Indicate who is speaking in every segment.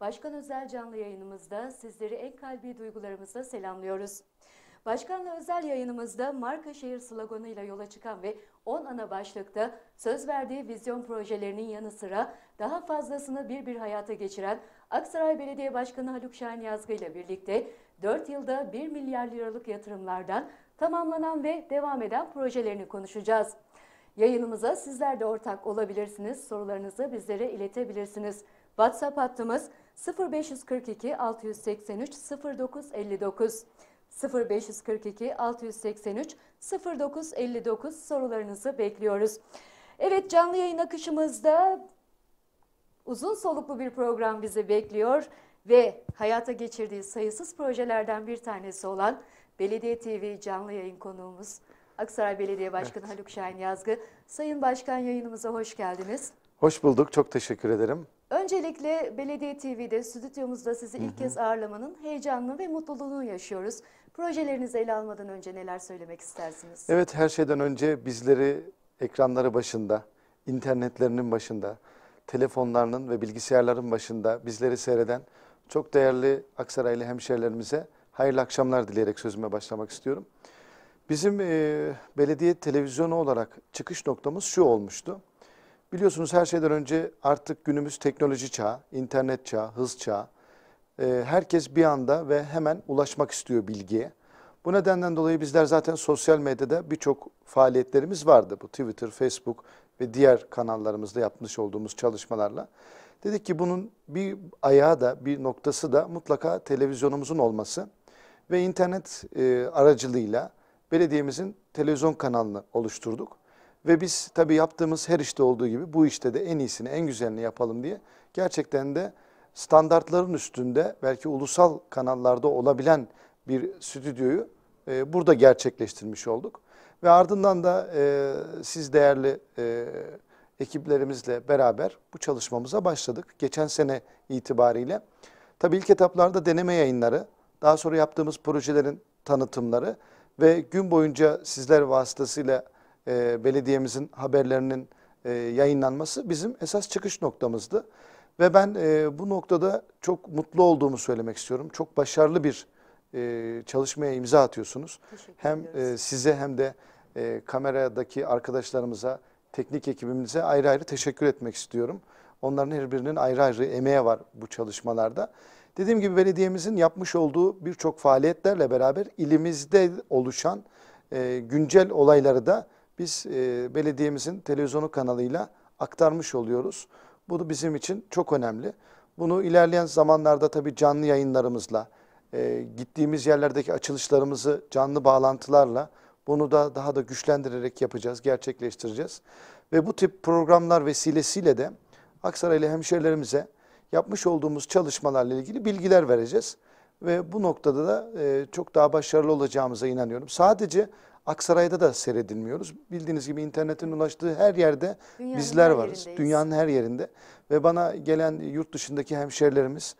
Speaker 1: Başkan Özel canlı yayınımızda sizleri en kalbi duygularımızla selamlıyoruz. Başkanla özel yayınımızda marka şehir sloganıyla yola çıkan ve 10 ana başlıkta söz verdiği vizyon projelerinin yanı sıra daha fazlasını bir bir hayata geçiren Aksaray Belediye Başkanı Haluk Şahin Yazgı ile birlikte 4 yılda 1 milyar liralık yatırımlardan tamamlanan ve devam eden projelerini konuşacağız. Yayınımıza sizler de ortak olabilirsiniz. Sorularınızı bizlere iletebilirsiniz. WhatsApp hattımız 0542 683 0959 0542 683 0959 sorularınızı bekliyoruz. Evet canlı yayın akışımızda uzun soluklu bir program bizi bekliyor ve hayata geçirdiği sayısız projelerden bir tanesi olan Belediye TV canlı yayın konuğumuz Aksaray Belediye Başkanı evet. Haluk Şahin Yazgı. Sayın Başkan yayınımıza hoş geldiniz.
Speaker 2: Hoş bulduk. Çok teşekkür ederim.
Speaker 1: Öncelikle Belediye TV'de stüdyomuzda sizi ilk kez ağırlamanın heyecanını ve mutluluğunu yaşıyoruz. Projelerinizi ele almadan önce neler söylemek istersiniz?
Speaker 2: Evet her şeyden önce bizleri ekranları başında, internetlerinin başında, telefonlarının ve bilgisayarların başında bizleri seyreden çok değerli Aksaraylı hemşerilerimize hayırlı akşamlar dileyerek sözüme başlamak istiyorum. Bizim e, belediye televizyonu olarak çıkış noktamız şu olmuştu. Biliyorsunuz her şeyden önce artık günümüz teknoloji çağı, internet çağı, hız çağı. Ee, herkes bir anda ve hemen ulaşmak istiyor bilgiye. Bu nedenden dolayı bizler zaten sosyal medyada birçok faaliyetlerimiz vardı. Bu Twitter, Facebook ve diğer kanallarımızda yapmış olduğumuz çalışmalarla. Dedik ki bunun bir ayağı da bir noktası da mutlaka televizyonumuzun olması ve internet e, aracılığıyla belediyemizin televizyon kanalını oluşturduk. Ve biz tabii yaptığımız her işte olduğu gibi bu işte de en iyisini, en güzelini yapalım diye gerçekten de standartların üstünde belki ulusal kanallarda olabilen bir stüdyoyu e, burada gerçekleştirmiş olduk. Ve ardından da e, siz değerli e, ekiplerimizle beraber bu çalışmamıza başladık. Geçen sene itibariyle. Tabii ilk etaplarda deneme yayınları, daha sonra yaptığımız projelerin tanıtımları ve gün boyunca sizler vasıtasıyla e, belediyemizin haberlerinin e, yayınlanması bizim esas çıkış noktamızdı. Ve ben e, bu noktada çok mutlu olduğumu söylemek istiyorum. Çok başarılı bir e, çalışmaya imza atıyorsunuz. Hem e, size hem de e, kameradaki arkadaşlarımıza, teknik ekibimize ayrı ayrı teşekkür etmek istiyorum. Onların her birinin ayrı ayrı emeği var bu çalışmalarda. Dediğim gibi belediyemizin yapmış olduğu birçok faaliyetlerle beraber ilimizde oluşan e, güncel olayları da biz e, belediyemizin televizyonu kanalıyla aktarmış oluyoruz. Bu da bizim için çok önemli. Bunu ilerleyen zamanlarda tabii canlı yayınlarımızla, e, gittiğimiz yerlerdeki açılışlarımızı canlı bağlantılarla bunu da daha da güçlendirerek yapacağız, gerçekleştireceğiz. Ve bu tip programlar vesilesiyle de Aksaraylı hemşerilerimize yapmış olduğumuz çalışmalarla ilgili bilgiler vereceğiz ve bu noktada da e, çok daha başarılı olacağımıza inanıyorum. Sadece Aksaray'da da seyredilmiyoruz. Bildiğiniz gibi internetin ulaştığı her yerde dünyanın bizler her varız. Dünyanın her yerinde ve bana gelen yurt dışındaki hemşerilerimiz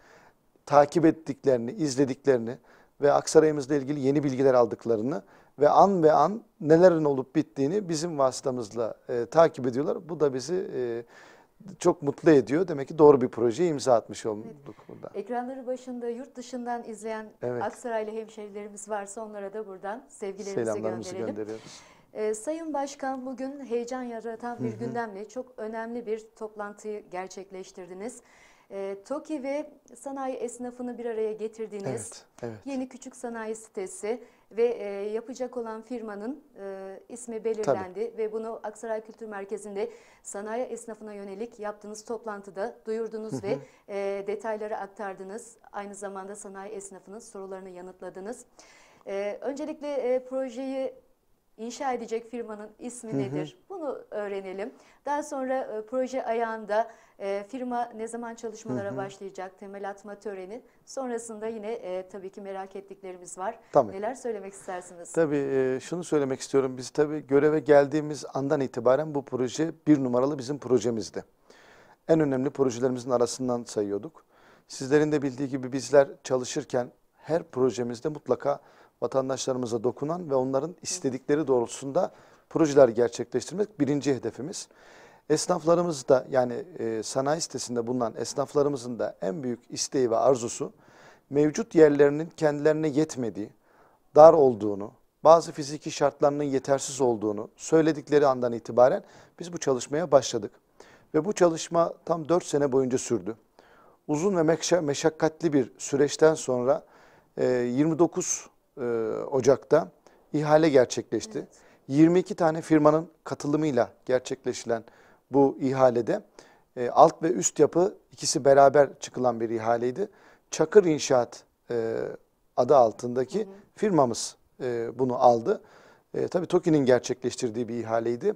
Speaker 2: takip ettiklerini, izlediklerini ve Aksaray'ımızla ilgili yeni bilgiler aldıklarını ve an ve an nelerin olup bittiğini bizim vasıtamızla e, takip ediyorlar. Bu da bizi e, çok mutlu ediyor. Demek ki doğru bir projeye imza atmış olduk evet. burada.
Speaker 1: Ekranları başında yurt dışından izleyen evet. Aksaraylı hemşerilerimiz varsa onlara da buradan sevgilerimizi gönderelim. gönderiyoruz. Ee, Sayın Başkan bugün heyecan yaratan bir Hı -hı. gündemle çok önemli bir toplantıyı gerçekleştirdiniz. Ee, TOKİ ve sanayi esnafını bir araya getirdiğiniz evet, evet. yeni küçük sanayi sitesi ve e, yapacak olan firmanın e, ismi belirlendi Tabii. ve bunu Aksaray Kültür Merkezi'nde sanayi esnafına yönelik yaptığınız toplantıda duyurdunuz hı hı. ve e, detayları aktardınız. Aynı zamanda sanayi esnafının sorularını yanıtladınız. E, öncelikle e, projeyi inşa edecek firmanın ismi hı hı. nedir? Bunu öğrenelim. Daha sonra e, proje ayağında e, firma ne zaman çalışmalara hı hı. başlayacak? Temel atma töreni. Sonrasında yine e, tabii ki merak ettiklerimiz var. Tabii. Neler söylemek istersiniz?
Speaker 2: Tabii e, şunu söylemek istiyorum. Biz tabii göreve geldiğimiz andan itibaren bu proje bir numaralı bizim projemizdi. En önemli projelerimizin arasından sayıyorduk. Sizlerin de bildiği gibi bizler çalışırken her projemizde mutlaka vatandaşlarımıza dokunan ve onların istedikleri doğrultusunda projeler gerçekleştirmek birinci hedefimiz. Esnaflarımız da yani e, sanayi sitesinde bulunan esnaflarımızın da en büyük isteği ve arzusu mevcut yerlerinin kendilerine yetmediği, dar olduğunu, bazı fiziki şartlarının yetersiz olduğunu söyledikleri andan itibaren biz bu çalışmaya başladık. Ve bu çalışma tam 4 sene boyunca sürdü. Uzun ve meşakkatli bir süreçten sonra e, 29 e, Ocak'ta ihale gerçekleşti. Evet. 22 tane firmanın katılımıyla gerçekleşilen bu ihalede. E, alt ve üst yapı ikisi beraber çıkılan bir ihaleydi. Çakır İnşaat e, adı altındaki hı hı. firmamız e, bunu aldı. E, tabii TOKİ'nin gerçekleştirdiği bir ihaleydi.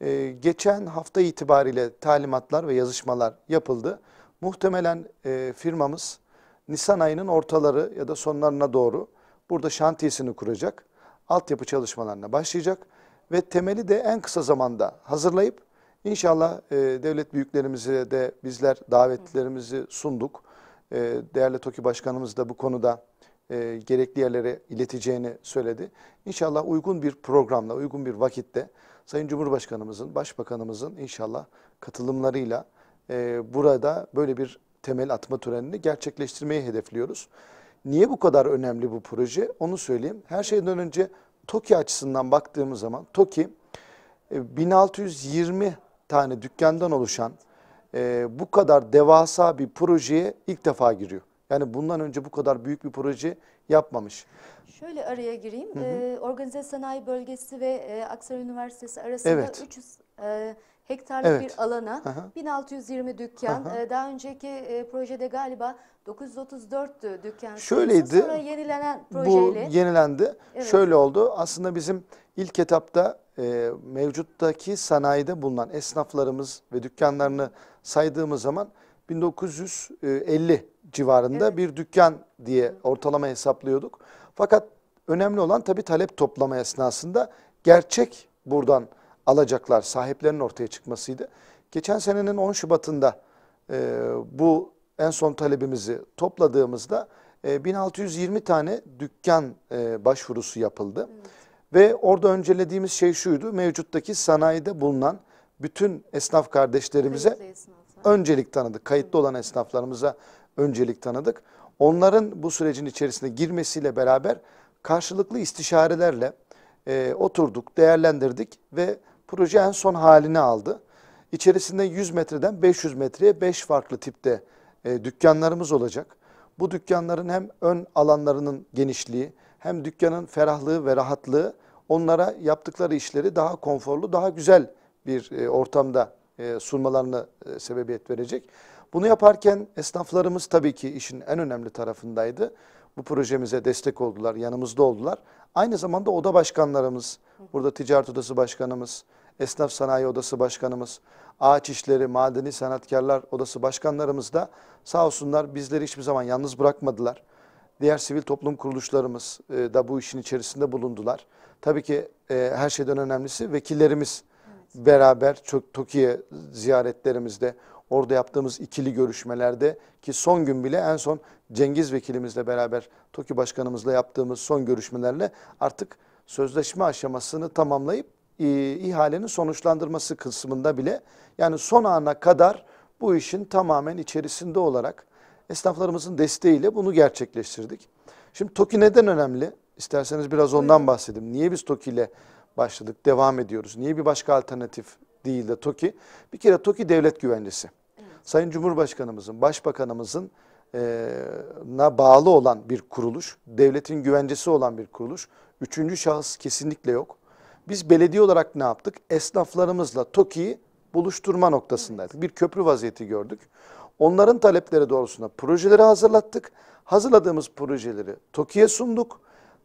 Speaker 2: E, geçen hafta itibariyle talimatlar ve yazışmalar yapıldı. Muhtemelen e, firmamız Nisan ayının ortaları ya da sonlarına doğru burada şantiyesini kuracak. Altyapı çalışmalarına başlayacak ve temeli de en kısa zamanda hazırlayıp İnşallah e, devlet büyüklerimize de bizler davetlerimizi sunduk. E, değerli TOKİ Başkanımız da bu konuda e, gerekli yerlere ileteceğini söyledi. İnşallah uygun bir programla, uygun bir vakitte Sayın Cumhurbaşkanımızın, Başbakanımızın inşallah katılımlarıyla e, burada böyle bir temel atma törenini gerçekleştirmeyi hedefliyoruz. Niye bu kadar önemli bu proje? Onu söyleyeyim. Her şeyden önce TOKİ açısından baktığımız zaman TOKİ 1620 e, tane dükkandan oluşan e, bu kadar devasa bir projeye ilk defa giriyor. Yani bundan önce bu kadar büyük bir proje yapmamış.
Speaker 1: Şöyle araya gireyim. Hı hı. Ee, Organize Sanayi Bölgesi ve e, Aksaray Üniversitesi arasında evet. 300 e, hektarlık evet. bir alana Aha. 1620 dükkan. Aha. E, daha önceki e, projede galiba 934'tü dükkan. Şöyleydi. Sonra yenilenen projeyle. Bu yenilendi.
Speaker 2: Evet. Şöyle oldu. Aslında bizim İlk etapta e, mevcuttaki sanayide bulunan esnaflarımız ve dükkanlarını saydığımız zaman 1950 civarında evet. bir dükkan diye ortalama hesaplıyorduk. Fakat önemli olan tabi talep toplama esnasında gerçek buradan alacaklar sahiplerinin ortaya çıkmasıydı. Geçen senenin 10 Şubat'ında e, bu en son talebimizi topladığımızda e, 1620 tane dükkan e, başvurusu yapıldı. Evet. Ve orada öncelediğimiz şey şuydu. Mevcuttaki sanayide bulunan bütün esnaf kardeşlerimize öncelik tanıdık. Kayıtlı olan esnaflarımıza öncelik tanıdık. Onların bu sürecin içerisine girmesiyle beraber karşılıklı istişarelerle e, oturduk, değerlendirdik ve proje en son halini aldı. İçerisinde 100 metreden 500 metreye 5 farklı tipte e, dükkanlarımız olacak. Bu dükkanların hem ön alanlarının genişliği hem dükkanın ferahlığı ve rahatlığı onlara yaptıkları işleri daha konforlu, daha güzel bir e, ortamda e, sunmalarını e, sebebiyet verecek. Bunu yaparken esnaflarımız tabii ki işin en önemli tarafındaydı. Bu projemize destek oldular, yanımızda oldular. Aynı zamanda oda başkanlarımız, burada ticaret odası başkanımız, esnaf sanayi odası başkanımız, ağaç işleri, madeni sanatkarlar odası başkanlarımız da sağ olsunlar bizleri hiçbir zaman yalnız bırakmadılar. Diğer sivil toplum kuruluşlarımız da bu işin içerisinde bulundular. Tabii ki e, her şeyden önemlisi vekillerimiz evet. beraber çok TOKİ'ye ziyaretlerimizde orada yaptığımız ikili görüşmelerde ki son gün bile en son Cengiz vekilimizle beraber Tokyo başkanımızla yaptığımız son görüşmelerle artık sözleşme aşamasını tamamlayıp e, ihalenin sonuçlandırması kısmında bile yani son ana kadar bu işin tamamen içerisinde olarak esnaflarımızın desteğiyle bunu gerçekleştirdik. Şimdi TOKİ neden önemli? İsterseniz biraz ondan bahsedeyim. Niye biz TOKİ ile başladık, devam ediyoruz? Niye bir başka alternatif değil de TOKİ? Bir kere TOKİ devlet güvencesi. Evet. Sayın Cumhurbaşkanımızın, Başbakanımızın e, na bağlı olan bir kuruluş, devletin güvencesi olan bir kuruluş. Üçüncü şahıs kesinlikle yok. Biz belediye olarak ne yaptık? Esnaflarımızla TOKİ'yi buluşturma noktasındaydık. Evet. Bir köprü vaziyeti gördük. Onların talepleri doğrusunda projeleri hazırlattık. Hazırladığımız projeleri TOKİ'ye sunduk.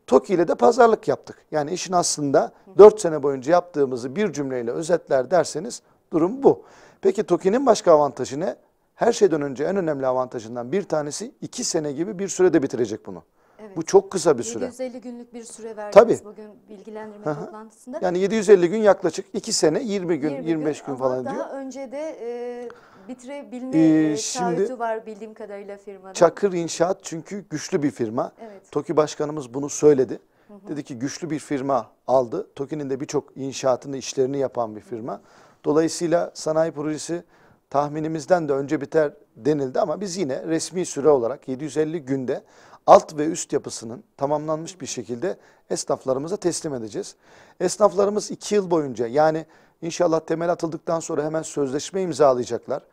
Speaker 2: TOKİ ile de pazarlık yaptık. Yani işin aslında 4 sene boyunca yaptığımızı bir cümleyle özetler derseniz durum bu. Peki TOKİ'nin başka avantajı ne? Her şeyden önce en önemli avantajından bir tanesi 2 sene gibi bir sürede bitirecek bunu. Evet. Bu çok kısa bir 750 süre.
Speaker 1: 750 günlük bir süre verdiniz Tabii. bugün bilgilendirme Hı -hı. toplantısında. Yani 750 gün
Speaker 2: yaklaşık 2 sene 20 gün 20 25 gün, gün falan daha diyor.
Speaker 1: Daha önce de e, bitirebilme ee, e, şimdi, var bildiğim kadarıyla firmada. Çakır
Speaker 2: İnşaat çünkü güçlü bir firma. Evet. TOKİ Başkanımız bunu söyledi. Hı hı. Dedi ki güçlü bir firma aldı. TOKİ'nin de birçok inşaatını, işlerini yapan bir firma. Dolayısıyla sanayi projesi tahminimizden de önce biter denildi ama biz yine resmi süre olarak 750 günde alt ve üst yapısının tamamlanmış bir şekilde esnaflarımıza teslim edeceğiz. Esnaflarımız 2 yıl boyunca yani inşallah temel atıldıktan sonra hemen sözleşme imzalayacaklar.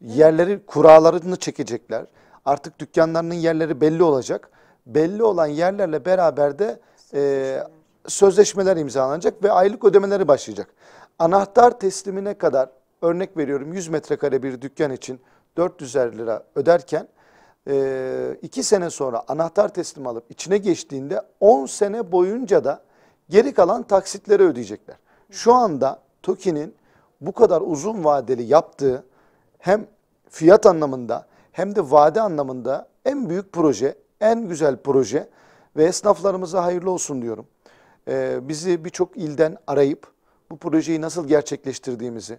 Speaker 2: Yerleri kuralarını çekecekler. Artık dükkanlarının yerleri belli olacak. Belli olan yerlerle beraber de e, sözleşmeler imzalanacak ve aylık ödemeleri başlayacak. Anahtar teslimine kadar örnek veriyorum 100 metrekare bir dükkan için 400 lira öderken e, iki sene sonra anahtar teslim alıp içine geçtiğinde 10 sene boyunca da geri kalan taksitleri ödeyecekler. Şu anda TOKİ'nin bu kadar uzun vadeli yaptığı hem fiyat anlamında hem de vade anlamında en büyük proje, en güzel proje ve esnaflarımıza hayırlı olsun diyorum. Ee, bizi birçok ilden arayıp bu projeyi nasıl gerçekleştirdiğimizi,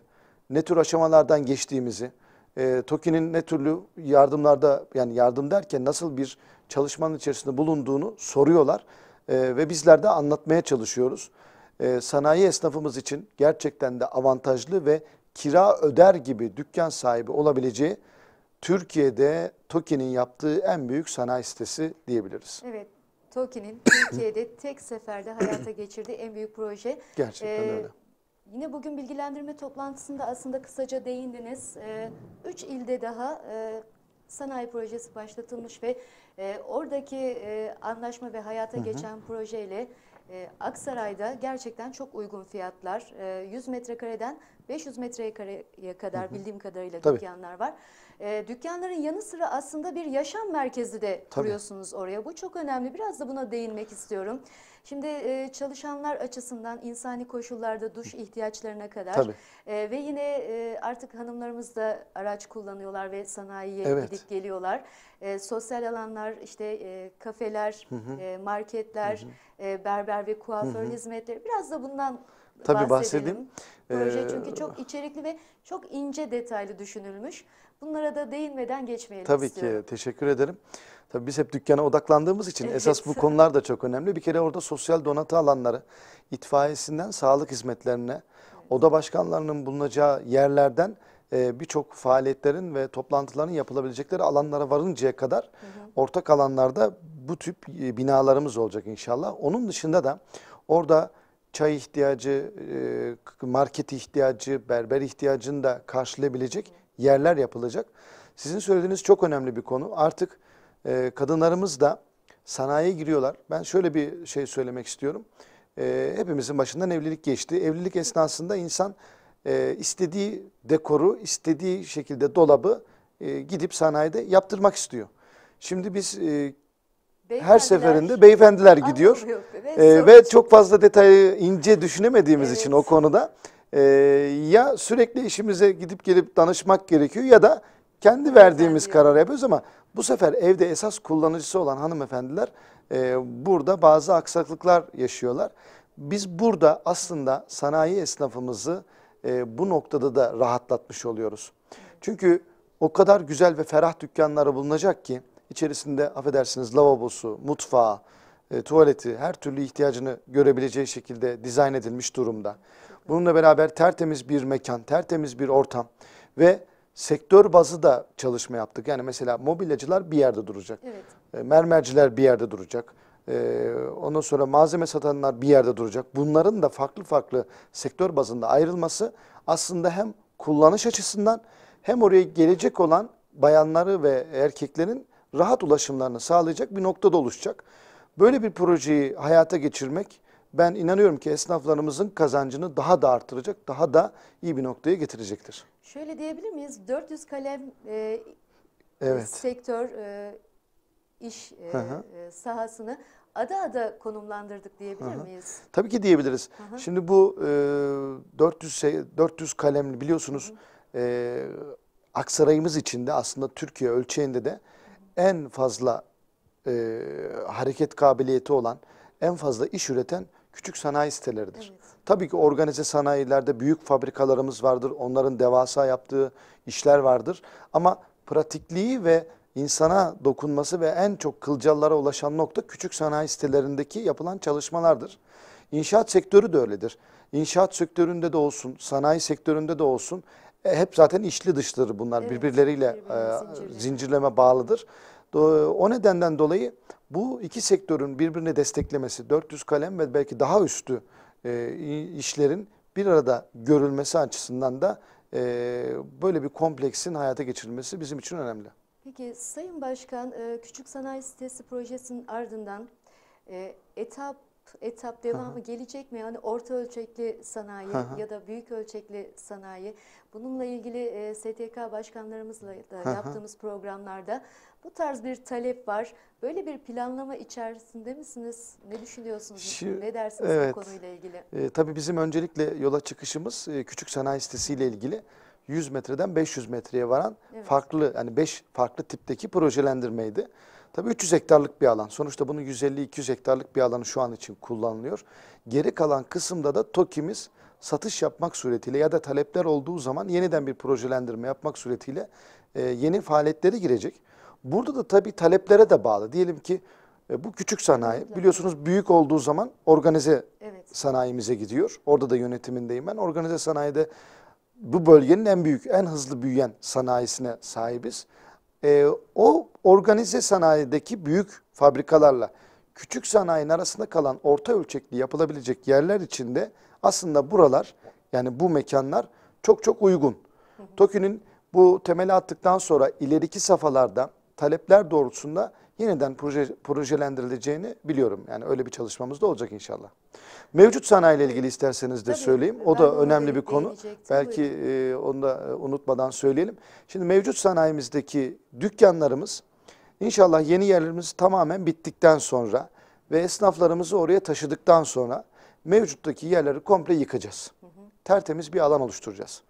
Speaker 2: ne tür aşamalardan geçtiğimizi, e, TOKİ'nin ne türlü yardımlarda yani yardım derken nasıl bir çalışmanın içerisinde bulunduğunu soruyorlar e, ve bizler de anlatmaya çalışıyoruz. E, sanayi esnafımız için gerçekten de avantajlı ve kira öder gibi dükkan sahibi olabileceği Türkiye'de TOKİ'nin yaptığı en büyük sanayi sitesi diyebiliriz.
Speaker 1: Evet. TOKİ'nin Türkiye'de tek seferde hayata geçirdiği en büyük proje. Gerçekten ee, öyle. Yine bugün bilgilendirme toplantısında aslında kısaca değindiniz. Ee, üç ilde daha e, sanayi projesi başlatılmış ve e, oradaki e, anlaşma ve hayata geçen projeyle e, Aksaray'da gerçekten çok uygun fiyatlar. E, 100 metrekareden 500 metrekareye kadar bildiğim kadarıyla Tabii. dükkanlar var. E, dükkanların yanı sıra aslında bir yaşam merkezi de Tabii. kuruyorsunuz oraya. Bu çok önemli. Biraz da buna değinmek istiyorum. Şimdi e, çalışanlar açısından insani koşullarda duş ihtiyaçlarına kadar E, ve yine e, artık hanımlarımız da araç kullanıyorlar ve sanayiye evet. gidip geliyorlar. E, sosyal alanlar işte e, kafeler, hı hı. E, marketler, hı hı. E, berber ve kuaför hı hı. hizmetleri biraz da bundan Tabii bahsedelim. bahsedeyim
Speaker 2: proje ee, çünkü çok
Speaker 1: içerikli ve çok ince detaylı düşünülmüş. Bunlara da değinmeden geçmeyelim Tabii istiyorum.
Speaker 2: ki teşekkür ederim. Tabii biz hep dükkana odaklandığımız için evet. esas bu konular da çok önemli. Bir kere orada sosyal donatı alanları, itfaiyesinden sağlık hizmetlerine, oda başkanlarının bulunacağı yerlerden e, birçok faaliyetlerin ve toplantıların yapılabilecekleri alanlara varıncaya kadar ortak alanlarda bu tip e, binalarımız olacak inşallah. Onun dışında da orada çay ihtiyacı, e, market ihtiyacı, berber ihtiyacını da karşılayabilecek yerler yapılacak. Sizin söylediğiniz çok önemli bir konu. Artık e, kadınlarımız da sanayiye giriyorlar. Ben şöyle bir şey söylemek istiyorum. E, hepimizin başından evlilik geçti. Evlilik esnasında insan istediği dekoru, istediği şekilde dolabı gidip sanayide yaptırmak istiyor. Şimdi biz her seferinde beyefendiler gidiyor. Ee, ve çok fazla detayı ince düşünemediğimiz Evet. için o konuda e, ya sürekli işimize gidip gelip danışmak gerekiyor ya da kendi verdiğimiz kararı yapıyoruz ama bu sefer evde esas kullanıcısı olan hanımefendiler e, burada bazı aksaklıklar yaşıyorlar. Biz burada aslında sanayi esnafımızı e, bu noktada da rahatlatmış oluyoruz. Çünkü o kadar güzel ve ferah dükkanları bulunacak ki içerisinde affedersiniz lavabosu, mutfağı, e, tuvaleti her türlü ihtiyacını görebileceği şekilde dizayn edilmiş durumda. Bununla beraber tertemiz bir mekan, tertemiz bir ortam ve sektör bazı da çalışma yaptık. Yani mesela mobilyacılar bir yerde duracak. Evet. E, mermerciler bir yerde duracak. E, ondan sonra malzeme satanlar bir yerde duracak. Bunların da farklı farklı sektör bazında ayrılması aslında hem kullanış açısından hem oraya gelecek olan bayanları ve erkeklerin rahat ulaşımlarını sağlayacak bir noktada oluşacak. Böyle bir projeyi hayata geçirmek ben inanıyorum ki esnaflarımızın kazancını daha da artıracak, daha da iyi bir noktaya getirecektir.
Speaker 1: Şöyle diyebilir miyiz? 400 kalem e, evet. sektör e, iş e, e, sahasını ada ada konumlandırdık
Speaker 2: diyebilir Hı -hı. miyiz? Tabii ki diyebiliriz. Hı -hı. Şimdi bu e, 400 400 kalemli biliyorsunuz E, Aksaray'ımız içinde aslında Türkiye ölçeğinde de en fazla e, hareket kabiliyeti olan, en fazla iş üreten küçük sanayi siteleridir. Evet. Tabii ki organize sanayilerde büyük fabrikalarımız vardır. Onların devasa yaptığı işler vardır. Ama pratikliği ve insana dokunması ve en çok kılcallara ulaşan nokta küçük sanayi sitelerindeki yapılan çalışmalardır. İnşaat sektörü de öyledir. İnşaat sektöründe de olsun, sanayi sektöründe de olsun e, hep zaten içli dışlıdır bunlar evet, birbirleriyle e, zincirleme bağlıdır. O nedenden dolayı bu iki sektörün birbirine desteklemesi 400 kalem ve belki daha üstü e, işlerin bir arada görülmesi açısından da e, böyle bir kompleksin hayata geçirilmesi bizim için önemli.
Speaker 1: Peki Sayın Başkan e, küçük sanayi sitesi projesinin ardından e, etap etap devamı Aha. gelecek mi? Yani orta ölçekli sanayi Aha. ya da büyük ölçekli sanayi. Bununla ilgili e, STK başkanlarımızla da Aha. yaptığımız programlarda bu tarz bir talep var. Böyle bir planlama içerisinde misiniz? Ne düşünüyorsunuz? Şu, ne dersiniz evet. bu konuyla ilgili? E,
Speaker 2: tabii bizim öncelikle yola çıkışımız e, küçük sanayi sitesiyle ilgili. 100 metreden 500 metreye varan evet. farklı yani 5 farklı tipteki projelendirmeydi. Tabii 300 hektarlık bir alan. Sonuçta bunun 150-200 hektarlık bir alanı şu an için kullanılıyor. Geri kalan kısımda da TOKİ'miz satış yapmak suretiyle ya da talepler olduğu zaman yeniden bir projelendirme yapmak suretiyle e, yeni faaliyetlere girecek. Burada da tabii taleplere de bağlı. Diyelim ki e, bu küçük sanayi evet. biliyorsunuz büyük olduğu zaman organize evet. sanayimize gidiyor. Orada da yönetimindeyim ben. Organize sanayide bu bölgenin en büyük, en hızlı büyüyen sanayisine sahibiz e, o organize sanayideki büyük fabrikalarla küçük sanayinin arasında kalan orta ölçekli yapılabilecek yerler içinde aslında buralar yani bu mekanlar çok çok uygun. TOKİ'nin bu temeli attıktan sonra ileriki safhalarda talepler doğrultusunda yeniden proje, projelendirileceğini biliyorum. Yani öyle bir çalışmamız da olacak inşallah. Mevcut sanayi ile ilgili isterseniz de Tabii, söyleyeyim. O da önemli bir konu. Belki e, onu da e, unutmadan söyleyelim. Şimdi mevcut sanayimizdeki dükkanlarımız inşallah yeni yerlerimiz tamamen bittikten sonra ve esnaflarımızı oraya taşıdıktan sonra mevcuttaki yerleri komple yıkacağız. Hı hı. Tertemiz bir alan oluşturacağız.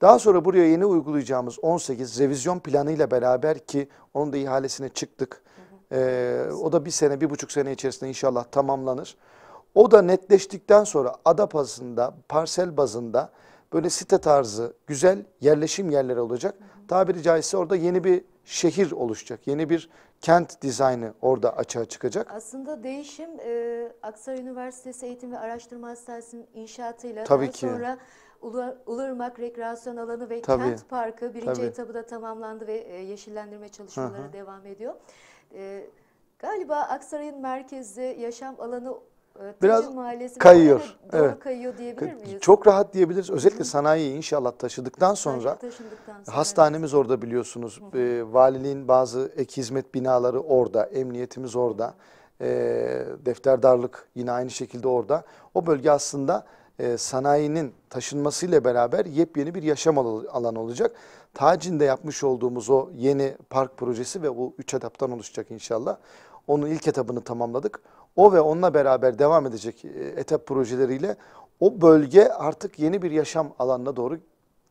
Speaker 2: Daha sonra buraya yeni uygulayacağımız 18 revizyon planıyla beraber ki onun da ihalesine çıktık. Hı hı. Ee, o da bir sene, bir buçuk sene içerisinde inşallah tamamlanır. O da netleştikten sonra ada bazında, parsel bazında böyle site tarzı güzel yerleşim yerleri olacak. Tabiri caizse orada yeni bir şehir oluşacak. Yeni bir kent dizaynı orada açığa çıkacak.
Speaker 1: Aslında değişim e, Aksaray Üniversitesi Eğitim ve Araştırma Hastanesi'nin inşaatıyla Tabii ki. sonra Ulurmak Rekreasyon Alanı ve Tabii. Kent Parkı birinci Tabii. etabı da tamamlandı ve e, yeşillendirme çalışmaları Hı -hı. devam ediyor. E, galiba Aksaray'ın merkezi yaşam alanı Öğretici biraz mahallesi kayıyor. Evet. kayıyor diyebilir miyiz?
Speaker 2: Çok rahat diyebiliriz. Özellikle sanayiyi inşallah taşıdıktan sonra, taşındıktan sonra hastanemiz evet. orada biliyorsunuz. Hı hı. Ee, valiliğin bazı ek hizmet binaları orada, emniyetimiz orada. E, defterdarlık yine aynı şekilde orada. O bölge aslında e, sanayinin taşınmasıyla beraber yepyeni bir yaşam alanı olacak. Tacin'de yapmış olduğumuz o yeni park projesi ve bu üç etaptan oluşacak inşallah. Onun ilk etabını tamamladık. O ve onunla beraber devam edecek e, etap projeleriyle o bölge artık yeni bir yaşam alanına doğru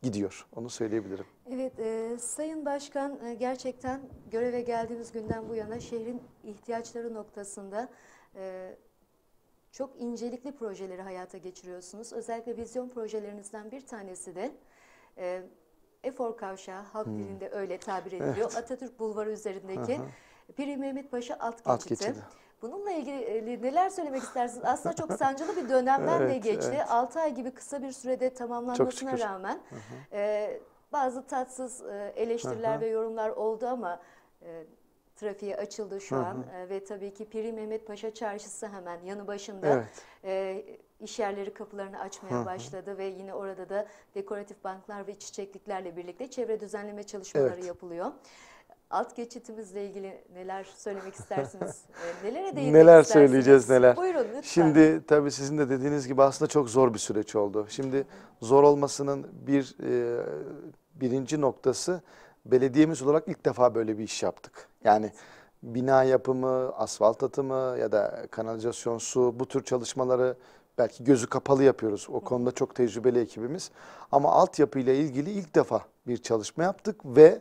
Speaker 2: gidiyor. Onu söyleyebilirim.
Speaker 1: Evet, e, Sayın Başkan e, gerçekten göreve geldiğiniz günden bu yana şehrin ihtiyaçları noktasında e, çok incelikli projeleri hayata geçiriyorsunuz. Özellikle vizyon projelerinizden bir tanesi de e, Efor Kavşağı, halk hmm. dilinde öyle tabir ediliyor. Evet. Atatürk Bulvarı üzerindeki Aha. Piri Mehmet Paşa alt geçidi. Alt geçidi. Bununla ilgili e, neler söylemek istersiniz? Aslında çok sancılı bir dönemden evet, de geçti. Evet. 6 ay gibi kısa bir sürede tamamlanmasına rağmen e, bazı tatsız e, eleştiriler Hı -hı. ve yorumlar oldu ama e, trafiğe açıldı şu Hı -hı. an e, ve tabii ki Piri Mehmet Paşa Çarşısı hemen yanı başında evet. e, iş yerleri kapılarını açmaya Hı -hı. başladı ve yine orada da dekoratif banklar ve çiçekliklerle birlikte çevre düzenleme çalışmaları evet. yapılıyor alt geçitimizle ilgili neler söylemek istersiniz? E, nelere değinmek Neler istersiniz? söyleyeceğiz neler. Buyurun lütfen. Şimdi
Speaker 2: tabii sizin de dediğiniz gibi aslında çok zor bir süreç oldu. Şimdi zor olmasının bir e, birinci noktası belediyemiz olarak ilk defa böyle bir iş yaptık. Yani bina yapımı, asfalt atımı ya da kanalizasyon su bu tür çalışmaları belki gözü kapalı yapıyoruz. O konuda çok tecrübeli ekibimiz. Ama altyapıyla ilgili ilk defa bir çalışma yaptık ve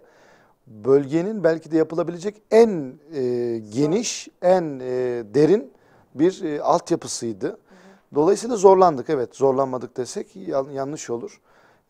Speaker 2: bölgenin belki de yapılabilecek en e, geniş, en e, derin bir e, altyapısıydı. Dolayısıyla zorlandık evet zorlanmadık desek yanlış olur.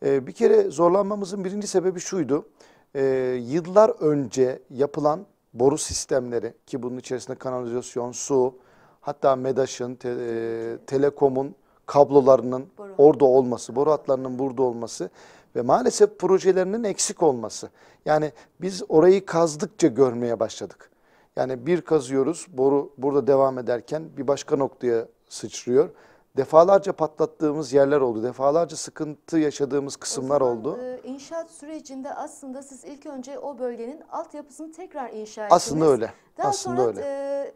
Speaker 2: E, bir kere zorlanmamızın birinci sebebi şuydu. E, yıllar önce yapılan boru sistemleri ki bunun içerisinde kanalizasyon, su, hatta MEDAŞ'ın, te, e, Telekom'un kablolarının boru. orada olması, boru hatlarının burada olması ve maalesef projelerinin eksik olması. Yani biz orayı kazdıkça görmeye başladık. Yani bir kazıyoruz, boru burada devam ederken bir başka noktaya sıçrıyor. Defalarca patlattığımız yerler oldu, defalarca sıkıntı yaşadığımız kısımlar zaman, oldu.
Speaker 1: E, inşaat sürecinde aslında siz ilk önce o bölgenin altyapısını tekrar inşa ettiniz. Aslında öyle. Daha aslında sonra, öyle. E,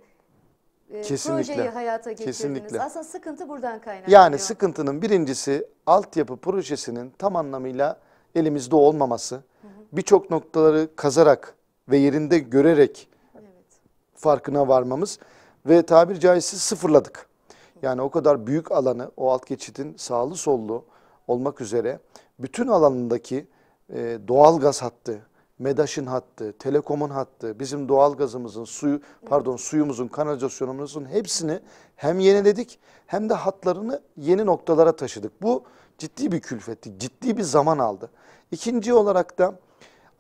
Speaker 1: e, Kesinlikle. projeyi hayata getirdiniz. Kesinlikle. Aslında sıkıntı buradan kaynaklanıyor.
Speaker 2: Yani sıkıntının birincisi altyapı projesinin tam anlamıyla elimizde olmaması. Birçok noktaları kazarak ve yerinde görerek evet. farkına varmamız ve tabir caizse sıfırladık. Yani o kadar büyük alanı o alt geçitin sağlı sollu olmak üzere bütün alanındaki e, doğal gaz hattı, MEDAŞ'ın hattı, Telekom'un hattı, bizim doğalgazımızın, suyu, pardon suyumuzun, kanalizasyonumuzun hepsini hem yeniledik hem de hatlarını yeni noktalara taşıdık. Bu ciddi bir külfetti, ciddi bir zaman aldı. İkinci olarak da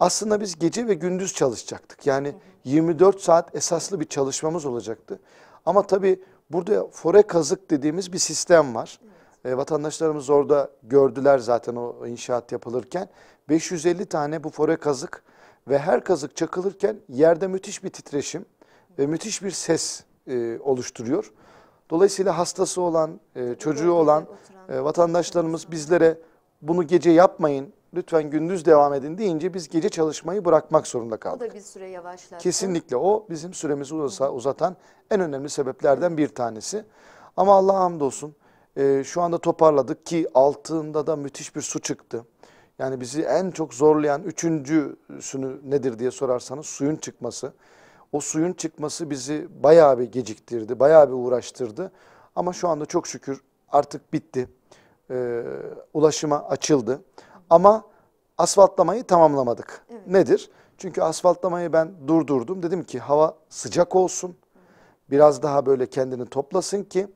Speaker 2: aslında biz gece ve gündüz çalışacaktık. Yani 24 saat esaslı bir çalışmamız olacaktı. Ama tabii burada fore kazık dediğimiz bir sistem var. E, vatandaşlarımız orada gördüler zaten o inşaat yapılırken. 550 tane bu fore kazık ve her kazık çakılırken yerde müthiş bir titreşim ve müthiş bir ses e, oluşturuyor. Dolayısıyla hastası olan, e, çocuğu olan e, vatandaşlarımız bizlere bunu gece yapmayın, lütfen gündüz devam edin deyince biz gece çalışmayı bırakmak zorunda kaldık. O da bir
Speaker 1: süre yavaşlattı.
Speaker 2: Kesinlikle o bizim süremizi uzatan en önemli sebeplerden bir tanesi. Ama Allah'a hamdolsun e, şu anda toparladık ki altında da müthiş bir su çıktı. Yani bizi en çok zorlayan üçüncüsünü nedir diye sorarsanız suyun çıkması. O suyun çıkması bizi bayağı bir geciktirdi, bayağı bir uğraştırdı. Ama şu anda çok şükür artık bitti. Ee, ulaşıma açıldı. Ama asfaltlamayı tamamlamadık. Evet. Nedir? Çünkü asfaltlamayı ben durdurdum. Dedim ki hava sıcak olsun. Biraz daha böyle kendini toplasın ki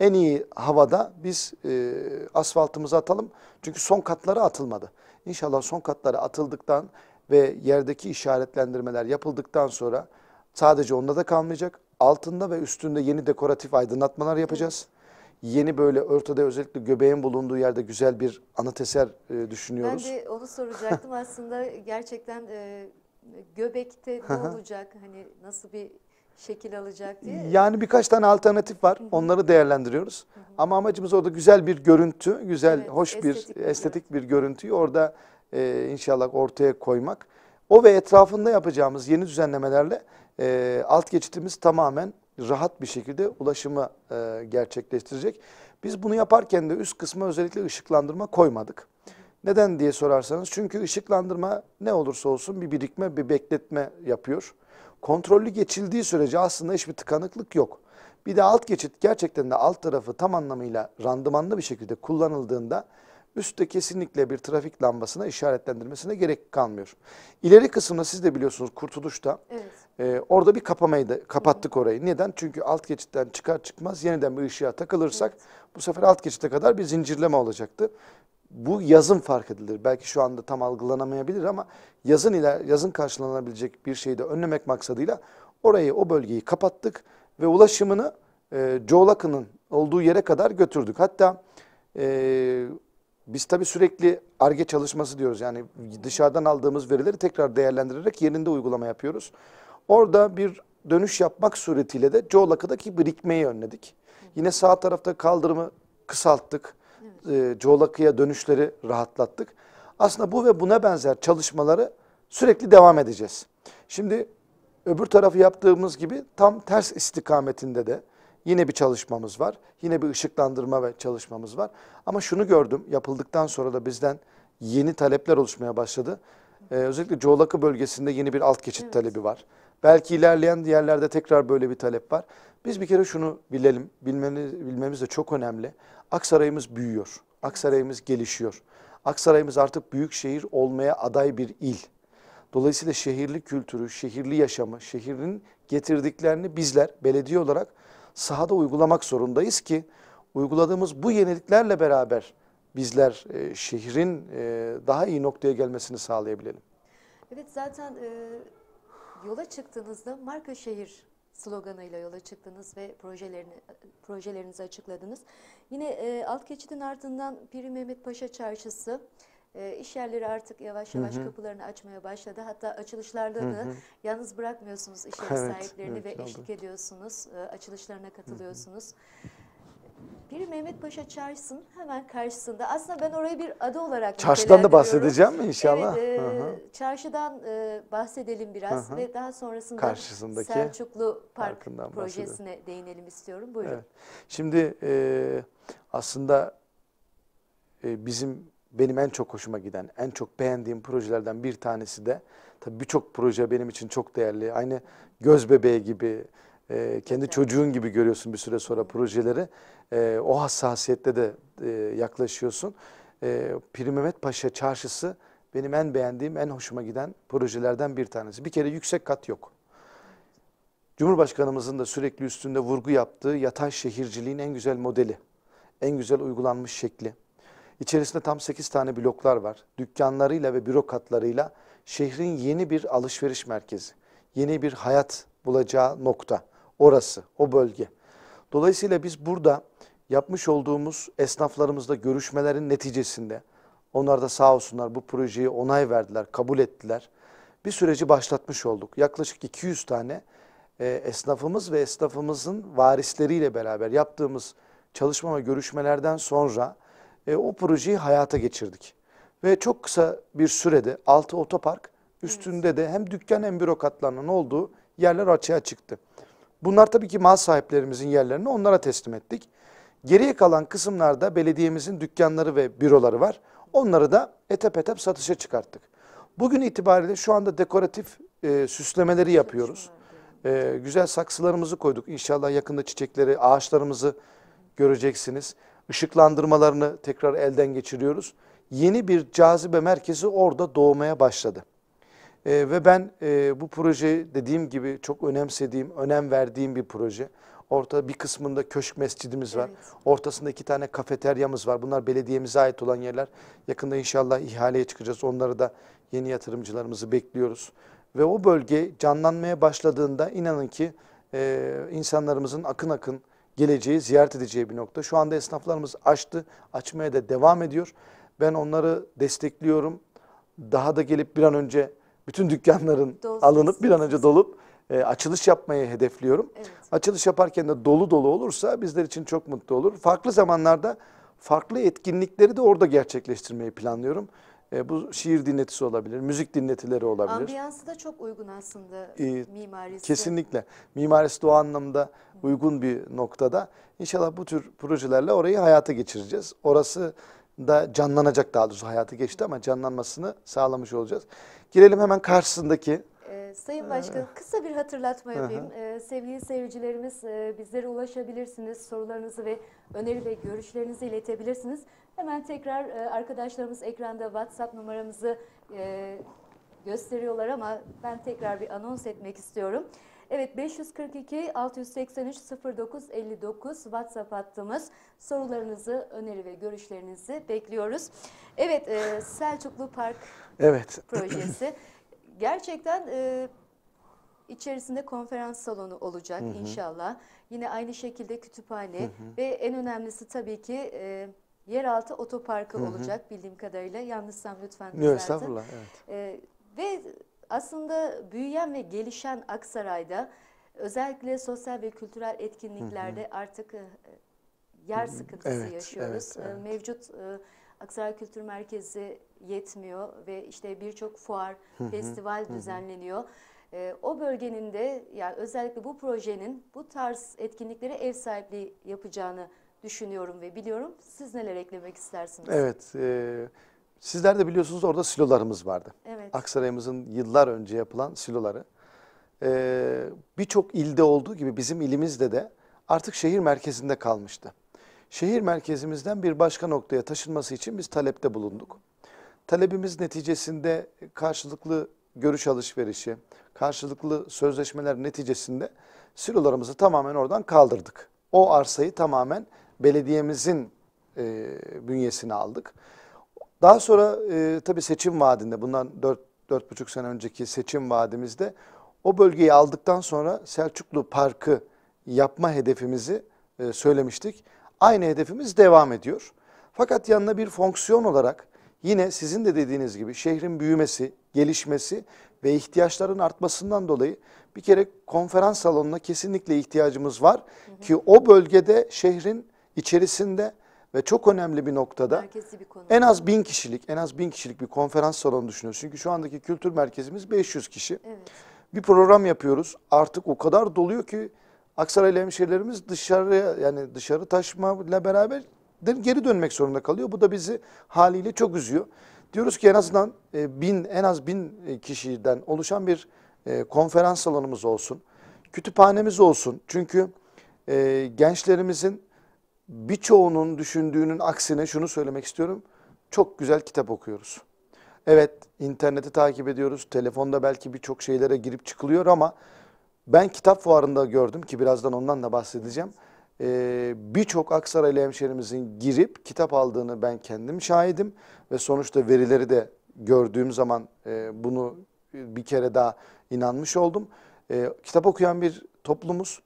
Speaker 2: en iyi havada biz e, asfaltımızı atalım. Çünkü son katları atılmadı. İnşallah son katlara atıldıktan ve yerdeki işaretlendirmeler yapıldıktan sonra sadece onda da kalmayacak. Altında ve üstünde yeni dekoratif aydınlatmalar yapacağız. Yeni böyle ortada özellikle göbeğin bulunduğu yerde güzel bir anıt eser e, düşünüyoruz. Ben de
Speaker 1: onu soracaktım aslında gerçekten e, göbekte ne olacak hani nasıl bir şekil alacak
Speaker 2: diye. Yani birkaç tane alternatif var. Onları değerlendiriyoruz. Ama amacımız orada güzel bir görüntü, güzel, evet, hoş estetik bir estetik bir görüntüyü orada e, inşallah ortaya koymak. O ve etrafında yapacağımız yeni düzenlemelerle e, alt geçitimiz tamamen rahat bir şekilde ulaşımı e, gerçekleştirecek. Biz bunu yaparken de üst kısma özellikle ışıklandırma koymadık. Neden diye sorarsanız çünkü ışıklandırma ne olursa olsun bir birikme, bir bekletme yapıyor kontrollü geçildiği sürece aslında hiçbir tıkanıklık yok. Bir de alt geçit gerçekten de alt tarafı tam anlamıyla randımanlı bir şekilde kullanıldığında üstte kesinlikle bir trafik lambasına işaretlendirmesine gerek kalmıyor. İleri kısımda siz de biliyorsunuz Kurtuluş'ta evet. e, orada bir kapamayı da kapattık orayı. Neden? Çünkü alt geçitten çıkar çıkmaz yeniden bir ışığa takılırsak evet. bu sefer alt geçite kadar bir zincirleme olacaktı bu yazın fark edilir. Belki şu anda tam algılanamayabilir ama yazın iler, yazın karşılanabilecek bir şeyi de önlemek maksadıyla orayı o bölgeyi kapattık ve ulaşımını e, Coğlakı'nın olduğu yere kadar götürdük. Hatta e, biz tabii sürekli ARGE çalışması diyoruz. Yani dışarıdan aldığımız verileri tekrar değerlendirerek yerinde uygulama yapıyoruz. Orada bir dönüş yapmak suretiyle de Coğlakı'daki birikmeyi önledik. Yine sağ tarafta kaldırımı kısalttık evet. e, ee, coğlakıya dönüşleri rahatlattık. Aslında bu ve buna benzer çalışmaları sürekli devam edeceğiz. Şimdi öbür tarafı yaptığımız gibi tam ters istikametinde de yine bir çalışmamız var. Yine bir ışıklandırma ve çalışmamız var. Ama şunu gördüm yapıldıktan sonra da bizden yeni talepler oluşmaya başladı. Ee, özellikle Coğlakı bölgesinde yeni bir alt geçit evet. talebi var. Belki ilerleyen yerlerde tekrar böyle bir talep var. Biz bir kere şunu bilelim, bilmemiz, bilmemiz de çok önemli. Aksaray'ımız büyüyor. Aksaray'ımız gelişiyor. Aksaray'ımız artık büyük şehir olmaya aday bir il. Dolayısıyla şehirli kültürü, şehirli yaşamı, şehrin getirdiklerini bizler belediye olarak sahada uygulamak zorundayız ki uyguladığımız bu yeniliklerle beraber bizler e, şehrin e, daha iyi noktaya gelmesini sağlayabilelim.
Speaker 1: Evet zaten e, yola çıktığınızda marka şehir sloganıyla yola çıktınız ve projelerini projelerinizi açıkladınız. Yine e, alt geçidin ardından Piri Mehmet Paşa Çarşısı e, iş yerleri artık yavaş yavaş hı hı. kapılarını açmaya başladı. Hatta açılışlarda da yalnız bırakmıyorsunuz iş yeri evet, sahiplerini evet, ve eşlik ediyorsunuz. E, açılışlarına katılıyorsunuz. Hı hı. Biri Mehmet Paşa Çarşısı'nın hemen karşısında. Aslında ben orayı bir ada olarak Çarşıdan da bahsedeceğim mi inşallah? Evet, e, çarşıdan e, bahsedelim biraz Hı -hı. ve daha sonrasında Karşısındaki Selçuklu Park projesine değinelim istiyorum. Buyurun. Evet.
Speaker 2: Şimdi e, aslında e, bizim benim en çok hoşuma giden, en çok beğendiğim projelerden bir tanesi de tabii birçok proje benim için çok değerli. Aynı göz bebeği gibi, e, kendi evet. çocuğun gibi görüyorsun bir süre sonra projeleri e, o hassasiyette de e, yaklaşıyorsun. E, ee, Piri Mehmet Paşa Çarşısı benim en beğendiğim, en hoşuma giden projelerden bir tanesi. Bir kere yüksek kat yok. Cumhurbaşkanımızın da sürekli üstünde vurgu yaptığı yatay şehirciliğin en güzel modeli, en güzel uygulanmış şekli. İçerisinde tam 8 tane bloklar var. Dükkanlarıyla ve büro katlarıyla şehrin yeni bir alışveriş merkezi, yeni bir hayat bulacağı nokta orası, o bölge. Dolayısıyla biz burada yapmış olduğumuz esnaflarımızla görüşmelerin neticesinde onlar da sağ olsunlar bu projeyi onay verdiler, kabul ettiler. Bir süreci başlatmış olduk. Yaklaşık 200 tane e, esnafımız ve esnafımızın varisleriyle beraber yaptığımız çalışma ve görüşmelerden sonra e, o projeyi hayata geçirdik. Ve çok kısa bir sürede 6 otopark üstünde de hem dükkan hem büro katlarının olduğu yerler açığa çıktı. Bunlar tabii ki mal sahiplerimizin yerlerini onlara teslim ettik. Geriye kalan kısımlarda belediyemizin dükkanları ve büroları var. Onları da etep etep satışa çıkarttık. Bugün itibariyle şu anda dekoratif e, süslemeleri yapıyoruz. E, güzel saksılarımızı koyduk. İnşallah yakında çiçekleri, ağaçlarımızı göreceksiniz. Işıklandırmalarını tekrar elden geçiriyoruz. Yeni bir cazibe merkezi orada doğmaya başladı. E, ve ben e, bu proje dediğim gibi çok önemsediğim, önem verdiğim bir proje. Orta bir kısmında köşk mescidimiz var. Evet. Ortasında iki tane kafeteryamız var. Bunlar belediyemize ait olan yerler. Yakında inşallah ihaleye çıkacağız. Onları da yeni yatırımcılarımızı bekliyoruz. Ve o bölge canlanmaya başladığında inanın ki e, insanlarımızın akın akın geleceği, ziyaret edeceği bir nokta. Şu anda esnaflarımız açtı, açmaya da devam ediyor. Ben onları destekliyorum. Daha da gelip bir an önce bütün dükkanların Dolsun alınıp bir an önce dolup e, açılış yapmayı hedefliyorum. Evet. Açılış yaparken de dolu dolu olursa bizler için çok mutlu olur. Farklı zamanlarda farklı etkinlikleri de orada gerçekleştirmeyi planlıyorum. E, bu şiir dinletisi olabilir, müzik dinletileri olabilir. Ambiyansı
Speaker 1: da çok uygun aslında e, mimarisi.
Speaker 2: Kesinlikle. Mimarisi de o anlamda uygun bir noktada. İnşallah bu tür projelerle orayı hayata geçireceğiz. Orası da canlanacak daha doğrusu hayatı geçti ama canlanmasını sağlamış olacağız. Girelim hemen karşısındaki
Speaker 1: ee, Sayın Başkan ee, kısa bir hatırlatma yapayım. Ee, sevgili seyircilerimiz e, bizlere ulaşabilirsiniz. Sorularınızı ve öneri ve görüşlerinizi iletebilirsiniz. Hemen tekrar e, arkadaşlarımız ekranda WhatsApp numaramızı e, gösteriyorlar ama ben tekrar bir anons etmek istiyorum. Evet 542 683 0959 WhatsApp hattımız. Sorularınızı, öneri ve görüşlerinizi bekliyoruz. Evet e, Selçuklu Park
Speaker 2: evet. projesi.
Speaker 1: Gerçekten e, İçerisinde konferans salonu olacak hı hı. inşallah. Yine aynı şekilde kütüphane hı hı. ve en önemlisi tabii ki e, yeraltı otoparkı hı hı. olacak bildiğim kadarıyla. Yanlışsam lütfen düzeltin. Yok estağfurullah. Evet. E, ve aslında büyüyen ve gelişen Aksaray'da özellikle sosyal ve kültürel etkinliklerde hı hı. artık e, yer sıkıntısı evet, yaşıyoruz. Evet, e, evet. Mevcut e, Aksaray Kültür Merkezi yetmiyor ve işte birçok fuar, hı hı, festival hı. düzenleniyor. E, o bölgenin de yani özellikle bu projenin bu tarz etkinliklere ev sahipliği yapacağını düşünüyorum ve biliyorum. Siz neler eklemek istersiniz? Evet,
Speaker 2: e, Sizler de biliyorsunuz orada silolarımız vardı. Evet. Aksaray'ımızın yıllar önce yapılan siloları. Ee, Birçok ilde olduğu gibi bizim ilimizde de artık şehir merkezinde kalmıştı. Şehir merkezimizden bir başka noktaya taşınması için biz talepte bulunduk. Talebimiz neticesinde karşılıklı görüş alışverişi, karşılıklı sözleşmeler neticesinde silolarımızı tamamen oradan kaldırdık. O arsayı tamamen belediyemizin e, bünyesine aldık. Daha sonra e, tabii seçim vaadinde bundan 4-4,5 sene önceki seçim vaadimizde o bölgeyi aldıktan sonra Selçuklu Parkı yapma hedefimizi e, söylemiştik. Aynı hedefimiz devam ediyor. Fakat yanına bir fonksiyon olarak yine sizin de dediğiniz gibi şehrin büyümesi, gelişmesi ve ihtiyaçların artmasından dolayı bir kere konferans salonuna kesinlikle ihtiyacımız var hı hı. ki o bölgede şehrin içerisinde ve çok önemli bir noktada bir konu. en az bin kişilik en az bin kişilik bir konferans salonu düşünüyoruz. Çünkü şu andaki kültür merkezimiz 500 kişi. Evet. Bir program yapıyoruz artık o kadar doluyor ki Aksaraylı hemşehrilerimiz dışarıya yani dışarı taşıma ile beraber geri dönmek zorunda kalıyor. Bu da bizi haliyle çok üzüyor. Diyoruz ki en azından e, bin en az bin e, kişiden oluşan bir e, konferans salonumuz olsun. Kütüphanemiz olsun. Çünkü e, gençlerimizin birçoğunun düşündüğünün aksine şunu söylemek istiyorum. Çok güzel kitap okuyoruz. Evet interneti takip ediyoruz. Telefonda belki birçok şeylere girip çıkılıyor ama ben kitap fuarında gördüm ki birazdan ondan da bahsedeceğim. Ee, birçok Aksaraylı hemşerimizin girip kitap aldığını ben kendim şahidim. Ve sonuçta verileri de gördüğüm zaman e, bunu bir kere daha inanmış oldum. E, kitap okuyan bir toplumuz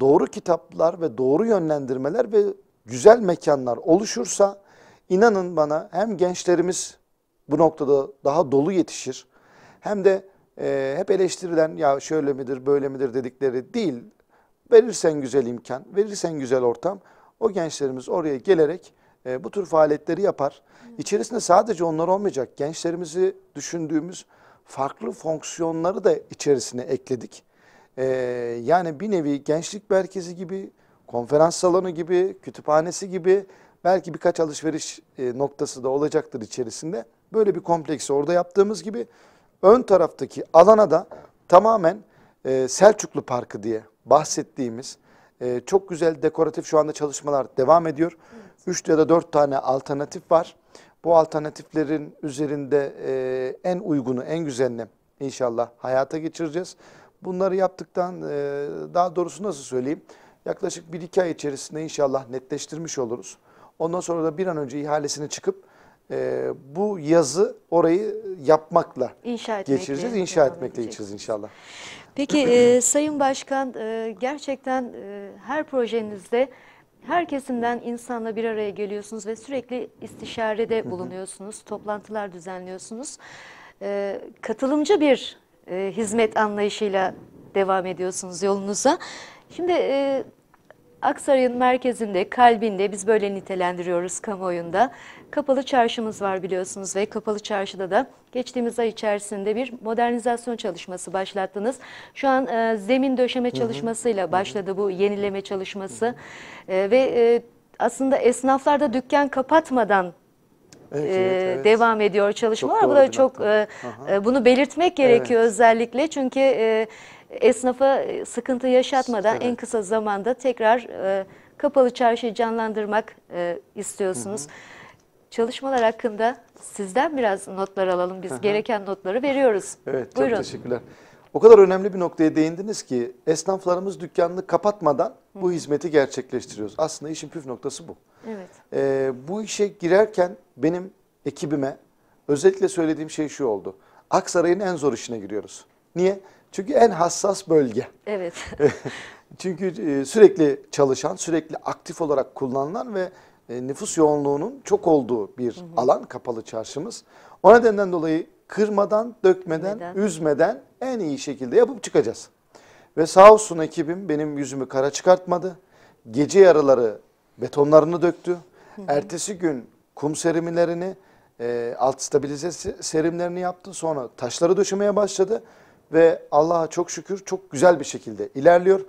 Speaker 2: doğru kitaplar ve doğru yönlendirmeler ve güzel mekanlar oluşursa inanın bana hem gençlerimiz bu noktada daha dolu yetişir hem de e, hep eleştirilen ya şöyle midir böyle midir dedikleri değil verirsen güzel imkan verirsen güzel ortam o gençlerimiz oraya gelerek e, bu tür faaliyetleri yapar. İçerisinde sadece onlar olmayacak gençlerimizi düşündüğümüz farklı fonksiyonları da içerisine ekledik. E, yani bir nevi gençlik merkezi gibi, konferans salonu gibi, kütüphanesi gibi belki birkaç alışveriş e, noktası da olacaktır içerisinde. Böyle bir kompleksi orada yaptığımız gibi ön taraftaki alana da tamamen e, Selçuklu Parkı diye bahsettiğimiz e, çok güzel dekoratif şu anda çalışmalar devam ediyor. Evet. Üç ya da dört tane alternatif var. Bu alternatiflerin üzerinde e, en uygunu, en güzelini inşallah hayata geçireceğiz. Bunları yaptıktan daha doğrusu nasıl söyleyeyim? Yaklaşık 1-2 ay içerisinde inşallah netleştirmiş oluruz. Ondan sonra da bir an önce ihalesini çıkıp bu yazı orayı yapmakla inşa geçireceğiz, inşa etmekle geçireceğiz inşallah. Peki e,
Speaker 1: Sayın Başkan e, gerçekten e, her projenizde her kesimden insanla bir araya geliyorsunuz ve sürekli istişarede bulunuyorsunuz, toplantılar düzenliyorsunuz. E, katılımcı bir e, hizmet anlayışıyla devam ediyorsunuz yolunuza. Şimdi e, Aksaray'ın merkezinde, kalbinde biz böyle nitelendiriyoruz kamuoyunda. Kapalı çarşımız var biliyorsunuz ve kapalı çarşıda da geçtiğimiz ay içerisinde bir modernizasyon çalışması başlattınız. Şu an e, zemin döşeme çalışmasıyla başladı bu yenileme çalışması E, ve e, aslında esnaflar da dükkan kapatmadan
Speaker 2: Evet, evet,
Speaker 1: devam ediyor çalışmalar. Bu da çok e, bunu belirtmek gerekiyor evet. özellikle çünkü e, esnafa sıkıntı yaşatmadan evet. en kısa zamanda tekrar e, kapalı çarşıyı canlandırmak e, istiyorsunuz. Hı hı. Çalışmalar hakkında sizden biraz notlar alalım. Biz hı hı. gereken notları veriyoruz. Evet, Buyurun. çok
Speaker 2: teşekkürler. O kadar önemli bir noktaya değindiniz ki esnaflarımız dükkanını kapatmadan bu hizmeti gerçekleştiriyoruz. Aslında işin püf noktası bu. Evet. Ee, bu işe girerken benim ekibime özellikle söylediğim şey şu oldu. Aksaray'ın en zor işine giriyoruz. Niye? Çünkü en hassas bölge. Evet. Çünkü e, sürekli çalışan, sürekli aktif olarak kullanılan ve e, nüfus yoğunluğunun çok olduğu bir hı. alan kapalı çarşımız. O nedenden dolayı kırmadan, dökmeden, Neden? üzmeden en iyi şekilde yapıp çıkacağız. Ve sağ olsun ekibim benim yüzümü kara çıkartmadı. Gece yaraları betonlarını döktü. Ertesi gün kum serimlerini e, alt stabilize serimlerini yaptı. Sonra taşları döşemeye başladı. Ve Allah'a çok şükür çok güzel bir şekilde ilerliyor.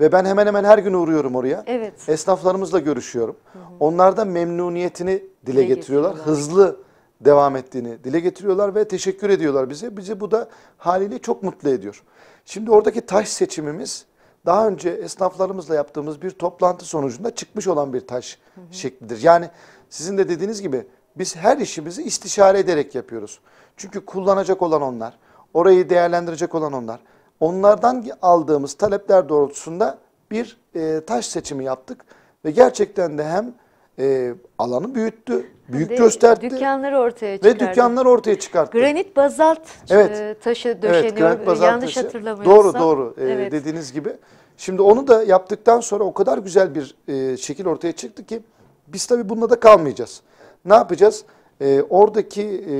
Speaker 2: Ve ben hemen hemen her gün uğruyorum oraya. Evet. Esnaflarımızla görüşüyorum. Hı hı. Onlar da memnuniyetini dile getiriyorlar. getiriyorlar. Hızlı devam ettiğini dile getiriyorlar ve teşekkür ediyorlar bize. Bizi bu da haliyle çok mutlu ediyor. Şimdi oradaki taş seçimimiz daha önce esnaflarımızla yaptığımız bir toplantı sonucunda çıkmış olan bir taş hı hı. şeklidir. Yani sizin de dediğiniz gibi biz her işimizi istişare ederek yapıyoruz. Çünkü kullanacak olan onlar, orayı değerlendirecek olan onlar. Onlardan aldığımız talepler doğrultusunda bir e, taş seçimi yaptık ve gerçekten de hem e, alanı büyüttü büyük de, gösterdi. Dükkanları
Speaker 1: ortaya çıkardı. Ve dükkanları
Speaker 2: ortaya çıkarttı. Granit bazalt evet. E,
Speaker 1: taşı döşeniyor. Evet, bazalt Yanlış taşı. hatırlamıyorsam. Doğru doğru e, evet. e,
Speaker 2: dediğiniz gibi. Şimdi onu da yaptıktan sonra o kadar güzel bir e, şekil ortaya çıktı ki biz tabii bununla da kalmayacağız. Ne yapacağız? E, oradaki e,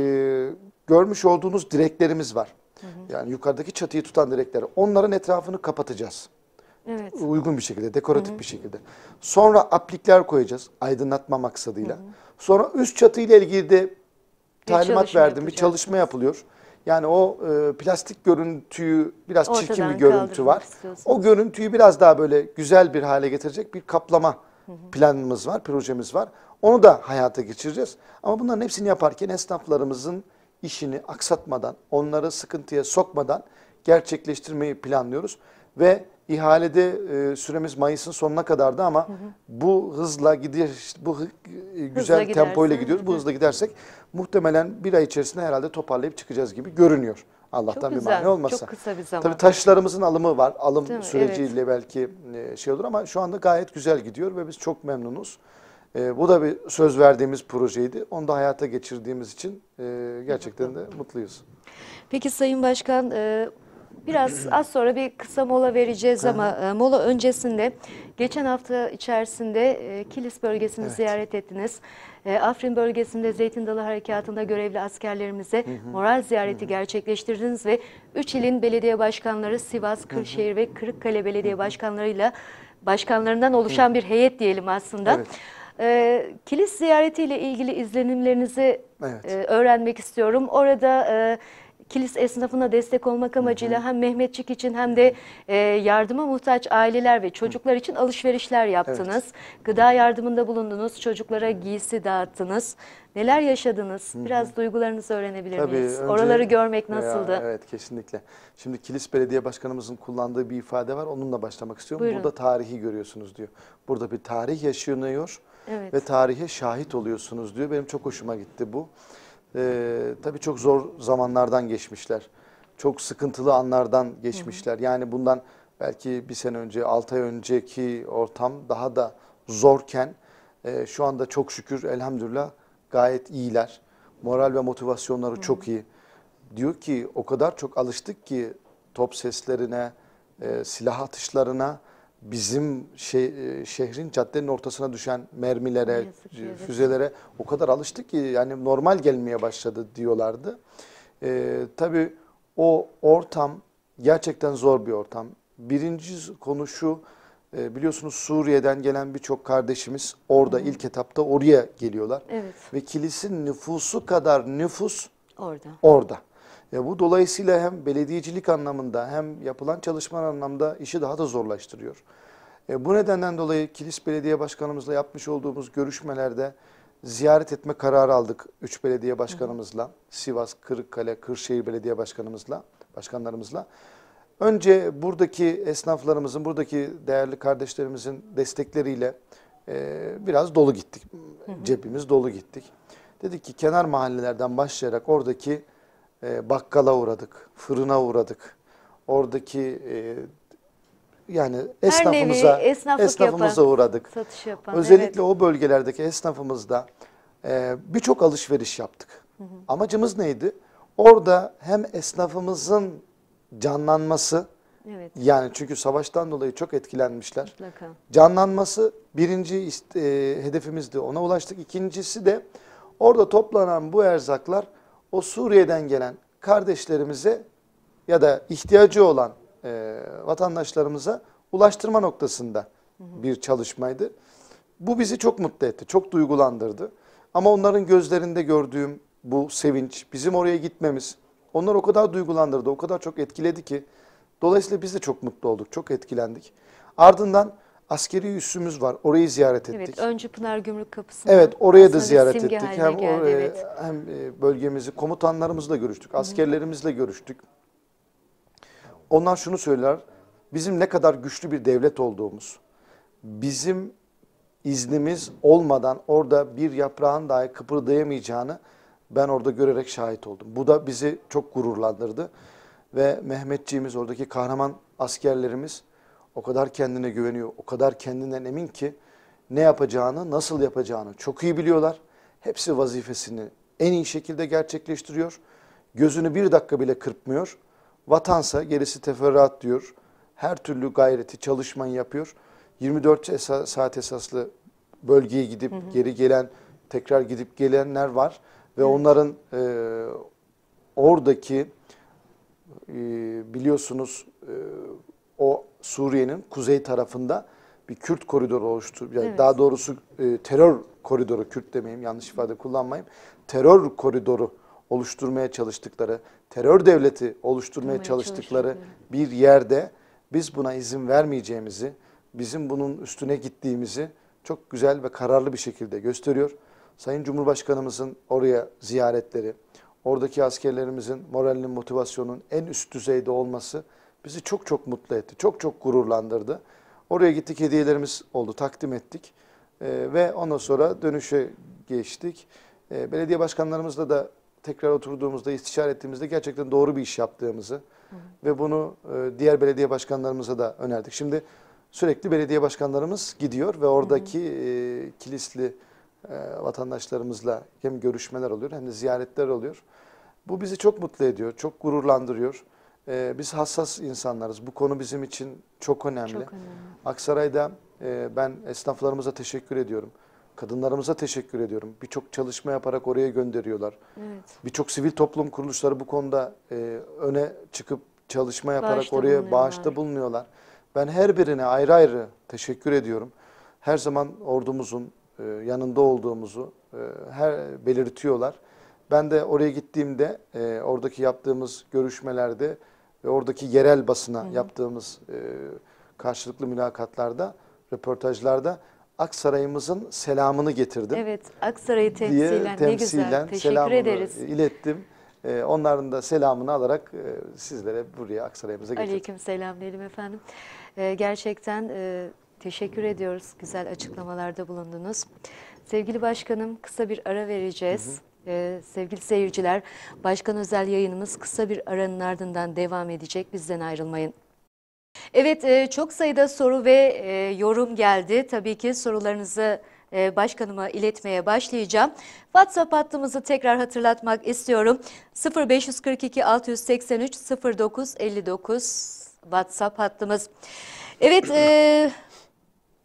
Speaker 2: görmüş olduğunuz direklerimiz var. Hı hı. Yani yukarıdaki çatıyı tutan direkler. Onların etrafını kapatacağız. Evet. Uygun bir şekilde, dekoratif hı hı. bir şekilde. Sonra aplikler koyacağız aydınlatma maksadıyla. Hı hı. Sonra üst çatı ile ilgili de talimat bir verdim. Bir çalışma yapılıyor. Yani o e, plastik görüntüyü biraz Ortadan çirkin bir görüntü var. O görüntüyü biraz daha böyle güzel bir hale getirecek bir kaplama planımız var, projemiz var. Onu da hayata geçireceğiz. Ama bunların hepsini yaparken esnaflarımızın işini aksatmadan, onları sıkıntıya sokmadan gerçekleştirmeyi planlıyoruz. Ve ihalede e, süremiz Mayıs'ın sonuna kadardı ama hı hı. bu hızla gidiş, bu e, güzel tempoyla gidiyoruz. Bu hızla gidersek muhtemelen bir ay içerisinde herhalde toparlayıp çıkacağız gibi görünüyor. Allah'tan çok bir güzel, mani olmasa. Çok kısa bir zaman. Tabii taşlarımızın alımı var. Alım süreciyle evet. belki e, şey olur ama şu anda gayet güzel gidiyor ve biz çok memnunuz. E, bu da bir söz verdiğimiz projeydi. Onu da hayata geçirdiğimiz için e, gerçekten de mutluyuz.
Speaker 1: Peki Sayın Başkan, e, Biraz az sonra bir kısa mola vereceğiz ama e, mola öncesinde geçen hafta içerisinde e, Kilis bölgesini evet. ziyaret ettiniz. E, Afrin bölgesinde Zeytin Dalı Harekatı'nda görevli askerlerimize hı hı. moral ziyareti hı hı. gerçekleştirdiniz ve 3 ilin belediye başkanları Sivas, Kırşehir hı hı. ve Kırıkkale belediye başkanlarıyla başkanlarından oluşan hı. bir heyet diyelim aslında. Evet. E, kilis ziyaretiyle ilgili izlenimlerinizi evet. e, öğrenmek istiyorum. Orada e, kilis esnafına destek olmak amacıyla hem Mehmetçik için hem de e, yardıma muhtaç aileler ve çocuklar için alışverişler yaptınız. Evet. Gıda yardımında bulundunuz, çocuklara giysi dağıttınız. Neler yaşadınız? Biraz duygularınızı öğrenebilir Tabii, miyiz? Önce, Oraları görmek nasıldı? Ya,
Speaker 2: evet kesinlikle. Şimdi Kilis Belediye Başkanımızın kullandığı bir ifade var. Onunla başlamak istiyorum. Buyurun. Burada tarihi görüyorsunuz diyor. Burada bir tarih yaşanıyor evet. ve tarihe şahit oluyorsunuz diyor. Benim çok hoşuma gitti bu e, tabii çok zor zamanlardan geçmişler. Çok sıkıntılı anlardan geçmişler. Yani bundan belki bir sene önce, altı ay önceki ortam daha da zorken e, şu anda çok şükür elhamdülillah gayet iyiler. Moral ve motivasyonları Hı. çok iyi. Diyor ki o kadar çok alıştık ki top seslerine, e, silah atışlarına, bizim şey, e, şehrin caddenin ortasına düşen mermilere, Yazık, e, füzelere o kadar alıştık ki yani normal gelmeye başladı diyorlardı. Ee, tabii o ortam gerçekten zor bir ortam. Birinci konu şu e, biliyorsunuz Suriye'den gelen birçok kardeşimiz orada Hı. ilk etapta oraya geliyorlar. Evet. Ve kilisin nüfusu kadar nüfus orada. orada. E bu dolayısıyla hem belediyecilik anlamında hem yapılan çalışma anlamda işi daha da zorlaştırıyor. E bu nedenden dolayı Kilis Belediye Başkanımızla yapmış olduğumuz görüşmelerde ziyaret etme kararı aldık üç belediye başkanımızla. Sivas, Kırıkkale, Kırşehir Belediye Başkanımızla, başkanlarımızla. Önce buradaki esnaflarımızın, buradaki değerli kardeşlerimizin destekleriyle e, biraz dolu gittik. Hı hı. Cebimiz dolu gittik. Dedik ki kenar mahallelerden başlayarak oradaki e, bakkala uğradık, fırına uğradık. Oradaki e, yani esnafımıza, esnafımıza yapan, uğradık. Satış yapan, Özellikle evet. o bölgelerdeki esnafımızda e, birçok alışveriş yaptık. Hı hı. Amacımız neydi? Orada hem esnafımızın canlanması, evet. yani çünkü savaştan dolayı çok etkilenmişler. Mutlaka. Canlanması birinci e, hedefimizdi, ona ulaştık. İkincisi de orada toplanan bu erzaklar o Suriye'den gelen kardeşlerimize ya da ihtiyacı olan e, vatandaşlarımıza ulaştırma noktasında bir çalışmaydı. Bu bizi çok mutlu etti, çok duygulandırdı. Ama onların gözlerinde gördüğüm bu sevinç, bizim oraya gitmemiz, onlar o kadar duygulandırdı, o kadar çok etkiledi ki. Dolayısıyla biz de çok mutlu olduk, çok etkilendik. Ardından askeri üssümüz var. Orayı ziyaret ettik. Evet,
Speaker 1: önce Pınar Gümrük Kapısı'na. Evet, oraya da ziyaret ettik. Hem geldi, or- evet.
Speaker 2: hem e, bölgemizi komutanlarımızla görüştük, askerlerimizle görüştük. Onlar şunu söyler. Bizim ne kadar güçlü bir devlet olduğumuz, bizim iznimiz olmadan orada bir yaprağın dahi kıpırdayamayacağını ben orada görerek şahit oldum. Bu da bizi çok gururlandırdı. Ve Mehmetçiğimiz, oradaki kahraman askerlerimiz o kadar kendine güveniyor, o kadar kendinden emin ki ne yapacağını, nasıl yapacağını çok iyi biliyorlar. Hepsi vazifesini en iyi şekilde gerçekleştiriyor. Gözünü bir dakika bile kırpmıyor. Vatansa gerisi teferruat diyor. Her türlü gayreti, çalışmayı yapıyor. 24 esa saat esaslı bölgeye gidip hı hı. geri gelen, tekrar gidip gelenler var. Ve hı. onların e, oradaki e, biliyorsunuz e, o Suriye'nin kuzey tarafında bir Kürt koridoru oluştu. Yani evet. Daha doğrusu e, terör koridoru, Kürt demeyeyim yanlış ifade kullanmayayım. Terör koridoru oluşturmaya çalıştıkları, terör devleti oluşturmaya çalıştıkları bir yerde biz buna izin vermeyeceğimizi, bizim bunun üstüne gittiğimizi çok güzel ve kararlı bir şekilde gösteriyor. Sayın Cumhurbaşkanımızın oraya ziyaretleri, oradaki askerlerimizin moralinin, motivasyonun en üst düzeyde olması bizi çok çok mutlu etti. Çok çok gururlandırdı. Oraya gittik hediyelerimiz oldu takdim ettik. E, ve ondan sonra dönüşe geçtik. E, belediye başkanlarımızla da tekrar oturduğumuzda, istişare ettiğimizde gerçekten doğru bir iş yaptığımızı hı hı. ve bunu e, diğer belediye başkanlarımıza da önerdik. Şimdi sürekli belediye başkanlarımız gidiyor ve oradaki hı hı. E, kilisli e, vatandaşlarımızla hem görüşmeler oluyor hem de ziyaretler oluyor. Bu bizi çok mutlu ediyor, çok gururlandırıyor. E, biz hassas insanlarız. Bu konu bizim için çok önemli. Çok önemli. Aksaray'da e, ben esnaflarımıza teşekkür ediyorum. Kadınlarımıza teşekkür ediyorum. Birçok çalışma yaparak oraya gönderiyorlar. Evet. Birçok sivil toplum kuruluşları bu konuda e, öne çıkıp çalışma yaparak bağışta oraya bulunuyorlar. bağışta bulunuyorlar. Ben her birine ayrı ayrı teşekkür ediyorum. Her zaman ordumuzun e, yanında olduğumuzu e, her belirtiyorlar. Ben de oraya gittiğimde e, oradaki yaptığımız görüşmelerde ve oradaki yerel basına hı hı. yaptığımız e, karşılıklı mülakatlarda, röportajlarda Aksaray'ımızın selamını getirdim. Evet,
Speaker 1: Aksaray'ı temsilen, diye, temsilen ne güzel, teşekkür ederiz.
Speaker 2: ilettim. E, onların da selamını alarak e, sizlere buraya Aksaray'ımıza getirdim. Aleyküm
Speaker 1: selam diyelim efendim. E, gerçekten e, teşekkür ediyoruz. Güzel açıklamalarda bulundunuz. Sevgili başkanım kısa bir ara vereceğiz. Hı hı. Ee, sevgili seyirciler, Başkan Özel yayınımız kısa bir aranın ardından devam edecek. Bizden ayrılmayın. Evet, e, çok sayıda soru ve e, yorum geldi. Tabii ki sorularınızı e, başkanıma iletmeye başlayacağım. WhatsApp hattımızı tekrar hatırlatmak istiyorum. 0542 683 0959 WhatsApp hattımız. Evet, e,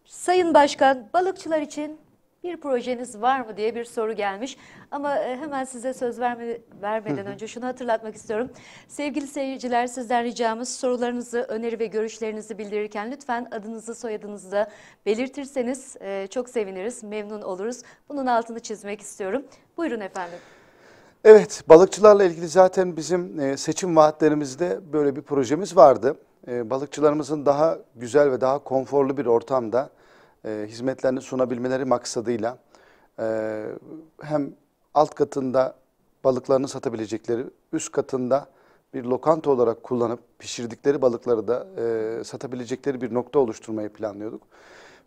Speaker 1: Sayın Başkan, balıkçılar için bir projeniz var mı diye bir soru gelmiş. Ama e, hemen size söz verme, vermeden önce şunu hatırlatmak istiyorum. Sevgili seyirciler sizden ricamız sorularınızı, öneri ve görüşlerinizi bildirirken lütfen adınızı, soyadınızı da belirtirseniz e, çok seviniriz, memnun oluruz. Bunun altını çizmek istiyorum. Buyurun efendim.
Speaker 2: Evet, balıkçılarla ilgili zaten bizim e, seçim vaatlerimizde böyle bir projemiz vardı. Balıkçılarımızın daha güzel ve daha konforlu bir ortamda e, hizmetlerini sunabilmeleri maksadıyla e, hem alt katında balıklarını satabilecekleri, üst katında bir lokanta olarak kullanıp pişirdikleri balıkları da e, satabilecekleri bir nokta oluşturmayı planlıyorduk.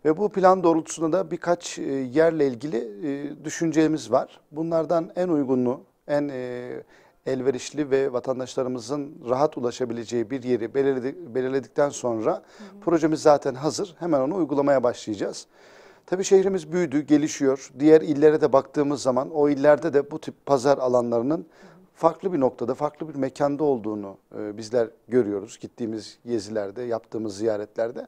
Speaker 2: Ve bu plan doğrultusunda da birkaç e, yerle ilgili e, düşüncemiz var. Bunlardan en uygunlu, en e, elverişli ve vatandaşlarımızın rahat ulaşabileceği bir yeri belirledikten sonra hı hı. projemiz zaten hazır. Hemen onu uygulamaya başlayacağız. Tabii şehrimiz büyüdü, gelişiyor. Diğer illere de baktığımız zaman o illerde de bu tip pazar alanlarının farklı bir noktada, farklı bir mekanda olduğunu e, bizler görüyoruz. Gittiğimiz gezilerde, yaptığımız ziyaretlerde.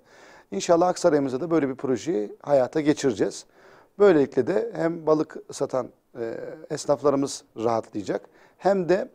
Speaker 2: İnşallah Aksaray'ımıza da böyle bir projeyi hayata geçireceğiz. Böylelikle de hem balık satan e, esnaflarımız rahatlayacak hem de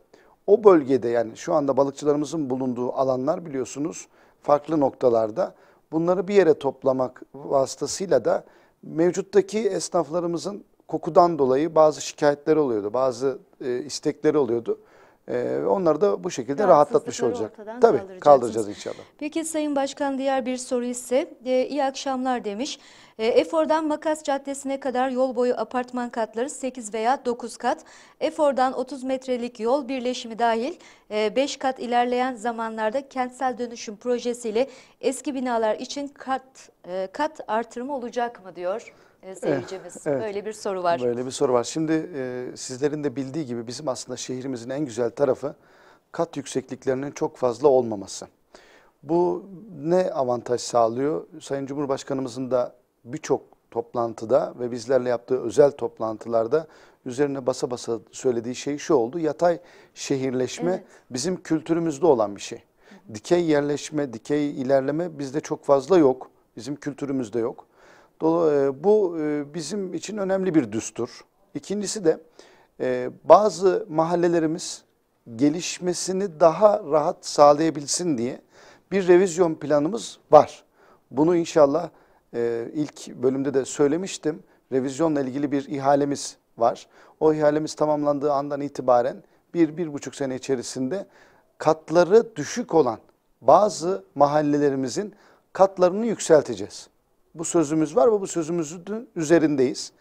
Speaker 2: o bölgede yani şu anda balıkçılarımızın bulunduğu alanlar biliyorsunuz farklı noktalarda bunları bir yere toplamak vasıtasıyla da mevcuttaki esnaflarımızın kokudan dolayı bazı şikayetleri oluyordu, bazı e, istekleri oluyordu. Ee, onları da bu şekilde rahatlatmış olacak. Tabii kaldıracağız inşallah.
Speaker 1: Peki Sayın Başkan diğer bir soru ise e, iyi akşamlar demiş. E, Efor'dan Makas Caddesi'ne kadar yol boyu apartman katları 8 veya 9 kat. Efor'dan 30 metrelik yol birleşimi dahil e, ee, 5 kat ilerleyen zamanlarda kentsel dönüşüm projesiyle eski binalar için kat, e, kat artırımı olacak mı diyor e, eh, seyircimiz. Evet. Böyle bir soru var.
Speaker 2: Böyle bir soru var. Şimdi e, sizlerin de bildiği gibi bizim aslında şehrimizin en güzel tarafı kat yüksekliklerinin çok fazla olmaması. Bu ne avantaj sağlıyor? Sayın Cumhurbaşkanımızın da birçok toplantıda ve bizlerle yaptığı özel toplantılarda üzerine basa basa söylediği şey şu oldu. Yatay şehirleşme evet. bizim kültürümüzde olan bir şey. Dikey yerleşme, dikey ilerleme bizde çok fazla yok. Bizim kültürümüzde yok. E, bu e, bizim için önemli bir düstur. İkincisi de e, bazı mahallelerimiz gelişmesini daha rahat sağlayabilsin diye bir revizyon planımız var. Bunu inşallah ilk bölümde de söylemiştim. Revizyonla ilgili bir ihalemiz var. O ihalemiz tamamlandığı andan itibaren bir, bir buçuk sene içerisinde katları düşük olan bazı mahallelerimizin katlarını yükselteceğiz. Bu sözümüz var ve bu sözümüzün üzerindeyiz.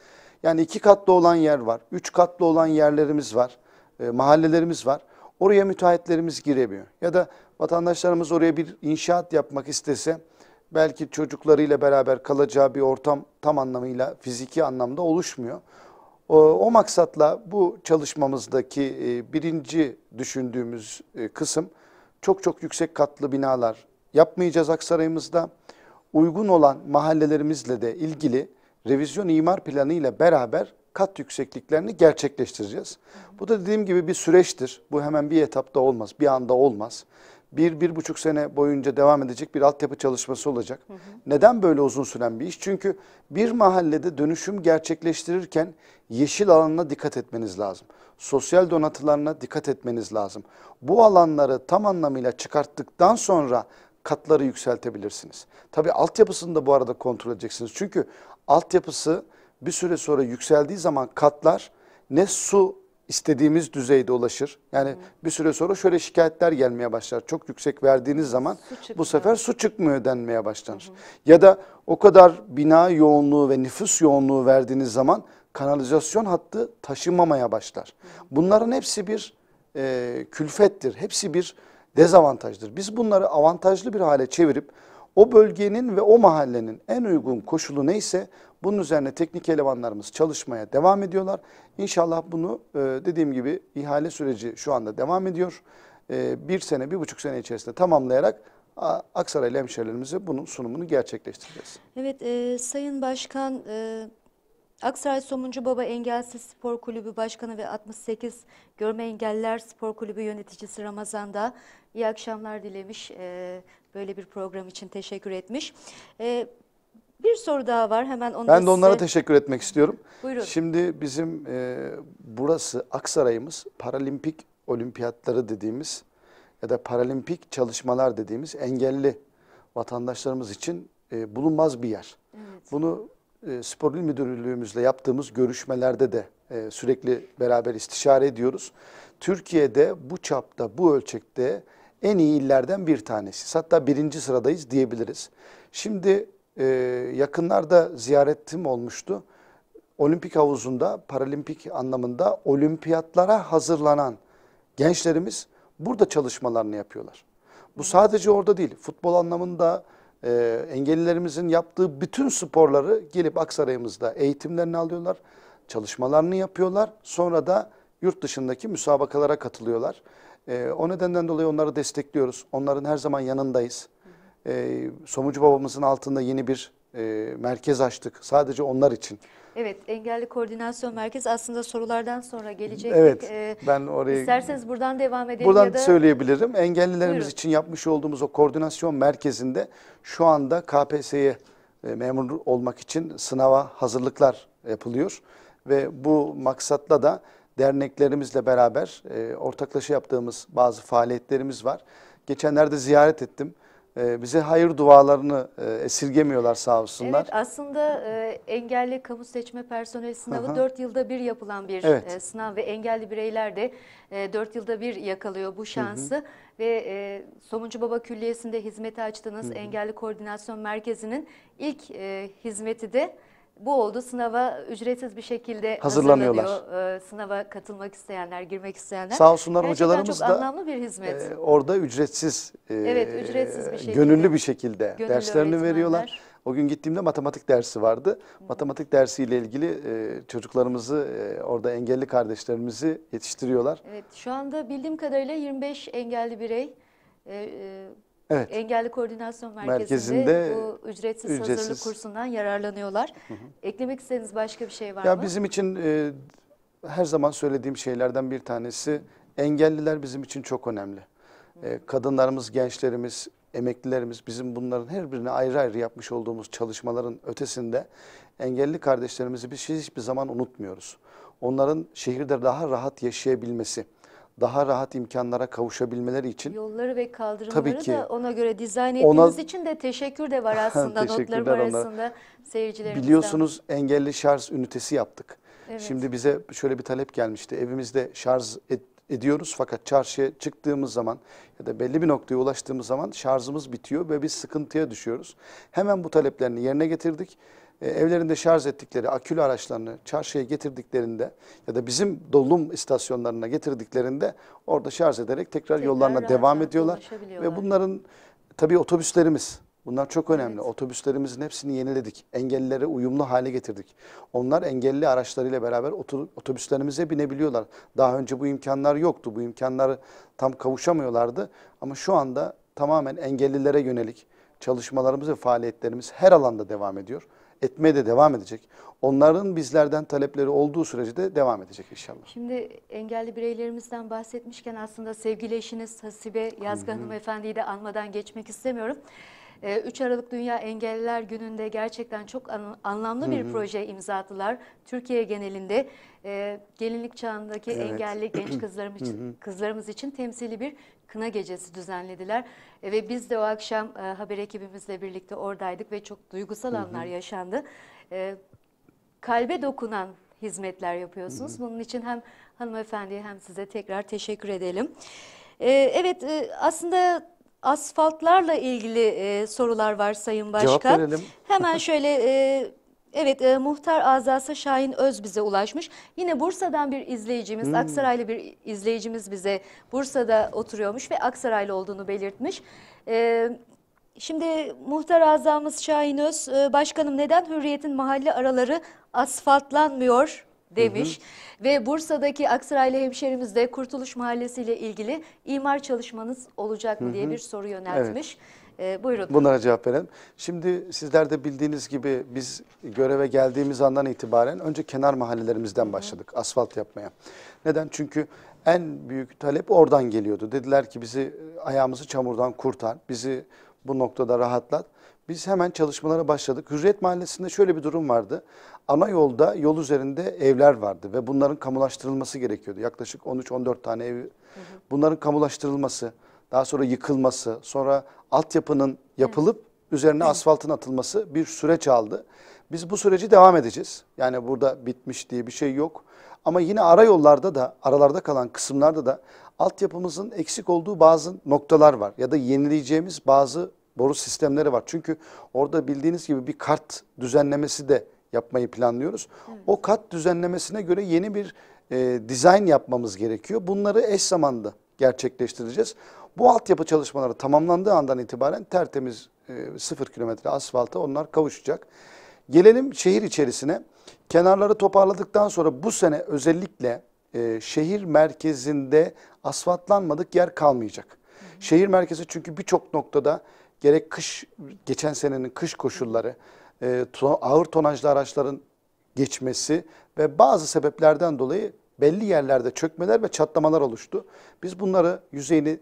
Speaker 2: Yani iki katlı olan yer var, üç katlı olan yerlerimiz var, e, mahallelerimiz var. Oraya müteahhitlerimiz giremiyor. Ya da vatandaşlarımız oraya bir inşaat yapmak istese belki çocuklarıyla beraber kalacağı bir ortam tam anlamıyla fiziki anlamda oluşmuyor. O, o maksatla bu çalışmamızdaki e, birinci düşündüğümüz e, kısım çok çok yüksek katlı binalar yapmayacağız Aksaray'ımızda uygun olan mahallelerimizle de ilgili revizyon imar planı ile beraber kat yüksekliklerini gerçekleştireceğiz. Bu da dediğim gibi bir süreçtir. Bu hemen bir etapta olmaz, bir anda olmaz. Bir, bir buçuk sene boyunca devam edecek bir altyapı çalışması olacak. Hı hı. Neden böyle uzun süren bir iş? Çünkü bir mahallede dönüşüm gerçekleştirirken yeşil alanına dikkat etmeniz lazım. Sosyal donatılarına dikkat etmeniz lazım. Bu alanları tam anlamıyla çıkarttıktan sonra katları yükseltebilirsiniz. Tabi altyapısını da bu arada kontrol edeceksiniz. Çünkü altyapısı bir süre sonra yükseldiği zaman katlar ne su istediğimiz düzeyde ulaşır. Yani Hı. bir süre sonra şöyle şikayetler gelmeye başlar. Çok yüksek verdiğiniz zaman bu sefer su çıkmıyor denmeye başlanır. Hı. Ya da o kadar bina yoğunluğu ve nüfus yoğunluğu verdiğiniz zaman kanalizasyon hattı taşımamaya başlar. Hı. Bunların hepsi bir e, külfettir. Hepsi bir dezavantajdır. Biz bunları avantajlı bir hale çevirip o bölgenin ve o mahallenin en uygun koşulu neyse bunun üzerine teknik elemanlarımız çalışmaya devam ediyorlar. İnşallah bunu e, dediğim gibi ihale süreci şu anda devam ediyor. E, bir sene, bir buçuk sene içerisinde tamamlayarak Aksaraylı hemşehrilerimize bunun sunumunu gerçekleştireceğiz.
Speaker 1: Evet e, Sayın Başkan e, Aksaray Somuncu Baba Engelsiz Spor Kulübü Başkanı ve 68 Görme Engelliler Spor Kulübü yöneticisi Ramazan'da iyi akşamlar dilemiş. E, böyle bir program için teşekkür etmiş. E, bir soru daha var hemen onu Ben de onlara size...
Speaker 2: teşekkür etmek istiyorum. Buyurun. Şimdi bizim e, burası Aksaray'ımız paralimpik olimpiyatları dediğimiz ya da paralimpik çalışmalar dediğimiz engelli vatandaşlarımız için e, bulunmaz bir yer. Evet. Bunu e, Spor İl Müdürlüğümüzle yaptığımız görüşmelerde de e, sürekli beraber istişare ediyoruz. Türkiye'de bu çapta, bu ölçekte en iyi illerden bir tanesi. Hatta birinci sıradayız diyebiliriz. Şimdi e, yakınlarda ziyaretim olmuştu. Olimpik havuzunda, paralimpik anlamında olimpiyatlara hazırlanan gençlerimiz burada çalışmalarını yapıyorlar. Bu sadece orada değil, futbol anlamında e, engellilerimizin yaptığı bütün sporları gelip Aksaray'ımızda eğitimlerini alıyorlar, çalışmalarını yapıyorlar. Sonra da yurt dışındaki müsabakalara katılıyorlar. E, o nedenden dolayı onları destekliyoruz. Onların her zaman yanındayız. E, Somucu babamızın altında yeni bir e, merkez açtık. Sadece onlar için.
Speaker 1: Evet, engelli koordinasyon merkezi aslında sorulardan sonra gelecek. Evet, ee, ben oraya... İsterseniz buradan devam edelim buradan ya da...
Speaker 2: söyleyebilirim. Engellilerimiz Buyurun. için yapmış olduğumuz o koordinasyon merkezinde şu anda KPSS'ye e, memur olmak için sınava hazırlıklar yapılıyor. Ve bu maksatla da derneklerimizle beraber e, ortaklaşa yaptığımız bazı faaliyetlerimiz var. Geçenlerde ziyaret ettim. E, bize hayır dualarını e, esirgemiyorlar sağ olsunlar. Evet
Speaker 1: aslında e, engelli kamu seçme personeli sınavı Aha. 4 yılda bir yapılan bir evet. e, sınav ve engelli bireyler de e, 4 yılda bir yakalıyor bu şansı. Hı hı. Ve e, Somuncu Baba Külliyesi'nde hizmeti açtığınız hı hı. Engelli Koordinasyon Merkezi'nin ilk e, hizmeti de bu oldu. Sınava ücretsiz bir şekilde hazırlanıyorlar. Hazırlanıyor. Ee, sınava katılmak isteyenler, girmek isteyenler. Sağ olsunlar Gerçekten hocalarımız çok da anlamlı bir hizmet. E,
Speaker 2: orada ücretsiz, e, evet, ücretsiz bir şekilde, gönüllü bir şekilde gönüllü derslerini veriyorlar. O gün gittiğimde matematik dersi vardı. Matematik dersiyle ilgili e, çocuklarımızı e, orada engelli kardeşlerimizi yetiştiriyorlar.
Speaker 1: Evet şu anda bildiğim kadarıyla 25 engelli birey e, e, Evet. Engelli Koordinasyon Merkezi'nde, Merkezinde bu ücretsiz, ücretsiz hazırlık kursundan yararlanıyorlar. Hı hı. Eklemek istediğiniz başka bir şey var ya mı? Bizim
Speaker 2: için e, her zaman söylediğim şeylerden bir tanesi engelliler bizim için çok önemli. E, kadınlarımız, gençlerimiz, emeklilerimiz bizim bunların her birine ayrı ayrı yapmış olduğumuz çalışmaların ötesinde engelli kardeşlerimizi biz hiçbir zaman unutmuyoruz. Onların şehirde daha rahat yaşayabilmesi, daha rahat imkanlara kavuşabilmeleri için.
Speaker 1: Yolları ve kaldırımları tabii ki, da ona göre dizayn ettiğiniz ona, için de teşekkür de var aslında notlarım onlara. arasında seyircilerimizden. Biliyorsunuz
Speaker 2: engelli şarj ünitesi yaptık. Evet. Şimdi bize şöyle bir talep gelmişti. Evimizde şarj et, ediyoruz fakat çarşıya çıktığımız zaman ya da belli bir noktaya ulaştığımız zaman şarjımız bitiyor ve biz sıkıntıya düşüyoruz. Hemen bu taleplerini yerine getirdik. E, evlerinde şarj ettikleri akülü araçlarını çarşıya getirdiklerinde ya da bizim dolum istasyonlarına getirdiklerinde orada şarj ederek tekrar, tekrar yollarına devam ediyorlar. Ve bunların tabii otobüslerimiz bunlar çok önemli. Evet. Otobüslerimizin hepsini yeniledik. Engellilere uyumlu hale getirdik. Onlar engelli araçlarıyla beraber otobüslerimize binebiliyorlar. Daha önce bu imkanlar yoktu. Bu imkanları tam kavuşamıyorlardı. Ama şu anda tamamen engellilere yönelik çalışmalarımız ve faaliyetlerimiz her alanda devam ediyor etmeye de devam edecek. Onların bizlerden talepleri olduğu sürece de devam edecek inşallah.
Speaker 1: Şimdi engelli bireylerimizden bahsetmişken aslında sevgili eşiniz Hasibe Yazgan Hanımefendi'yi de anmadan geçmek istemiyorum. 3 ee, Aralık Dünya Engelliler Günü'nde gerçekten çok an, anlamlı bir hı hı. proje imza Türkiye genelinde e, gelinlik çağındaki evet. engelli genç kızlarımız, için, kızlarımız için temsili bir kına gecesi düzenlediler. E, ve biz de o akşam e, haber ekibimizle birlikte oradaydık ve çok duygusal hı hı. anlar yaşandı. E, kalbe dokunan hizmetler yapıyorsunuz. Hı hı. Bunun için hem hanımefendiye hem size tekrar teşekkür edelim. E, evet e, aslında asfaltlarla ilgili e, sorular var Sayın Başkan. Cevap verelim. Hemen şöyle... E, Evet e, muhtar azası Şahin Öz bize ulaşmış. Yine Bursa'dan bir izleyicimiz, hmm. Aksaraylı bir izleyicimiz bize Bursa'da oturuyormuş ve Aksaraylı olduğunu belirtmiş. E, şimdi muhtar azamız Şahin Öz, e, başkanım neden hürriyetin mahalle araları asfaltlanmıyor demiş. Hı hı. Ve Bursa'daki Aksaraylı hemşerimizde Kurtuluş Mahallesi ile ilgili imar çalışmanız olacak mı hı hı. diye bir soru yöneltmiş. Evet. E, buyurun. Bunlara
Speaker 2: cevap verelim. Şimdi sizler de bildiğiniz gibi biz göreve geldiğimiz andan itibaren önce kenar mahallelerimizden başladık Hı. asfalt yapmaya. Neden? Çünkü en büyük talep oradan geliyordu. Dediler ki bizi e, ayağımızı çamurdan kurtar, bizi bu noktada rahatlat. Biz hemen çalışmalara başladık. Hürriyet Mahallesi'nde şöyle bir durum vardı. Ana yolda yol üzerinde evler vardı ve bunların kamulaştırılması gerekiyordu. Yaklaşık 13-14 tane ev. Hı hı. Bunların kamulaştırılması, daha sonra yıkılması, sonra altyapının yapılıp evet. üzerine evet. asfaltın atılması bir süreç aldı. Biz bu süreci devam edeceğiz. Yani burada bitmiş diye bir şey yok. Ama yine ara yollarda da aralarda kalan kısımlarda da altyapımızın eksik olduğu bazı noktalar var. Ya da yenileyeceğimiz bazı boru sistemleri var. Çünkü orada bildiğiniz gibi bir kart düzenlemesi de yapmayı planlıyoruz. Evet. O kart düzenlemesine göre yeni bir e, dizayn yapmamız gerekiyor. Bunları eş zamanda gerçekleştireceğiz. Bu altyapı çalışmaları tamamlandığı andan itibaren tertemiz e, 0 kilometre asfalta onlar kavuşacak. Gelelim şehir içerisine. Kenarları toparladıktan sonra bu sene özellikle e, şehir merkezinde asfaltlanmadık yer kalmayacak. hı. Şehir merkezi çünkü birçok noktada gerek kış geçen senenin kış koşulları, e, to, ağır tonajlı araçların geçmesi ve bazı sebeplerden dolayı belli yerlerde çökmeler ve çatlamalar oluştu. Biz bunları yüzeyini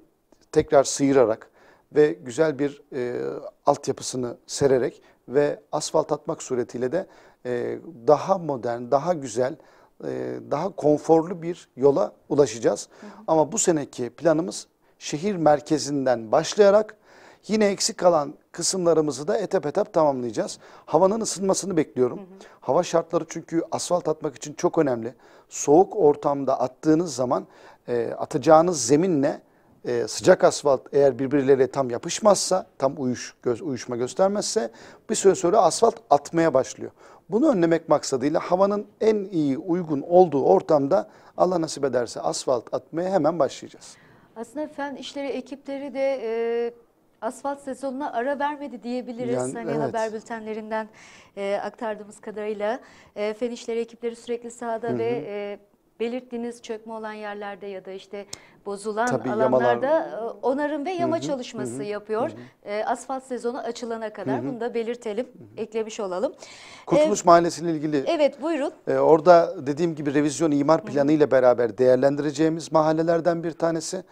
Speaker 2: tekrar sıyırarak ve güzel bir e, altyapısını sererek ve asfalt atmak suretiyle de e, daha modern, daha güzel, e, daha konforlu bir yola ulaşacağız. Hı hı. Ama bu seneki planımız şehir merkezinden başlayarak Yine eksik kalan kısımlarımızı da etap etap tamamlayacağız. Havanın ısınmasını bekliyorum. Hı hı. Hava şartları çünkü asfalt atmak için çok önemli. Soğuk ortamda attığınız zaman e, atacağınız zeminle e, sıcak asfalt eğer birbirleriyle tam yapışmazsa, tam uyuş, göz, uyuşma göstermezse bir süre sonra asfalt atmaya başlıyor. Bunu önlemek maksadıyla havanın en iyi uygun olduğu ortamda Allah nasip ederse asfalt atmaya hemen başlayacağız.
Speaker 1: Aslında fen işleri ekipleri de e, asfalt sezonuna ara vermedi diyebiliriz. Yani, hani evet. haber bültenlerinden e, aktardığımız kadarıyla e, fen işleri ekipleri sürekli sahada Hı -hı. ve e, belirttiğiniz çökme olan yerlerde ya da işte bozulan Tabii, alanlarda yamalar... E, onarım ve yama hı hı, çalışması hı, yapıyor. Hı hı. E, asfalt sezonu açılana kadar hı hı. bunu da belirtelim, hı hı. eklemiş olalım.
Speaker 2: Kurtuluş ee, Mahallesi ilgili.
Speaker 1: Evet buyurun.
Speaker 2: E, orada dediğim gibi revizyon imar planı ile beraber değerlendireceğimiz mahallelerden bir tanesi.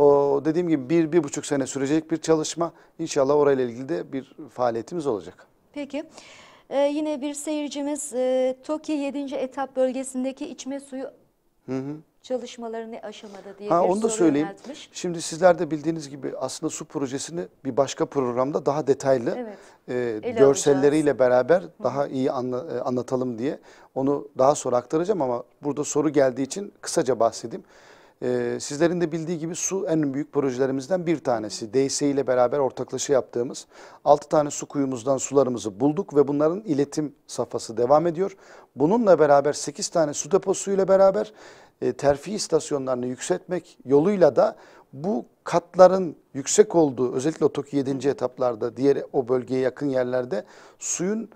Speaker 2: O dediğim gibi bir, bir buçuk sene sürecek bir çalışma. İnşallah orayla ilgili de bir faaliyetimiz olacak.
Speaker 1: Peki. Ee, yine bir seyircimiz e, TOKİ 7. etap bölgesindeki içme suyu hı hı. çalışmaları ne aşamada diye ha, bir onu da soru söyleyeyim. yöneltmiş.
Speaker 2: Şimdi sizler de bildiğiniz gibi aslında su projesini bir başka programda daha detaylı Evet. e, Ele görselleriyle beraber daha iyi anla- e, anlatalım diye onu daha sonra aktaracağım ama burada soru geldiği için kısaca bahsedeyim. Ee, sizlerin de bildiği gibi su en büyük projelerimizden bir tanesi. DS ile beraber ortaklaşa yaptığımız 6 tane su kuyumuzdan sularımızı bulduk ve bunların iletim safhası devam ediyor. Bununla beraber 8 tane su deposu ile beraber e, terfi istasyonlarını yükseltmek yoluyla da bu katların yüksek olduğu özellikle o TOKİ 7. etaplarda diğer o bölgeye yakın yerlerde suyun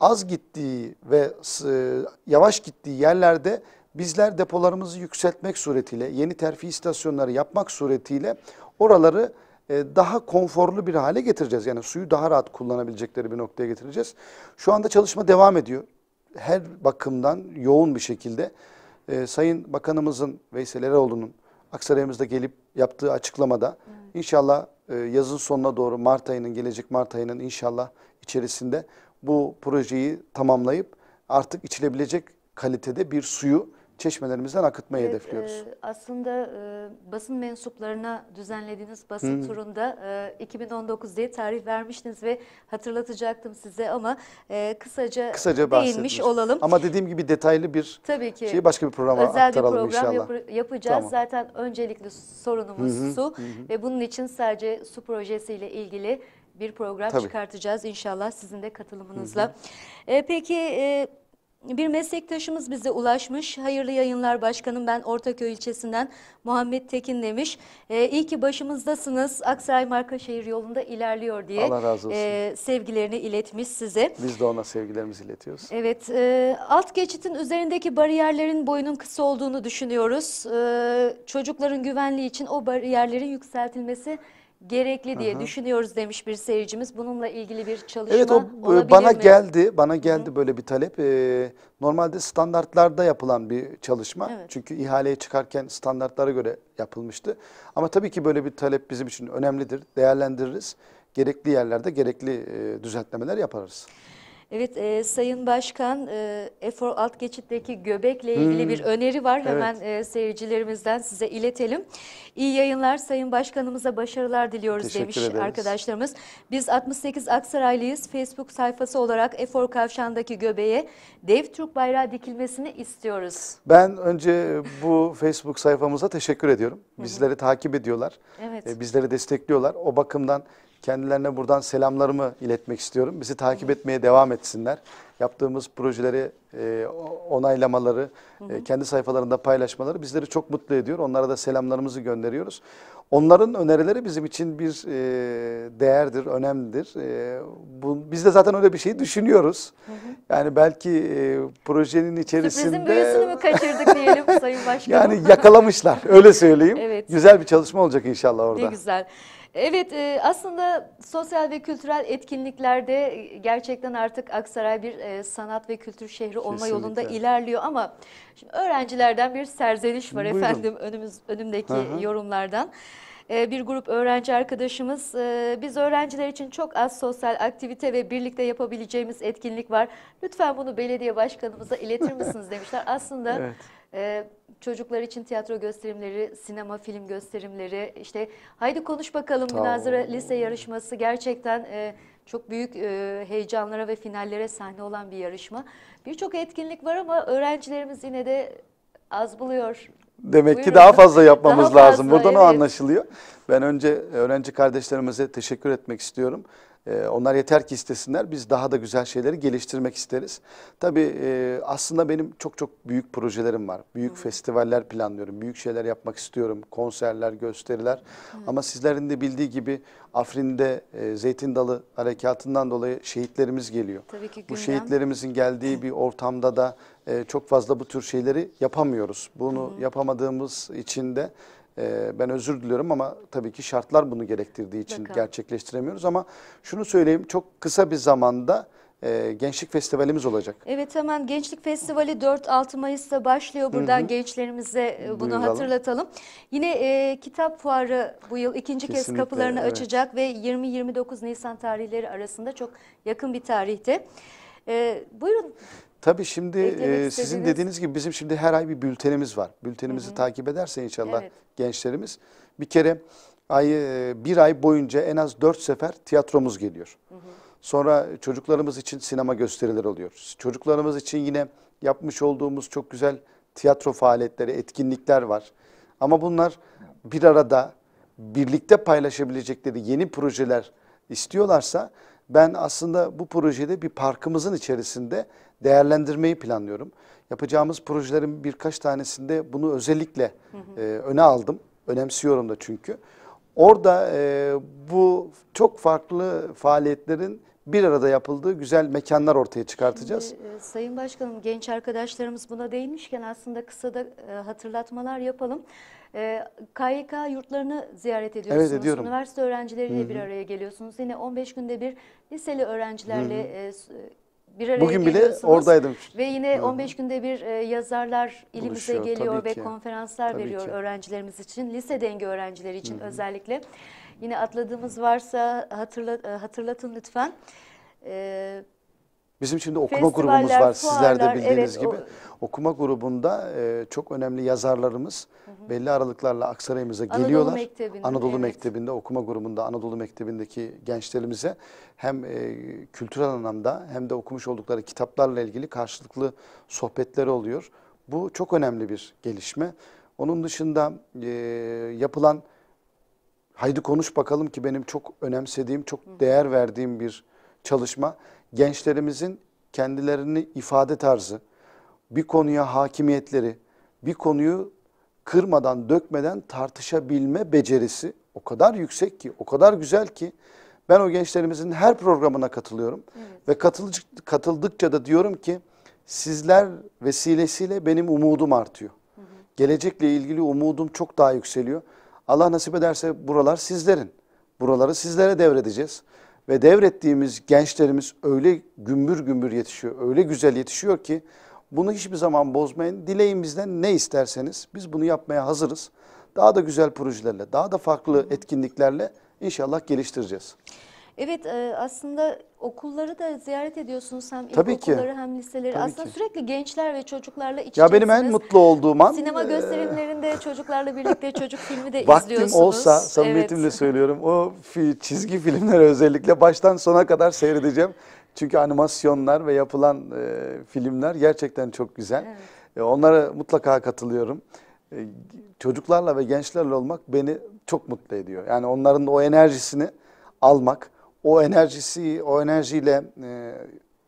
Speaker 2: az gittiği ve e, yavaş gittiği yerlerde Bizler depolarımızı yükseltmek suretiyle, yeni terfi istasyonları yapmak suretiyle oraları e, daha konforlu bir hale getireceğiz. Yani suyu daha rahat kullanabilecekleri bir noktaya getireceğiz. Şu anda çalışma devam ediyor. Her bakımdan yoğun bir şekilde e, Sayın Bakanımızın Veysel Eroğlu'nun Aksaray'ımızda gelip yaptığı açıklamada evet. inşallah e, yazın sonuna doğru Mart ayının gelecek Mart ayının inşallah içerisinde bu projeyi tamamlayıp artık içilebilecek kalitede bir suyu çeşmelerimizden akıtmayı evet, hedefliyoruz. E,
Speaker 1: aslında e, basın mensuplarına düzenlediğiniz basın hmm. turunda e, 2019 diye tarih vermiştiniz ve hatırlatacaktım size ama e, kısaca, kısaca değinmiş olalım. Ama
Speaker 2: dediğim gibi detaylı bir
Speaker 1: Tabii ki, şeyi başka bir programa özel aktaralım bir program inşallah. Yap yapacağız. Tamam. Zaten öncelikli sorunumuz hı hı, su hı. ve bunun için sadece su projesiyle ilgili bir program Tabii. çıkartacağız inşallah sizin de katılımınızla. Hı hı. E, peki... E, bir meslektaşımız bize ulaşmış. Hayırlı yayınlar başkanım ben Ortaköy ilçesinden Muhammed Tekin demiş. Ee, iyi ki başımızdasınız. Aksaray Markaşehir yolunda ilerliyor diye Allah razı olsun. E, sevgilerini iletmiş size.
Speaker 2: Biz de ona sevgilerimizi iletiyoruz.
Speaker 1: Evet e, alt geçitin üzerindeki bariyerlerin boyunun kısa olduğunu düşünüyoruz. E, çocukların güvenliği için o bariyerlerin yükseltilmesi gerekiyor gerekli diye Hı -hı. düşünüyoruz demiş bir seyircimiz. Bununla ilgili bir çalışma evet, o, e, olabilir bana
Speaker 2: geldi, bana geldi Hı -hı. böyle bir talep. Ee, normalde standartlarda yapılan bir çalışma. Evet. Çünkü ihaleye çıkarken standartlara göre yapılmıştı. Ama tabii ki böyle bir talep bizim için önemlidir. Değerlendiririz. Gerekli yerlerde gerekli e, düzeltmeler yaparız.
Speaker 1: Evet, e, Sayın Başkan, e, Efor alt geçitteki göbekle ilgili hmm. bir öneri var. Evet. Hemen e, seyircilerimizden size iletelim. İyi yayınlar Sayın Başkanımıza başarılar diliyoruz Teşekkür demiş ederiz. arkadaşlarımız. Biz 68 Aksaraylıyız. Facebook sayfası olarak Efor Kavşağı'ndaki göbeğe dev Türk bayrağı dikilmesini istiyoruz.
Speaker 2: Ben önce bu Facebook sayfamıza teşekkür ediyorum. Bizleri takip ediyorlar. Evet. E, bizleri destekliyorlar. O bakımdan Kendilerine buradan selamlarımı iletmek istiyorum. Bizi takip etmeye devam etsinler. Yaptığımız projeleri e, onaylamaları, e, kendi sayfalarında paylaşmaları bizleri çok mutlu ediyor. Onlara da selamlarımızı gönderiyoruz. Onların önerileri bizim için bir e, değerdir, önemlidir. E, bu, biz de zaten öyle bir şey düşünüyoruz. Yani belki e, projenin içerisinde... Sürprizin büyüsünü mü kaçırdık diyelim Sayın Başkanım? Yani yakalamışlar öyle söyleyeyim. evet. Güzel bir çalışma olacak inşallah orada. Ne güzel.
Speaker 1: Evet e, aslında sosyal ve kültürel etkinliklerde e, gerçekten artık Aksaray bir e, sanat ve kültür şehri Kesinlikle. olma yolunda ilerliyor ama şimdi öğrencilerden bir serzeniş var Buyurun. efendim önümüz önümdeki Aha. yorumlardan bir grup öğrenci arkadaşımız. Biz öğrenciler için çok az sosyal aktivite ve birlikte yapabileceğimiz etkinlik var. Lütfen bunu belediye başkanımıza iletir misiniz demişler. Aslında evet. Çocuklar için tiyatro gösterimleri, sinema, film gösterimleri, işte haydi konuş bakalım münazara lise yarışması gerçekten e, çok büyük e, heyecanlara ve finallere sahne olan bir yarışma. Birçok etkinlik var ama öğrencilerimiz yine de az buluyor. Demek Buyurun. ki daha fazla yapmamız daha lazım. Fazla, Buradan evet. o
Speaker 2: anlaşılıyor. Ben önce öğrenci kardeşlerimize teşekkür etmek istiyorum. Ee, onlar yeter ki istesinler biz daha da güzel şeyleri geliştirmek isteriz. Tabii e, aslında benim çok çok büyük projelerim var. Büyük Hı. festivaller planlıyorum, büyük şeyler yapmak istiyorum. Konserler, gösteriler Hı. ama sizlerin de bildiği gibi Afrin'de e, Zeytin Dalı harekatından dolayı şehitlerimiz geliyor. Tabii ki gündem. Bu şehitlerimizin geldiği bir ortamda da e, çok fazla bu tür şeyleri yapamıyoruz. Bunu Hı. yapamadığımız için de e, ben özür diliyorum ama tabii ki şartlar bunu gerektirdiği için Bakalım. gerçekleştiremiyoruz. Ama şunu söyleyeyim çok kısa bir zamanda e, Gençlik Festivalimiz olacak.
Speaker 1: Evet hemen Gençlik Festivali 4-6 Mayıs'ta başlıyor. Buradan hı hı. gençlerimize e, bunu Duyuralım. hatırlatalım. Yine e, kitap fuarı bu yıl ikinci Kesinlikle, kez kapılarını evet. açacak ve 20-29 Nisan tarihleri arasında çok yakın bir tarihte. E, buyurun
Speaker 2: Tabii şimdi e, sizin dediğiniz gibi bizim şimdi her ay bir bültenimiz var. Bültenimizi Hı -hı. takip ederse inşallah evet. gençlerimiz bir kere ay, bir ay boyunca en az dört sefer tiyatromuz geliyor. Hı -hı. Sonra çocuklarımız için sinema gösterileri oluyor. Çocuklarımız için yine yapmış olduğumuz çok güzel tiyatro faaliyetleri, etkinlikler var. Ama bunlar bir arada birlikte paylaşabilecekleri yeni projeler istiyorlarsa ben aslında bu projede bir parkımızın içerisinde değerlendirmeyi planlıyorum. Yapacağımız projelerin birkaç tanesinde bunu özellikle hı hı. E, öne aldım. Önemsiyorum da çünkü. Orada e, bu çok farklı faaliyetlerin bir arada yapıldığı güzel mekanlar ortaya çıkartacağız. Şimdi,
Speaker 1: e, Sayın Başkanım genç arkadaşlarımız buna değinmişken aslında kısa da e, hatırlatmalar yapalım. E, KYK yurtlarını ziyaret ediyorsunuz. Evet ediyorum. Üniversite öğrencileriyle Hı -hı. bir araya geliyorsunuz. Yine 15 günde bir liseli öğrencilerle Hı -hı. E, bir araya Bugün bile oradaydım. Ve yine evet. 15 günde bir e, yazarlar ilimize Buluşuyor, geliyor ve ki. konferanslar tabii veriyor ki. öğrencilerimiz için. Lise denge öğrencileri için Hı -hı. özellikle. Yine atladığımız varsa hatırla, e, hatırlatın lütfen. Evet
Speaker 2: Bizim şimdi okuma grubumuz var sizler de bildiğiniz evet, gibi. O... Okuma grubunda e, çok önemli yazarlarımız hı hı. belli aralıklarla Aksaray'ımıza geliyorlar. Mektebi'nin, Anadolu evet. Mektebi'nde okuma grubunda Anadolu Mektebi'ndeki gençlerimize hem e, kültürel anlamda hem de okumuş oldukları kitaplarla ilgili karşılıklı sohbetleri oluyor. Bu çok önemli bir gelişme. Onun dışında e, yapılan Haydi Konuş Bakalım ki benim çok önemsediğim, çok değer verdiğim bir çalışma gençlerimizin kendilerini ifade tarzı, bir konuya hakimiyetleri, bir konuyu kırmadan, dökmeden tartışabilme becerisi o kadar yüksek ki, o kadar güzel ki ben o gençlerimizin her programına katılıyorum. Evet. Ve katıldık, katıldıkça da diyorum ki sizler vesilesiyle benim umudum artıyor. Hı hı. Gelecekle ilgili umudum çok daha yükseliyor. Allah nasip ederse buralar sizlerin. Buraları sizlere devredeceğiz ve devrettiğimiz gençlerimiz öyle gümbür gümbür yetişiyor, öyle güzel yetişiyor ki bunu hiçbir zaman bozmayın. Dileğimizden ne isterseniz biz bunu yapmaya hazırız. Daha da güzel projelerle, daha da farklı etkinliklerle inşallah geliştireceğiz.
Speaker 1: Evet e, aslında okulları da ziyaret ediyorsunuz hem Tabii ki. hem liseleri. Tabii aslında ki. sürekli gençler ve çocuklarla iç Ya benim
Speaker 2: en mutlu olduğum an Sinema e, gösterimlerinde
Speaker 1: çocuklarla birlikte çocuk filmi de vaktim izliyorsunuz. olsa samimiyetimle
Speaker 2: Evet. söylüyorum o çizgi filmleri özellikle baştan sona kadar seyredeceğim. Çünkü animasyonlar ve yapılan e, filmler gerçekten çok güzel. E, onlara mutlaka katılıyorum. E, çocuklarla ve gençlerle olmak beni çok mutlu ediyor. Yani onların da o enerjisini almak, o enerjisi, o enerjiyle e,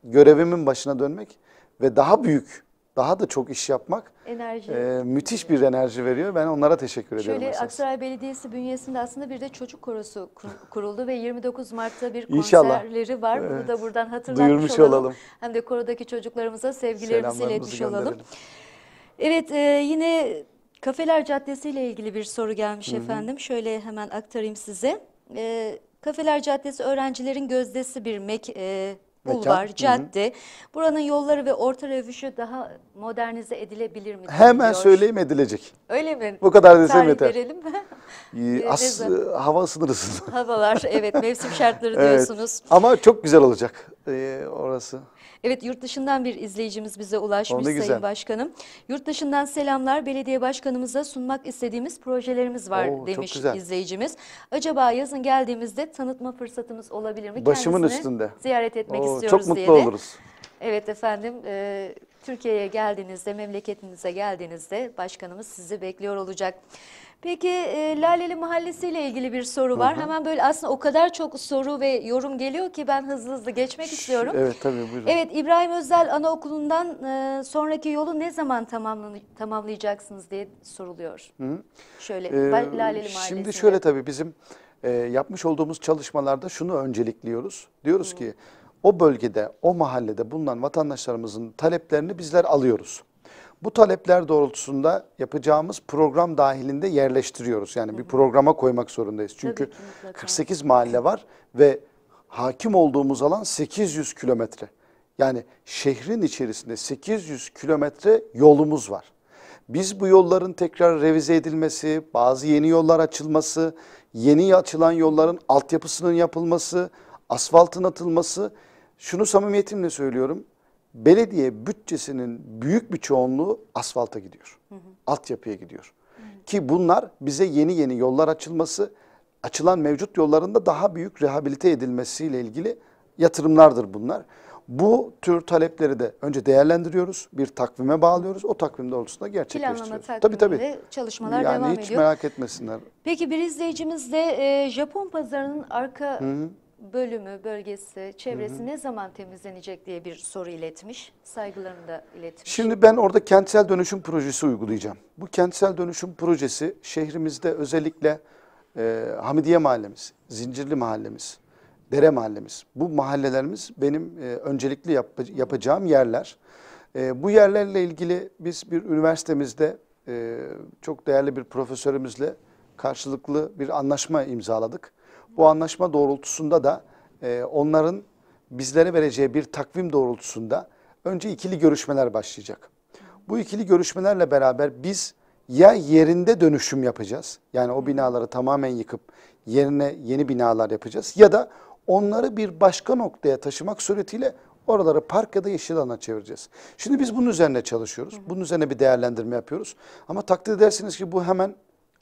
Speaker 2: görevimin başına dönmek ve daha büyük, daha da çok iş yapmak enerji. E, müthiş bir enerji veriyor. Ben onlara teşekkür Şöyle, ediyorum. Şöyle
Speaker 1: Aksaray Belediyesi bünyesinde aslında bir de çocuk korosu kuruldu ve 29 Mart'ta bir İnşallah. konserleri var. Evet. Bunu da buradan hatırlatmış Duyurmuş olalım. olalım. Hem de korodaki çocuklarımıza sevgilerimizi iletmiş olalım. Evet e, yine Kafeler Caddesi ile ilgili bir soru gelmiş Hı -hı. efendim. Şöyle hemen aktarayım size. E, Kafeler Caddesi öğrencilerin gözdesi bir mek e, bulvar, Mekan. cadde. Hı hı. Buranın yolları ve orta revüşü daha modernize edilebilir mi?
Speaker 2: Hemen diyor. söyleyeyim edilecek.
Speaker 1: Öyle mi? Bu kadar desem yeter. verelim mi?
Speaker 2: Ee, as, hava ısınırız.
Speaker 1: Havalar evet mevsim şartları evet. diyorsunuz.
Speaker 2: Ama çok güzel olacak ee, orası.
Speaker 1: Evet yurt dışından bir izleyicimiz bize ulaşmış oh, Sayın Başkanım. Yurt dışından selamlar belediye başkanımıza sunmak istediğimiz projelerimiz var Oo, oh, demiş izleyicimiz. Acaba yazın geldiğimizde tanıtma fırsatımız olabilir mi? Başımın Kendisini üstünde. ziyaret etmek Oo, oh, istiyoruz çok mutlu diye oluruz. Evet efendim e, Türkiye'ye geldiğinizde memleketinize geldiğinizde başkanımız sizi bekliyor olacak. Peki e, Laleli Mahallesi ile ilgili bir soru var. Hı hı. Hemen böyle aslında o kadar çok soru ve yorum geliyor ki ben hızlı hızlı geçmek istiyorum. Evet
Speaker 2: tabii buyurun. Evet
Speaker 1: İbrahim Özel Anaokulu'ndan e, sonraki yolu ne zaman tamamlayacaksınız diye soruluyor. hı. Şöyle ee, Laleli Mahallesi.
Speaker 2: Şimdi şöyle tabii bizim e, yapmış olduğumuz çalışmalarda şunu öncelikliyoruz. Diyoruz hı. ki o bölgede o mahallede bulunan vatandaşlarımızın taleplerini bizler alıyoruz. Bu talepler doğrultusunda yapacağımız program dahilinde yerleştiriyoruz. Yani bir programa koymak zorundayız. Çünkü 48 mahalle var ve hakim olduğumuz alan 800 kilometre. Yani şehrin içerisinde 800 kilometre yolumuz var. Biz bu yolların tekrar revize edilmesi, bazı yeni yollar açılması, yeni açılan yolların altyapısının yapılması, asfaltın atılması şunu samimiyetimle söylüyorum belediye bütçesinin büyük bir çoğunluğu asfalta gidiyor. Hı hı. Altyapıya gidiyor. Hı Ki bunlar bize yeni yeni yollar açılması, açılan mevcut yollarında daha büyük rehabilite edilmesiyle ilgili yatırımlardır bunlar. Bu tür talepleri de önce değerlendiriyoruz, bir takvime bağlıyoruz. O takvim doğrultusunda gerçekleştiriyoruz. Planlama tabii tabii. çalışmalar yani devam ediyor. Yani hiç merak etmesinler.
Speaker 1: Peki bir izleyicimiz de e, Japon pazarının arka Hı -hı bölümü, bölgesi, çevresi hı hı. ne zaman temizlenecek diye bir soru iletmiş. Saygılarını da iletmiş.
Speaker 2: Şimdi ben orada kentsel dönüşüm projesi uygulayacağım. Bu kentsel dönüşüm projesi şehrimizde özellikle e, Hamidiye mahallemiz, Zincirli mahallemiz, Dere mahallemiz. Bu mahallelerimiz benim e, öncelikli yap yapacağım yerler. E, bu yerlerle ilgili biz bir üniversitemizde e, çok değerli bir profesörümüzle karşılıklı bir anlaşma imzaladık. Bu anlaşma doğrultusunda da e, onların bizlere vereceği bir takvim doğrultusunda önce ikili görüşmeler başlayacak. Bu ikili görüşmelerle beraber biz ya yerinde dönüşüm yapacağız. Yani o binaları tamamen yıkıp yerine yeni binalar yapacağız. Ya da onları bir başka noktaya taşımak suretiyle oraları park ya da yeşil alana çevireceğiz. Şimdi biz bunun üzerine çalışıyoruz. Bunun üzerine bir değerlendirme yapıyoruz. Ama takdir edersiniz ki bu hemen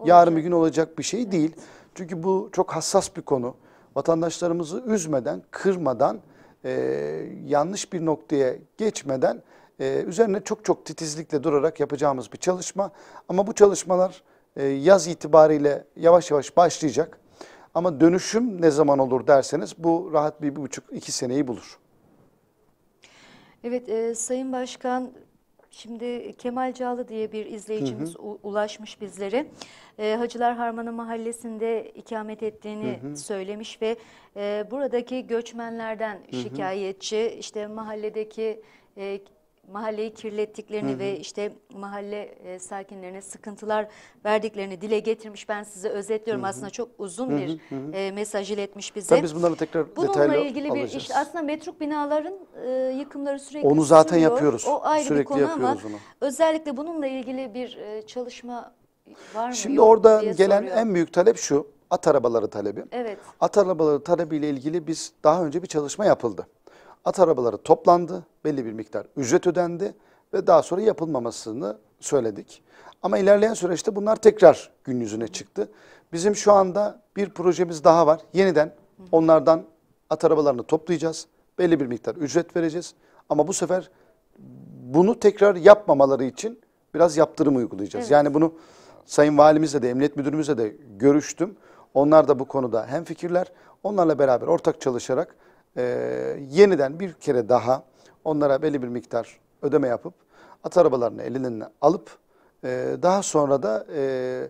Speaker 2: yarın bir gün olacak bir şey değil. Çünkü bu çok hassas bir konu. Vatandaşlarımızı üzmeden, kırmadan, e, yanlış bir noktaya geçmeden e, üzerine çok çok titizlikle durarak yapacağımız bir çalışma. Ama bu çalışmalar e, yaz itibariyle yavaş yavaş başlayacak. Ama dönüşüm ne zaman olur derseniz bu rahat bir, bir buçuk iki seneyi bulur.
Speaker 1: Evet e, Sayın Başkan Şimdi Kemal Cağlı diye bir izleyicimiz hı hı. ulaşmış bizlere. E, Hacılar Harmanı Mahallesi'nde ikamet ettiğini hı hı. söylemiş ve e, buradaki göçmenlerden hı hı. şikayetçi, işte mahalledeki e, mahalleyi kirlettiklerini hı hı. ve işte mahalle e, sakinlerine sıkıntılar verdiklerini dile getirmiş. Ben size özetliyorum hı hı. aslında çok uzun hı hı. bir hı hı. E, mesaj iletmiş bize. Tabii biz bunlarla tekrar Bununla detaylı ilgili bir iş aslında metruk binaların e, yıkımları sürekli Onu zaten sürüyor. yapıyoruz. O ayrı sürekli bir konu ama özellikle bununla ilgili bir e, çalışma var mı? Şimdi orada
Speaker 2: gelen soruyor. en büyük talep şu. At arabaları talebi. Evet. At arabaları talebiyle ilgili biz daha önce bir çalışma yapıldı. At arabaları toplandı, belli bir miktar ücret ödendi ve daha sonra yapılmamasını söyledik. Ama ilerleyen süreçte bunlar tekrar gün yüzüne çıktı. Bizim şu anda bir projemiz daha var. Yeniden onlardan at arabalarını toplayacağız. Belli bir miktar ücret vereceğiz. Ama bu sefer bunu tekrar yapmamaları için biraz yaptırım uygulayacağız. Evet. Yani bunu Sayın Valimizle de Emniyet Müdürümüzle de görüştüm. Onlar da bu konuda hem fikirler. Onlarla beraber ortak çalışarak e, yeniden bir kere daha onlara belli bir miktar ödeme yapıp at arabalarını elinin alıp e, daha sonra da e,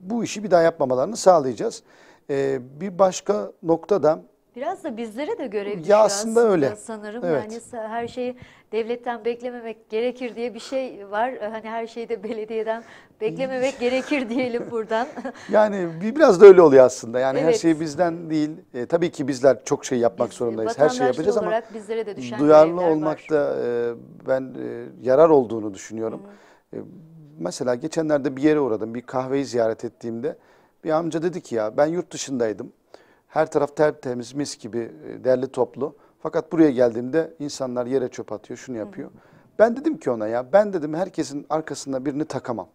Speaker 2: bu işi bir daha yapmamalarını sağlayacağız. E, bir başka noktada. da
Speaker 1: Biraz da bizlere de görev düşüyor aslında, öyle. sanırım. Evet. Yani her şeyi devletten beklememek gerekir diye bir şey var. Hani her şeyi de belediyeden beklememek gerekir diyelim buradan.
Speaker 2: yani biraz da öyle oluyor aslında. Yani evet. her şey bizden değil. E, tabii ki bizler çok şey yapmak Biz, zorundayız. Her şeyi yapacağız ama
Speaker 1: bizlere de düşen duyarlı olmak
Speaker 2: var. da e, ben e, yarar olduğunu düşünüyorum. E, mesela geçenlerde bir yere uğradım. Bir kahveyi ziyaret ettiğimde bir amca dedi ki ya ben yurt dışındaydım. Her taraf tertemiz, mis gibi e, değerli toplu. Fakat buraya geldiğimde insanlar yere çöp atıyor, şunu yapıyor. Hı hı. Ben dedim ki ona ya ben dedim herkesin arkasında birini takamam.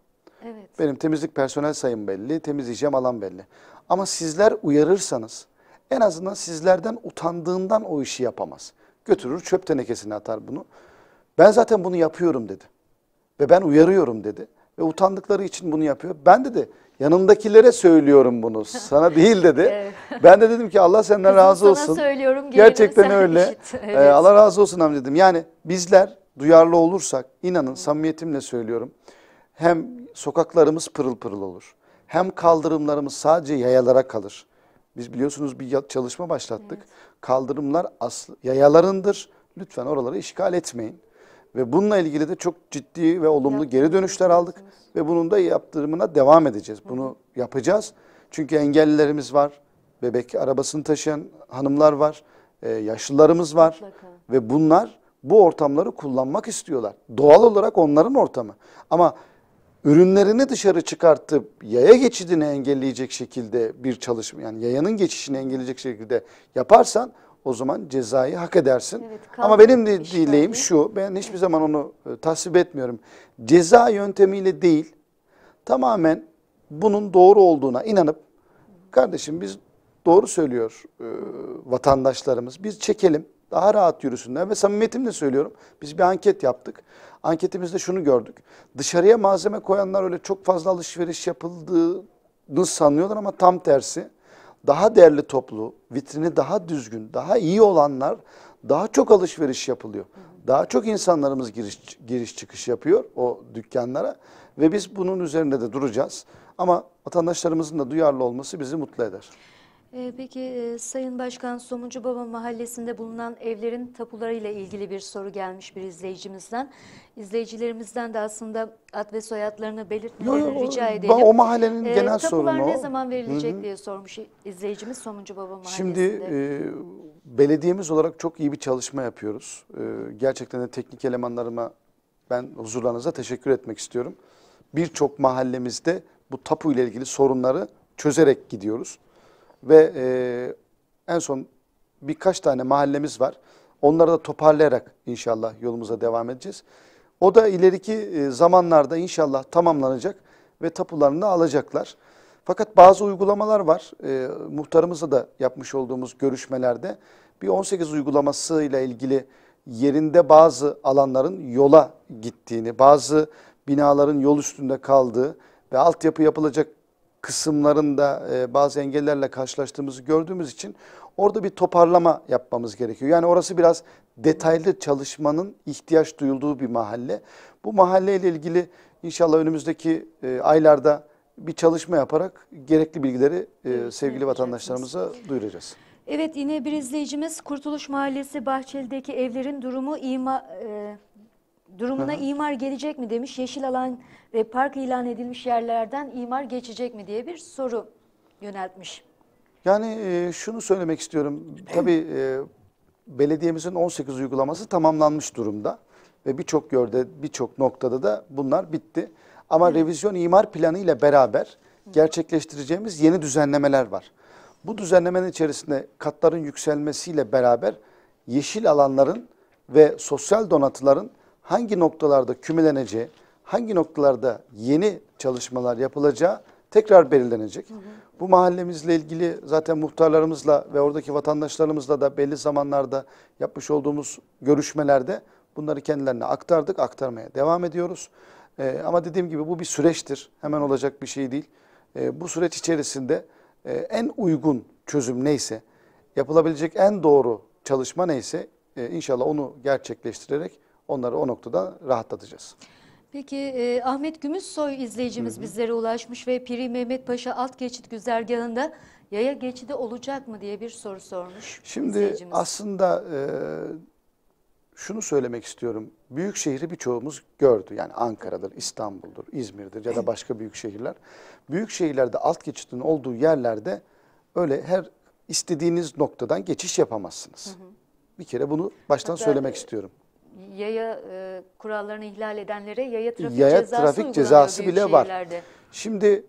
Speaker 2: Evet. Benim temizlik personel sayım belli, temizleyeceğim alan belli. Ama sizler uyarırsanız en azından sizlerden utandığından o işi yapamaz. Götürür çöp tenekesine atar bunu. Ben zaten bunu yapıyorum dedi. Ve ben uyarıyorum dedi. Ve utandıkları için bunu yapıyor. Ben dedi Yanındakilere söylüyorum bunu. Sana değil dedi. evet. Ben de dedim ki Allah senden Kızım razı sana olsun. söylüyorum. Gerçekten sen öyle. Ee, evet. Allah razı olsun amca dedim. Yani bizler duyarlı olursak inanın samimiyetimle söylüyorum. Hem sokaklarımız pırıl pırıl olur. Hem kaldırımlarımız sadece yayalara kalır. Biz biliyorsunuz bir çalışma başlattık. Kaldırımlar asl yayalarındır. Lütfen oraları işgal etmeyin. Ve bununla ilgili de çok ciddi ve olumlu geri dönüşler aldık. Ve bunun da yaptırımına devam edeceğiz. Bunu yapacağız. Çünkü engellilerimiz var. Bebek arabasını taşıyan hanımlar var. E, yaşlılarımız var. Ve bunlar bu ortamları kullanmak istiyorlar. Doğal olarak onların ortamı. Ama ürünlerini dışarı çıkartıp yaya geçidini engelleyecek şekilde bir çalışma yani yayanın geçişini engelleyecek şekilde yaparsan o zaman cezayı hak edersin. Evet, Ama benim de dileğim şu, ben hiçbir zaman onu e, tasvip etmiyorum. Ceza yöntemiyle değil, tamamen bunun doğru olduğuna inanıp, kardeşim biz doğru söylüyor e, vatandaşlarımız, biz çekelim, daha rahat yürüsünler ve samimiyetimle söylüyorum. Biz bir anket yaptık. Anketimizde şunu gördük. Dışarıya malzeme koyanlar öyle çok fazla alışveriş yapıldığını sanıyorlar ama tam tersi daha değerli toplu, vitrini daha düzgün, daha iyi olanlar daha çok alışveriş yapılıyor. Daha çok insanlarımız giriş, giriş çıkış yapıyor o dükkanlara ve biz bunun üzerinde de duracağız. Ama vatandaşlarımızın da duyarlı olması bizi mutlu eder.
Speaker 1: Ee, peki e, Sayın Başkan Somuncu Baba Mahallesi'nde bulunan evlerin tapularıyla ilgili bir soru gelmiş bir izleyicimizden. İzleyicilerimizden de aslında ad ve soyadlarını belirtmeyi rica edelim. O mahallenin e, genel sorunu Tapular ne zaman verilecek Hı -hı. diye sormuş izleyicimiz Somuncu Baba Mahallesi'nde. Şimdi
Speaker 2: e, belediyemiz olarak çok iyi bir çalışma yapıyoruz. E, gerçekten de teknik elemanlarıma ben huzurlarınıza teşekkür etmek istiyorum. Birçok mahallemizde bu tapu ile ilgili sorunları çözerek gidiyoruz. Ve e, en son birkaç tane mahallemiz var. Onları da toparlayarak inşallah yolumuza devam edeceğiz. O da ileriki e, zamanlarda inşallah tamamlanacak ve tapularını da alacaklar. Fakat bazı uygulamalar var. E, muhtarımızla da yapmış olduğumuz görüşmelerde bir 18 uygulamasıyla ilgili yerinde bazı alanların yola gittiğini, bazı binaların yol üstünde kaldığı ve altyapı yapılacak kısımlarında e, bazı engellerle karşılaştığımızı gördüğümüz için orada bir toparlama yapmamız gerekiyor. Yani orası biraz detaylı çalışmanın ihtiyaç duyulduğu bir mahalle. Bu mahalleyle ilgili inşallah önümüzdeki e, aylarda bir çalışma yaparak gerekli bilgileri e, sevgili vatandaşlarımıza duyuracağız.
Speaker 1: Evet yine bir izleyicimiz Kurtuluş Mahallesi Bahçeli'deki evlerin durumu ima... E durumuna Hı -hı. imar gelecek mi demiş. Yeşil alan ve park ilan edilmiş yerlerden imar geçecek mi diye bir soru yöneltmiş.
Speaker 2: Yani e, şunu söylemek istiyorum. Tabii e, belediyemizin 18 uygulaması tamamlanmış durumda. Ve birçok yerde, birçok noktada da bunlar bitti. Ama evet. revizyon imar planı ile beraber gerçekleştireceğimiz yeni düzenlemeler var. Bu düzenlemenin içerisinde katların yükselmesiyle beraber yeşil alanların ve sosyal donatıların hangi noktalarda kümeleneceği, hangi noktalarda yeni çalışmalar yapılacağı tekrar belirlenecek. Hı hı. Bu mahallemizle ilgili zaten muhtarlarımızla ve oradaki vatandaşlarımızla da belli zamanlarda yapmış olduğumuz görüşmelerde bunları kendilerine aktardık, aktarmaya devam ediyoruz. Ee, ama dediğim gibi bu bir süreçtir, hemen olacak bir şey değil. Ee, bu süreç içerisinde e, en uygun çözüm neyse, yapılabilecek en doğru çalışma neyse e, inşallah onu gerçekleştirerek onları o noktada rahatlatacağız.
Speaker 1: Peki e, Ahmet Gümüşsoy izleyicimiz hı hı. bizlere ulaşmış ve Piri Mehmet Paşa alt geçit güzergahında yaya geçidi olacak mı diye bir soru sormuş. Şimdi
Speaker 2: aslında e, şunu söylemek istiyorum. Büyük şehri birçoğumuz gördü. Yani Ankara'dır, İstanbul'dur, İzmir'dir ya da başka büyük şehirler. Büyük şehirlerde alt geçitin olduğu yerlerde öyle her istediğiniz noktadan geçiş yapamazsınız. Hı hı. Bir kere bunu baştan Hatta söylemek e, istiyorum
Speaker 1: yaya e, kurallarını ihlal edenlere yaya trafik yaya cezası, trafik cezası bile şey var.
Speaker 2: Şimdi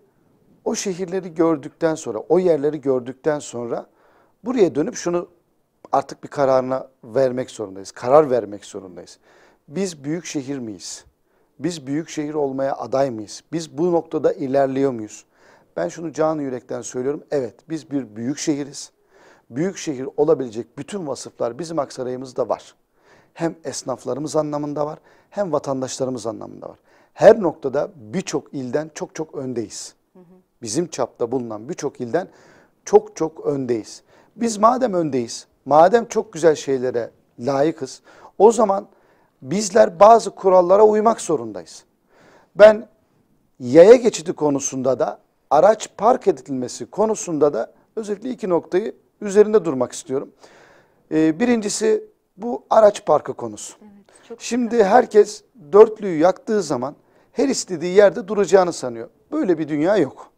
Speaker 2: o şehirleri gördükten sonra, o yerleri gördükten sonra buraya dönüp şunu artık bir kararına vermek zorundayız. Karar vermek zorundayız. Biz büyük şehir miyiz? Biz büyük şehir olmaya aday mıyız? Biz bu noktada ilerliyor muyuz? Ben şunu canı yürekten söylüyorum. Evet biz bir büyük şehiriz. Büyük şehir olabilecek bütün vasıflar bizim Aksaray'ımızda var hem esnaflarımız anlamında var hem vatandaşlarımız anlamında var. Her noktada birçok ilden çok çok öndeyiz. Hı hı. Bizim çapta bulunan birçok ilden çok çok öndeyiz. Biz madem öndeyiz, madem çok güzel şeylere layıkız o zaman bizler bazı kurallara uymak zorundayız. Ben yaya geçidi konusunda da araç park edilmesi konusunda da özellikle iki noktayı üzerinde durmak istiyorum. Ee, birincisi bu araç parkı konusu. Evet, Şimdi güzel. herkes dörtlüyü yaktığı zaman her istediği yerde duracağını sanıyor. Böyle bir dünya yok.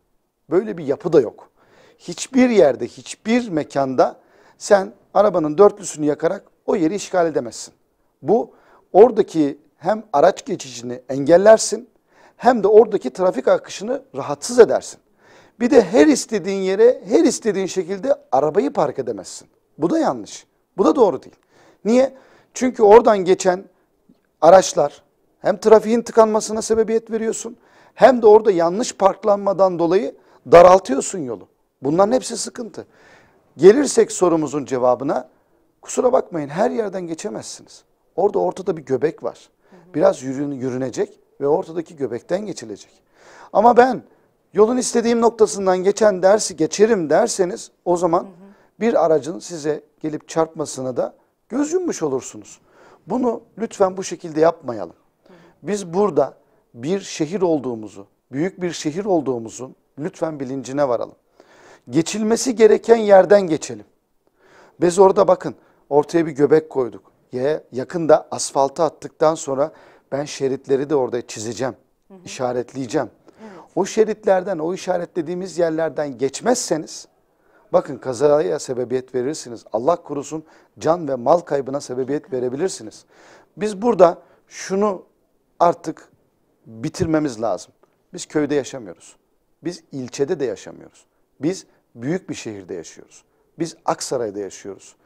Speaker 2: Böyle bir yapı da yok. Hiçbir yerde, hiçbir mekanda sen arabanın dörtlüsünü yakarak o yeri işgal edemezsin. Bu oradaki hem araç geçişini engellersin hem de oradaki trafik akışını rahatsız edersin. Bir de her istediğin yere her istediğin şekilde arabayı park edemezsin. Bu da yanlış. Bu da doğru değil. Niye? Çünkü oradan geçen araçlar hem trafiğin tıkanmasına sebebiyet veriyorsun hem de orada yanlış parklanmadan dolayı daraltıyorsun yolu. Bunların hepsi sıkıntı. Gelirsek sorumuzun cevabına kusura bakmayın her yerden geçemezsiniz. Orada ortada bir göbek var. Biraz yürün, yürünecek ve ortadaki göbekten geçilecek. Ama ben yolun istediğim noktasından geçen dersi geçerim derseniz o zaman bir aracın size gelip çarpmasını da göz yummuş olursunuz. Bunu lütfen bu şekilde yapmayalım. Biz burada bir şehir olduğumuzu, büyük bir şehir olduğumuzun lütfen bilincine varalım. Geçilmesi gereken yerden geçelim. Biz orada bakın ortaya bir göbek koyduk. Ya yakında asfalta attıktan sonra ben şeritleri de orada çizeceğim, hı hı. işaretleyeceğim. Evet. O şeritlerden, o işaretlediğimiz yerlerden geçmezseniz Bakın kazaya sebebiyet verirsiniz. Allah korusun can ve mal kaybına sebebiyet verebilirsiniz. Biz burada şunu artık bitirmemiz lazım. Biz köyde yaşamıyoruz. Biz ilçede de yaşamıyoruz. Biz büyük bir şehirde yaşıyoruz. Biz Aksaray'da yaşıyoruz.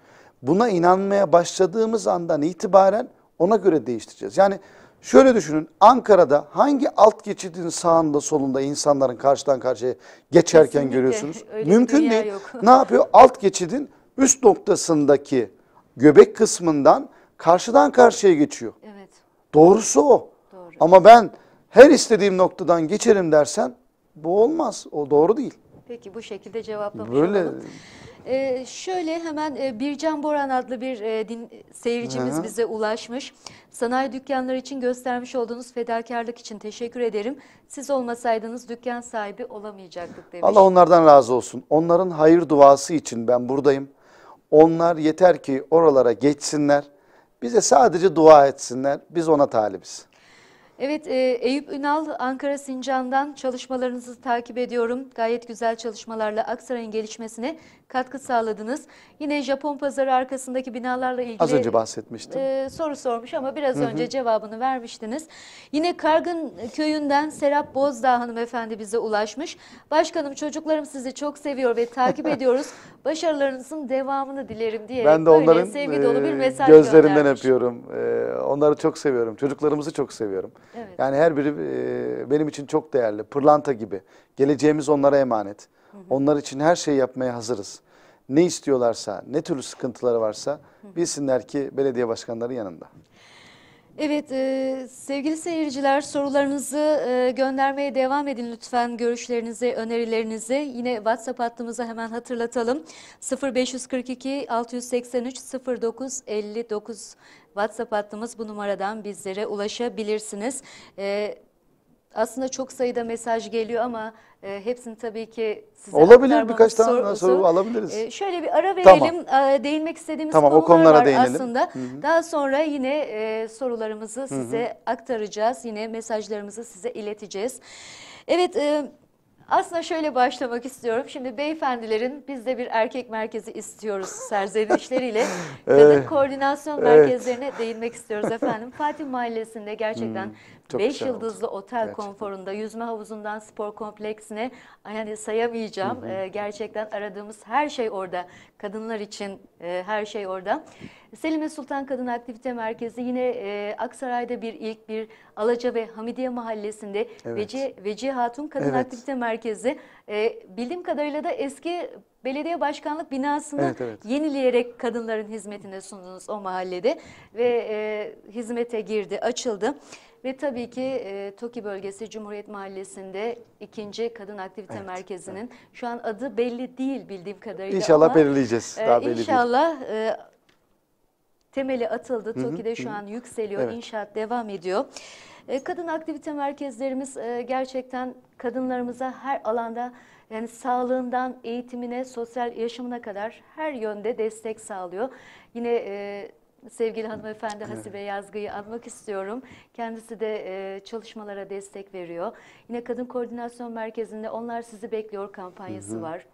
Speaker 2: Buna inanmaya başladığımız andan itibaren ona göre değiştireceğiz. Yani Şöyle düşünün Ankara'da hangi alt geçidin sağında solunda insanların karşıdan karşıya geçerken Kesinlikle, görüyorsunuz? Mümkün değil. Yok. Ne yapıyor? Alt geçidin üst noktasındaki göbek kısmından karşıdan karşıya geçiyor. Evet. Doğrusu o. Doğru. Ama ben her istediğim noktadan geçerim dersen bu olmaz. O doğru değil.
Speaker 1: Peki bu şekilde cevaplamış Böyle... olalım. Ee, şöyle hemen e, Bircan Boran adlı bir e, din, seyircimiz Hı-hı. bize ulaşmış. Sanayi dükkanları için göstermiş olduğunuz fedakarlık için teşekkür ederim. Siz olmasaydınız dükkan sahibi olamayacaktık demiş. Allah
Speaker 2: onlardan razı olsun. Onların hayır duası için ben buradayım. Onlar yeter ki oralara geçsinler. Bize sadece dua etsinler. Biz ona talibiz.
Speaker 1: Evet e, Eyüp Ünal Ankara Sincan'dan çalışmalarınızı takip ediyorum. Gayet güzel çalışmalarla Aksaray'ın gelişmesine katkı sağladınız. Yine Japon pazarı arkasındaki binalarla ilgili Az önce bahsetmiştim. E, soru sormuş ama biraz Hı -hı. önce cevabını vermiştiniz. Yine Kargın köyünden Serap Bozdağ hanımefendi bize ulaşmış. Başkanım çocuklarım sizi çok seviyor ve takip ediyoruz. Başarılarınızın devamını dilerim diye. ben de böyle onların, sevgi dolu bir e, mesaj gözlerinden göndermiş.
Speaker 2: öpüyorum. Ee, onları çok seviyorum. Çocuklarımızı çok seviyorum. Evet. Yani her biri e, benim için çok değerli. Pırlanta gibi. Geleceğimiz onlara emanet. Hı hı. Onlar için her şeyi yapmaya hazırız. Ne istiyorlarsa, ne türlü sıkıntıları varsa bilsinler ki belediye başkanları yanında.
Speaker 1: Evet e, sevgili seyirciler sorularınızı e, göndermeye devam edin lütfen görüşlerinizi önerilerinizi yine WhatsApp hattımızı hemen hatırlatalım 0542 683 0959 WhatsApp hattımız bu numaradan bizlere ulaşabilirsiniz. Ee, aslında çok sayıda mesaj geliyor ama e, hepsini tabii ki size Olabilir birkaç tane soru, soru
Speaker 2: alabiliriz. E,
Speaker 1: şöyle bir ara verelim. Tamam. E, ee, değinmek istediğimiz tamam, konular o konulara var değinelim. aslında. Hı -hı. Daha sonra yine e, sorularımızı size Hı -hı. aktaracağız. Yine mesajlarımızı size ileteceğiz. Evet... E, aslında şöyle başlamak istiyorum. Şimdi beyefendilerin biz de bir erkek merkezi istiyoruz serzenişleriyle. evet. Kadın koordinasyon evet. merkezlerine değinmek istiyoruz efendim. Fatih Mahallesi'nde gerçekten hmm. Çok 5 yıldızlı oldu. otel Gerçekten. konforunda yüzme havuzundan spor kompleksine yani sayamayacağım. Hı hı. E, gerçekten aradığımız her şey orada. Kadınlar için e, her şey orada. Selime Sultan Kadın Aktivite Merkezi yine e, Aksaray'da bir ilk bir Alaca ve Hamidiye Mahallesi'nde evet. Veci, Veci Hatun Kadın evet. Aktivite Merkezi. E, bildiğim kadarıyla da eski belediye başkanlık binasını evet, evet. yenileyerek kadınların hizmetine sundunuz o mahallede ve e, hizmete girdi, açıldı. Ve tabii ki e, TOKİ bölgesi Cumhuriyet Mahallesi'nde ikinci kadın aktivite evet, merkezinin evet. şu an adı belli değil bildiğim kadarıyla. İnşallah ama, belirleyeceğiz. Daha e, belli inşallah E, temeli atıldı. TOKİ'de şu an yükseliyor. Evet. İnşaat devam ediyor. E, kadın aktivite merkezlerimiz e, gerçekten kadınlarımıza her alanda yani sağlığından eğitimine, sosyal yaşamına kadar her yönde destek sağlıyor. Yine e, sevgili hanımefendi Hasibe Yazgı'yı anmak istiyorum. Kendisi de e, çalışmalara destek veriyor. Yine Kadın Koordinasyon Merkezi'nde Onlar Sizi Bekliyor kampanyası hı hı. var.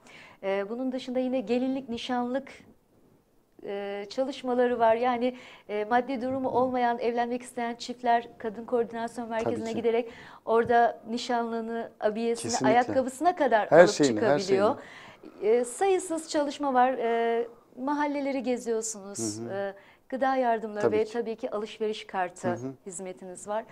Speaker 1: E, bunun dışında yine gelinlik, nişanlık e, çalışmaları var. Yani e, maddi durumu olmayan, evlenmek isteyen çiftler kadın koordinasyon merkezine giderek orada nişanlığını, abiyesini, Kesinlikle. ayakkabısına kadar her alıp şeyini, çıkabiliyor. Her E, sayısız çalışma var. E, mahalleleri geziyorsunuz. Hı hı. E, gıda yardımları tabii ve ki. tabii ki alışveriş kartı hı hı. hizmetiniz var.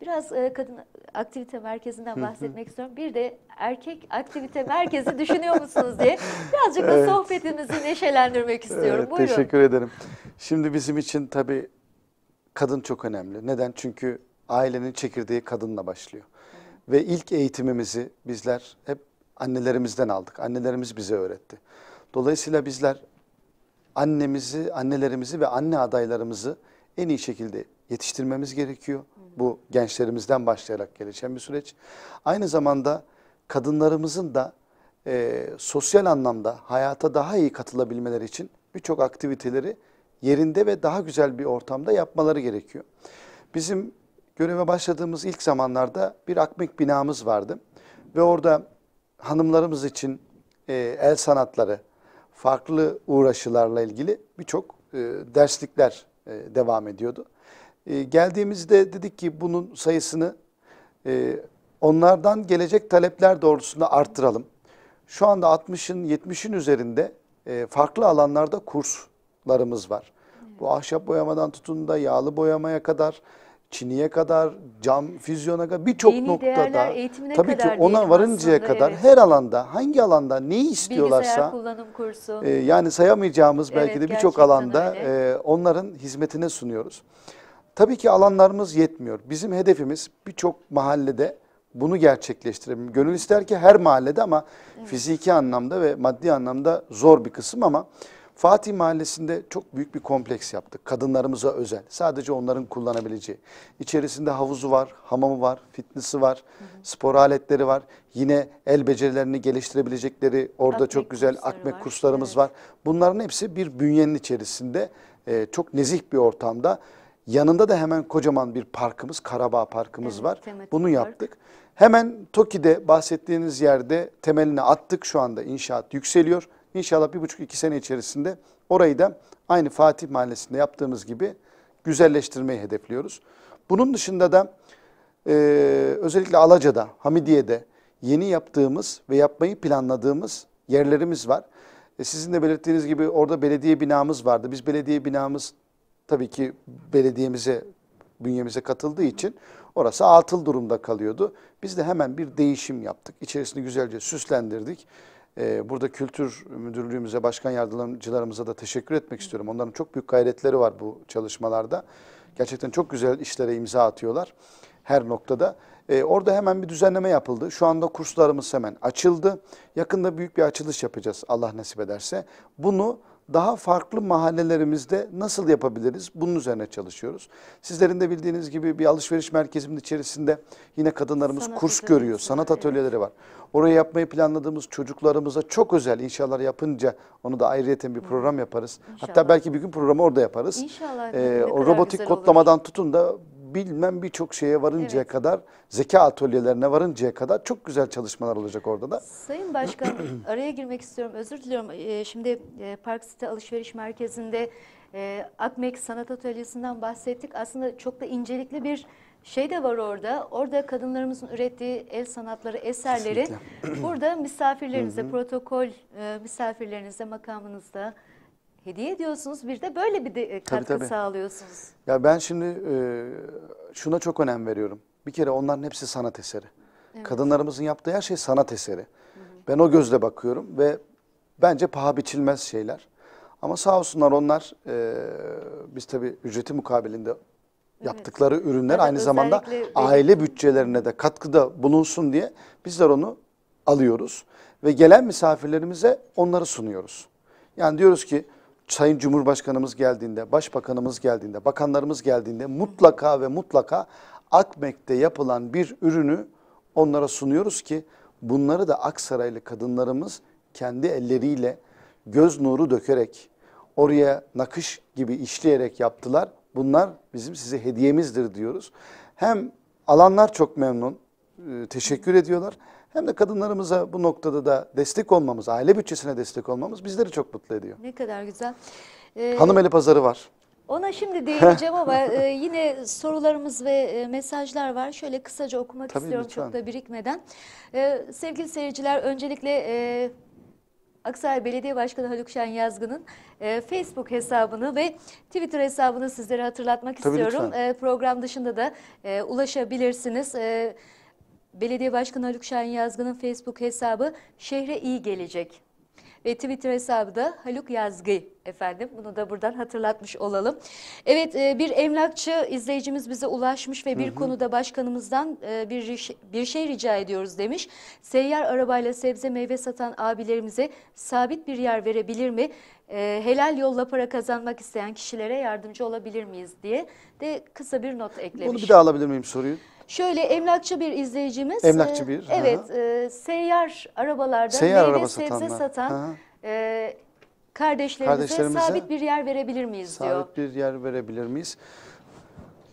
Speaker 1: Biraz e, kadın aktivite merkezinden bahsetmek hı hı. istiyorum. Bir de erkek aktivite merkezi düşünüyor musunuz diye birazcık da sohbetimizi neşelendirmek istiyorum. Evet, Teşekkür
Speaker 2: ederim. Şimdi bizim için tabii kadın çok önemli. Neden? Çünkü ailenin çekirdeği kadınla başlıyor. Hı. Ve ilk eğitimimizi bizler hep annelerimizden aldık. Annelerimiz bize öğretti. Dolayısıyla bizler annemizi, annelerimizi ve anne adaylarımızı en iyi şekilde yetiştirmemiz gerekiyor. Bu gençlerimizden başlayarak gelişen bir süreç. Aynı zamanda kadınlarımızın da e, sosyal anlamda hayata daha iyi katılabilmeleri için birçok aktiviteleri yerinde ve daha güzel bir ortamda yapmaları gerekiyor. Bizim göreve başladığımız ilk zamanlarda bir akmek binamız vardı ve orada hanımlarımız için e, el sanatları, farklı uğraşılarla ilgili birçok e, derslikler e, devam ediyordu. E, geldiğimizde dedik ki bunun sayısını e, onlardan gelecek talepler doğrultusunda arttıralım. Şu anda 60'ın 70'in üzerinde e, farklı alanlarda kurslarımız var. Bu ahşap boyamadan tutun da yağlı boyamaya kadar Çini'ye kadar, cam füzyona kadar birçok noktada tabii kadar ki ona varıncaya aslında, kadar evet. her alanda hangi alanda ne istiyorlarsa kullanım kursu. E, yani sayamayacağımız belki Evet, de birçok alanda e, onların hizmetine sunuyoruz. Tabii ki alanlarımız yetmiyor. Bizim hedefimiz birçok mahallede bunu gerçekleştirelim. Gönül ister ki her mahallede ama fiziki anlamda ve maddi anlamda zor bir kısım ama Fatih Mahallesi'nde çok büyük bir kompleks yaptık. Kadınlarımıza özel. Sadece onların kullanabileceği. İçerisinde havuzu var, hamamı var, fitnessi var, hı hı. spor aletleri var. Yine el becerilerini geliştirebilecekleri orada akmek çok güzel kursları akmek var. kurslarımız evet. var. Bunların hepsi bir bünyenin içerisinde e, çok nezih bir ortamda. Yanında da hemen kocaman bir parkımız, Karabağ Parkımız evet, var. Bunu yaptık. Park. Hemen TOKİ'de bahsettiğiniz yerde temelini attık. Şu anda inşaat yükseliyor. İnşallah bir buçuk iki sene içerisinde orayı da aynı Fatih Mahallesi'nde yaptığımız gibi güzelleştirmeyi hedefliyoruz. Bunun dışında da e, özellikle Alaca'da, Hamidiye'de yeni yaptığımız ve yapmayı planladığımız yerlerimiz var. E, sizin de belirttiğiniz gibi orada belediye binamız vardı. Biz belediye binamız tabii ki belediyemize, bünyemize katıldığı için orası atıl durumda kalıyordu. Biz de hemen bir değişim yaptık. İçerisini güzelce süslendirdik ee, burada kültür müdürlüğümüze, başkan yardımcılarımıza da teşekkür etmek istiyorum. Onların çok büyük gayretleri var bu çalışmalarda. Gerçekten çok güzel işlere imza atıyorlar her noktada. Ee, orada hemen bir düzenleme yapıldı. Şu anda kurslarımız hemen açıldı. Yakında büyük bir açılış yapacağız Allah nasip ederse. Bunu daha farklı mahallelerimizde nasıl yapabiliriz? Bunun üzerine çalışıyoruz. Sizlerin de bildiğiniz gibi bir alışveriş merkezinin içerisinde yine kadınlarımız sanat kurs görüyor. Sanat atölyeleri var. Oraya yapmayı planladığımız çocuklarımıza çok özel inşallah yapınca onu da ayrıyeten bir program hmm. yaparız. İnşallah. Hatta belki bir gün programı orada yaparız. İnşallah. Ee, o robotik kodlamadan olur. tutun da bilmem birçok şeye varıncaya evet. kadar zeka atölyelerine varıncaya kadar çok güzel çalışmalar olacak orada da.
Speaker 1: Sayın Başkan araya girmek istiyorum özür diliyorum. Ee, şimdi e, Park City Alışveriş Merkezi'nde e, Akmek Sanat Atölyesi'nden bahsettik. Aslında çok da incelikli bir şey de var orada. Orada kadınlarımızın ürettiği el sanatları, eserleri burada misafirlerinize, protokol e, misafirlerinize, makamınızda hediye ediyorsunuz bir de böyle bir de e, katkı tabii, tabii. sağlıyorsunuz.
Speaker 2: Ya ben şimdi e, şuna çok önem veriyorum. Bir kere onların hepsi sanat eseri. Evet. Kadınlarımızın yaptığı her şey sanat eseri. Hı hı. Ben o gözle bakıyorum ve bence paha biçilmez şeyler. Ama sağ olsunlar onlar e, biz tabii ücreti mukabilinde yaptıkları evet. ürünler evet, aynı zamanda aile bütçelerine de katkıda bulunsun diye bizler onu alıyoruz. Ve gelen misafirlerimize onları sunuyoruz. Yani diyoruz ki Sayın Cumhurbaşkanımız geldiğinde, Başbakanımız geldiğinde, bakanlarımız geldiğinde mutlaka ve mutlaka Akmek'te yapılan bir ürünü onlara sunuyoruz ki bunları da Aksaraylı kadınlarımız kendi elleriyle göz nuru dökerek oraya nakış gibi işleyerek yaptılar. Bunlar bizim size hediyemizdir diyoruz. Hem alanlar çok memnun, e, teşekkür ediyorlar hem de kadınlarımıza bu noktada da destek olmamız, aile bütçesine destek olmamız bizleri çok mutlu ediyor.
Speaker 1: Ne kadar güzel. Ee, Hanım eli pazarı var. Ona şimdi değineceğim ama e, yine sorularımız ve e, mesajlar var. Şöyle kısaca okumak Tabii, istiyorum lütfen. çok da birikmeden. Ee, sevgili seyirciler öncelikle e, Aksaray Belediye Başkanı Haluk Şen Yazgın'ın e, Facebook hesabını ve Twitter hesabını sizlere hatırlatmak Tabii istiyorum. E, program dışında da e, ulaşabilirsiniz. E, Belediye Başkanı Haluk Şahin Yazgı'nın Facebook hesabı şehre iyi gelecek ve Twitter hesabı da Haluk Yazgı efendim. Bunu da buradan hatırlatmış olalım. Evet e, bir emlakçı izleyicimiz bize ulaşmış ve bir hı hı. konuda başkanımızdan e, bir, bir şey rica ediyoruz demiş. Seyyar arabayla sebze meyve satan abilerimize sabit bir yer verebilir mi? E, helal yolla para kazanmak isteyen kişilere yardımcı olabilir miyiz diye de kısa bir not eklemiş. Bunu bir daha
Speaker 2: alabilir miyim soruyu?
Speaker 1: Şöyle emlakçı bir izleyicimiz. Emlakçı e, bir. E, evet, e, seyyar arabalarda seyyar meyve araba sebze satanlar. satan e, kardeşlerimize, kardeşlerimize sabit bir yer verebilir miyiz sabit diyor. Sabit
Speaker 2: bir yer verebilir miyiz?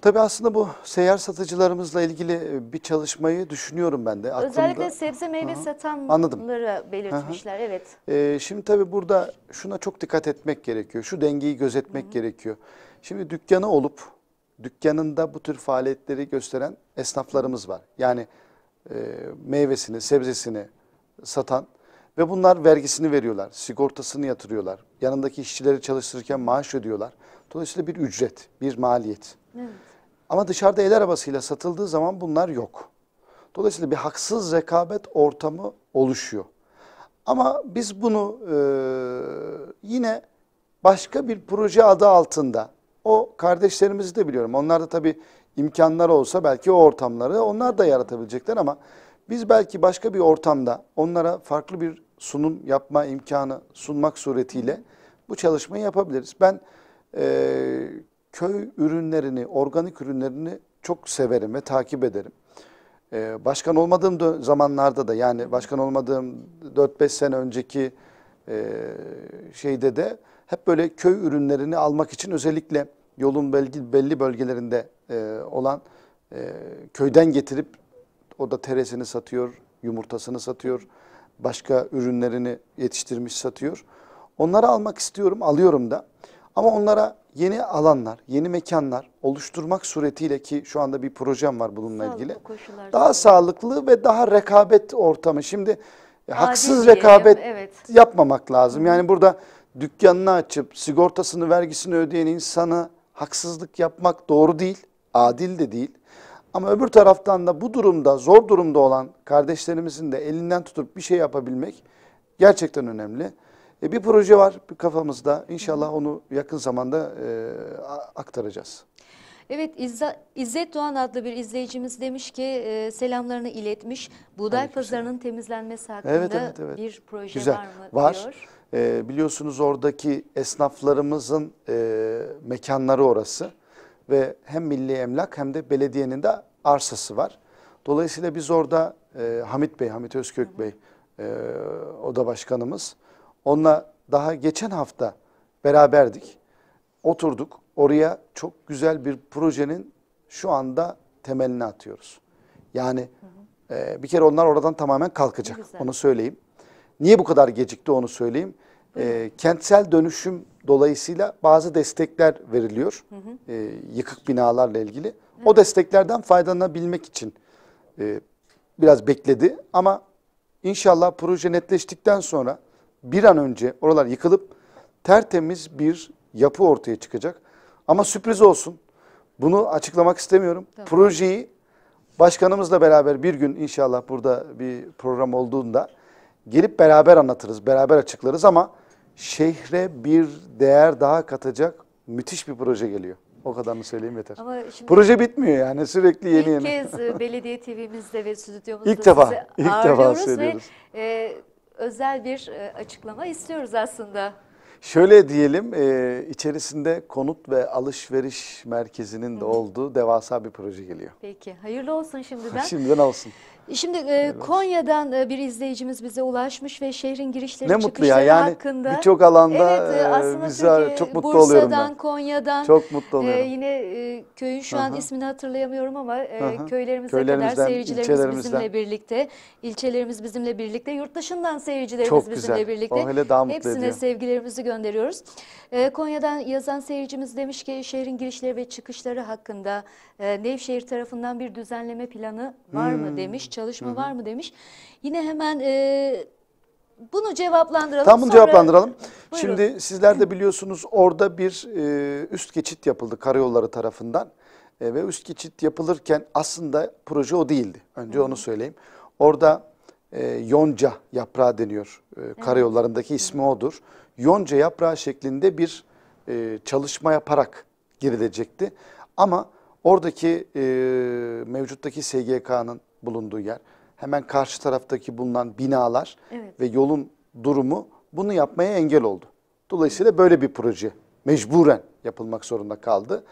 Speaker 2: Tabii aslında bu seyyar satıcılarımızla ilgili e, bir çalışmayı düşünüyorum ben de. Aklımda. Özellikle
Speaker 1: sebze meyve Hı satanları Anladım. belirtmişler. Hı Evet.
Speaker 2: Ee, şimdi tabii burada şuna çok dikkat etmek gerekiyor. Şu dengeyi gözetmek Hı -hı. gerekiyor. Şimdi dükkanı olup dükkanında bu tür faaliyetleri gösteren esnaflarımız var. Yani e, meyvesini, sebzesini satan ve bunlar vergisini veriyorlar, sigortasını yatırıyorlar. Yanındaki işçileri çalıştırırken maaş ödüyorlar. Dolayısıyla bir ücret, bir maliyet. Evet. Ama dışarıda el arabasıyla satıldığı zaman bunlar yok. Dolayısıyla bir haksız rekabet ortamı oluşuyor. Ama biz bunu e, yine başka bir proje adı altında o kardeşlerimizi de biliyorum. Onlar da tabii imkanlar olsa belki o ortamları onlar da yaratabilecekler ama biz belki başka bir ortamda onlara farklı bir sunum yapma imkanı sunmak suretiyle bu çalışmayı yapabiliriz. Ben e, köy ürünlerini, organik ürünlerini çok severim ve takip ederim. E, başkan olmadığım zamanlarda da yani başkan olmadığım 4-5 sene önceki e, şeyde de hep böyle köy ürünlerini almak için özellikle yolun belli, belli bölgelerinde e, olan e, köyden getirip orada teresini satıyor, yumurtasını satıyor, başka ürünlerini yetiştirmiş satıyor. Onları almak istiyorum, alıyorum da. Ama onlara yeni alanlar, yeni mekanlar oluşturmak suretiyle ki şu anda bir projem var bununla Sağlıklı ilgili. Daha doğru. sağlıklı ve daha rekabet ortamı. Şimdi e, Adil haksız diyelim, rekabet evet. yapmamak lazım. Yani burada dükkanını açıp sigortasını vergisini ödeyen insanı haksızlık yapmak doğru değil, adil de değil. Ama öbür taraftan da bu durumda zor durumda olan kardeşlerimizin de elinden tutup bir şey yapabilmek gerçekten önemli. E, bir proje var kafamızda inşallah onu yakın zamanda e, aktaracağız.
Speaker 1: Evet İzza, İzzet Doğan adlı bir izleyicimiz demiş ki e, selamlarını iletmiş. Buğday Aleyküm pazarının temizlenmesi hakkında evet, evet, evet. bir proje Güzel. var mı var. diyor.
Speaker 2: E, biliyorsunuz oradaki esnaflarımızın e, mekanları orası ve hem milli emlak hem de belediyenin de arsası var. Dolayısıyla biz orada e, Hamit Bey, Hamit Özkök Bey e, oda başkanımız onunla daha geçen hafta beraberdik. Oturduk oraya çok güzel bir projenin şu anda temelini atıyoruz. Yani hı hı. E, bir kere onlar oradan tamamen kalkacak onu söyleyeyim. Niye bu kadar gecikti onu söyleyeyim. E, kentsel dönüşüm dolayısıyla bazı destekler veriliyor. Hı hı. E, yıkık binalarla ilgili. Hı. O desteklerden faydalanabilmek için e, biraz bekledi. Ama inşallah proje netleştikten sonra bir an önce oralar yıkılıp tertemiz bir yapı ortaya çıkacak. Ama sürpriz olsun. Bunu açıklamak istemiyorum. Tamam. Projeyi başkanımızla beraber bir gün inşallah burada bir program olduğunda Gelip beraber anlatırız, beraber açıklarız ama şehre bir değer daha katacak müthiş bir proje geliyor. O kadarını söyleyeyim yeter. Ama şimdi Proje bitmiyor yani sürekli yeni yeni. İlk kez e,
Speaker 1: belediye TV'mizde ve stüdyomuzda ilk defa, sizi ilk defa söylüyoruz. ve e, özel bir e, açıklama istiyoruz aslında.
Speaker 2: Şöyle diyelim e, içerisinde konut ve alışveriş merkezinin de olduğu devasa bir proje geliyor.
Speaker 1: Peki hayırlı olsun şimdiden. şimdiden olsun. Şimdi e, Konya'dan e, bir izleyicimiz bize ulaşmış ve şehrin girişleri Ne mutlu ya çıkışları yani hakkında. birçok
Speaker 2: alanda Evet, e, e çok mutlu Bursa'dan, oluyorum ben.
Speaker 1: Konya'dan Çok mutlu e, yine e, köyün şu an ismini hatırlayamıyorum ama e, Aha. köylerimize kadar seyircilerimiz bizimle birlikte, ilçelerimiz bizimle birlikte, yurt dışından seyircilerimiz Çok bizimle güzel. birlikte. O hele daha mutlu Hepsine ediyor. sevgilerimizi gönderiyoruz. E, Konya'dan yazan seyircimiz demiş ki şehrin girişleri ve çıkışları hakkında e, Nevşehir tarafından bir düzenleme planı var mı hmm. demiş çalışma hı hı. var mı demiş. Yine hemen e, bunu cevaplandıralım. Tam bunu Sonra... cevaplandıralım.
Speaker 2: Buyurun. Şimdi sizler de biliyorsunuz orada bir e, üst geçit yapıldı karayolları tarafından. E, ve üst geçit yapılırken aslında proje o değildi. Önce hı. onu söyleyeyim. Orada e, yonca yaprağı deniyor. E, evet. karayollarındaki ismi odur. Yonca yaprağı şeklinde bir e, çalışma yaparak girilecekti. Ama oradaki e, mevcuttaki SGK'nın bulunduğu yer. Hemen karşı taraftaki bulunan binalar evet. ve yolun durumu bunu yapmaya engel oldu. Dolayısıyla böyle bir proje mecburen yapılmak zorunda kaldı.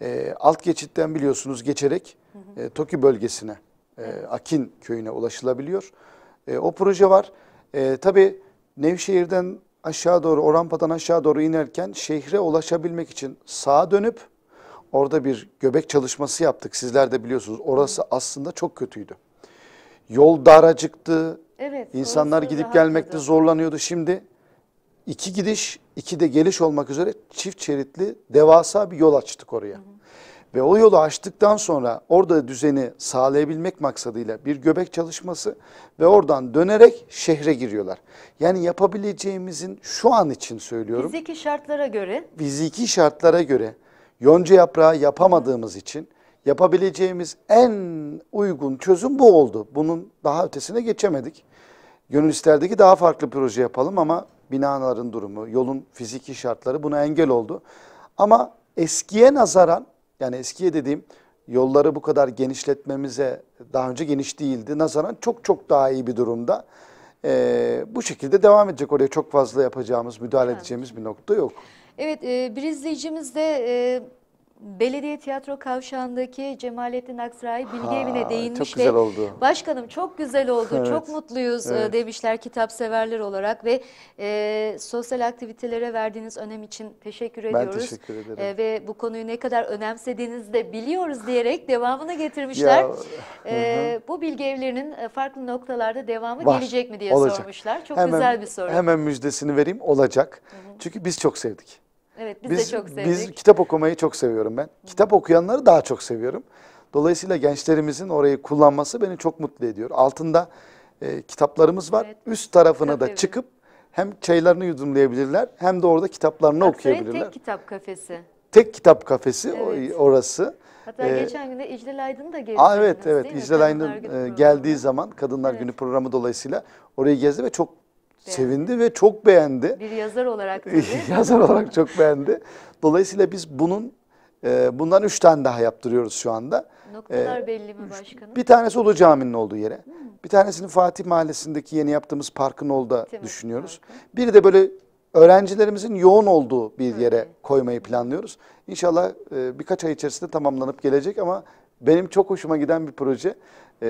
Speaker 2: E, alt geçitten biliyorsunuz geçerek hı hı. E, TOKİ bölgesine, e, Akin köyüne ulaşılabiliyor. E, o proje var. E, tabii Nevşehir'den aşağı doğru, Orampa'dan aşağı doğru inerken şehre ulaşabilmek için sağa dönüp Orada bir göbek çalışması yaptık. Sizler de biliyorsunuz. Orası aslında çok kötüydü. Yol daracıktı.
Speaker 1: Evet. İnsanlar gidip gelmekte
Speaker 2: rahatladı. zorlanıyordu. Şimdi iki gidiş, iki de geliş olmak üzere çift şeritli devasa bir yol açtık oraya. hı. Ve o yolu açtıktan sonra orada düzeni sağlayabilmek maksadıyla bir göbek çalışması ve oradan dönerek şehre giriyorlar. Yani yapabileceğimizin şu an için söylüyorum.
Speaker 1: Fiziki şartlara göre.
Speaker 2: Fiziki şartlara göre Yonca yaprağı yapamadığımız için yapabileceğimiz en uygun çözüm bu oldu. Bunun daha ötesine geçemedik. Gönül isterdi ki daha farklı proje yapalım ama binaların durumu, yolun fiziki şartları buna engel oldu. Ama eskiye nazaran yani eskiye dediğim yolları bu kadar genişletmemize daha önce geniş değildi. Nazaran çok çok daha iyi bir durumda. Ee, bu şekilde devam edecek oraya çok fazla yapacağımız, müdahale evet. edeceğimiz bir nokta yok.
Speaker 1: Evet e, bir izleyicimiz de e, Belediye Tiyatro Kavşağı'ndaki Cemalettin Aksaray Bilgi ha, Evi'ne değinmiş. Çok güzel oldu. Başkanım çok güzel oldu, evet. çok mutluyuz e, evet. demişler severler olarak ve e, sosyal aktivitelere verdiğiniz önem için teşekkür ben ediyoruz. Ben teşekkür ederim. E, ve bu konuyu ne kadar önemsediğinizi de biliyoruz diyerek devamını getirmişler. Ya, e, bu bilgi evlerinin e, farklı noktalarda devamı Var, gelecek mi diye olacak. sormuşlar. Çok hemen, güzel bir soru. Hemen
Speaker 2: müjdesini vereyim olacak. Hı hı. Çünkü biz çok sevdik.
Speaker 1: Evet biz, biz de çok sevdik. Biz
Speaker 2: kitap okumayı çok seviyorum ben. Kitap okuyanları daha çok seviyorum. Dolayısıyla gençlerimizin orayı kullanması beni çok mutlu ediyor. Altında e, kitaplarımız var. Evet. Üst tarafına Tabii. da çıkıp hem çaylarını yudumlayabilirler hem de orada kitaplarını Aksaray okuyabilirler. tek
Speaker 1: kitap kafesi.
Speaker 2: Tek kitap kafesi evet. orası.
Speaker 1: Hatta ee, geçen gün de İclal Aydın da geldi. Aa, evet evet İclal Aydın e,
Speaker 2: geldiği zaman Kadınlar evet. Günü programı dolayısıyla orayı gezdi ve çok beğendi. sevindi ve çok beğendi. Bir
Speaker 1: yazar olarak tabii. yazar
Speaker 2: olarak çok beğendi. Dolayısıyla biz bunun e, bundan üç tane daha yaptırıyoruz şu anda. Noktalar ee,
Speaker 1: belli mi başkanım?
Speaker 2: Bir tanesi Ulu Cami'nin olduğu yere. Hmm. Bir tanesini Fatih Mahallesi'ndeki yeni yaptığımız parkın olda Temiz düşünüyoruz. Parkı. Bir de böyle öğrencilerimizin yoğun olduğu bir yere koymayı planlıyoruz. İnşallah e, birkaç ay içerisinde tamamlanıp gelecek ama benim çok hoşuma giden bir proje. E,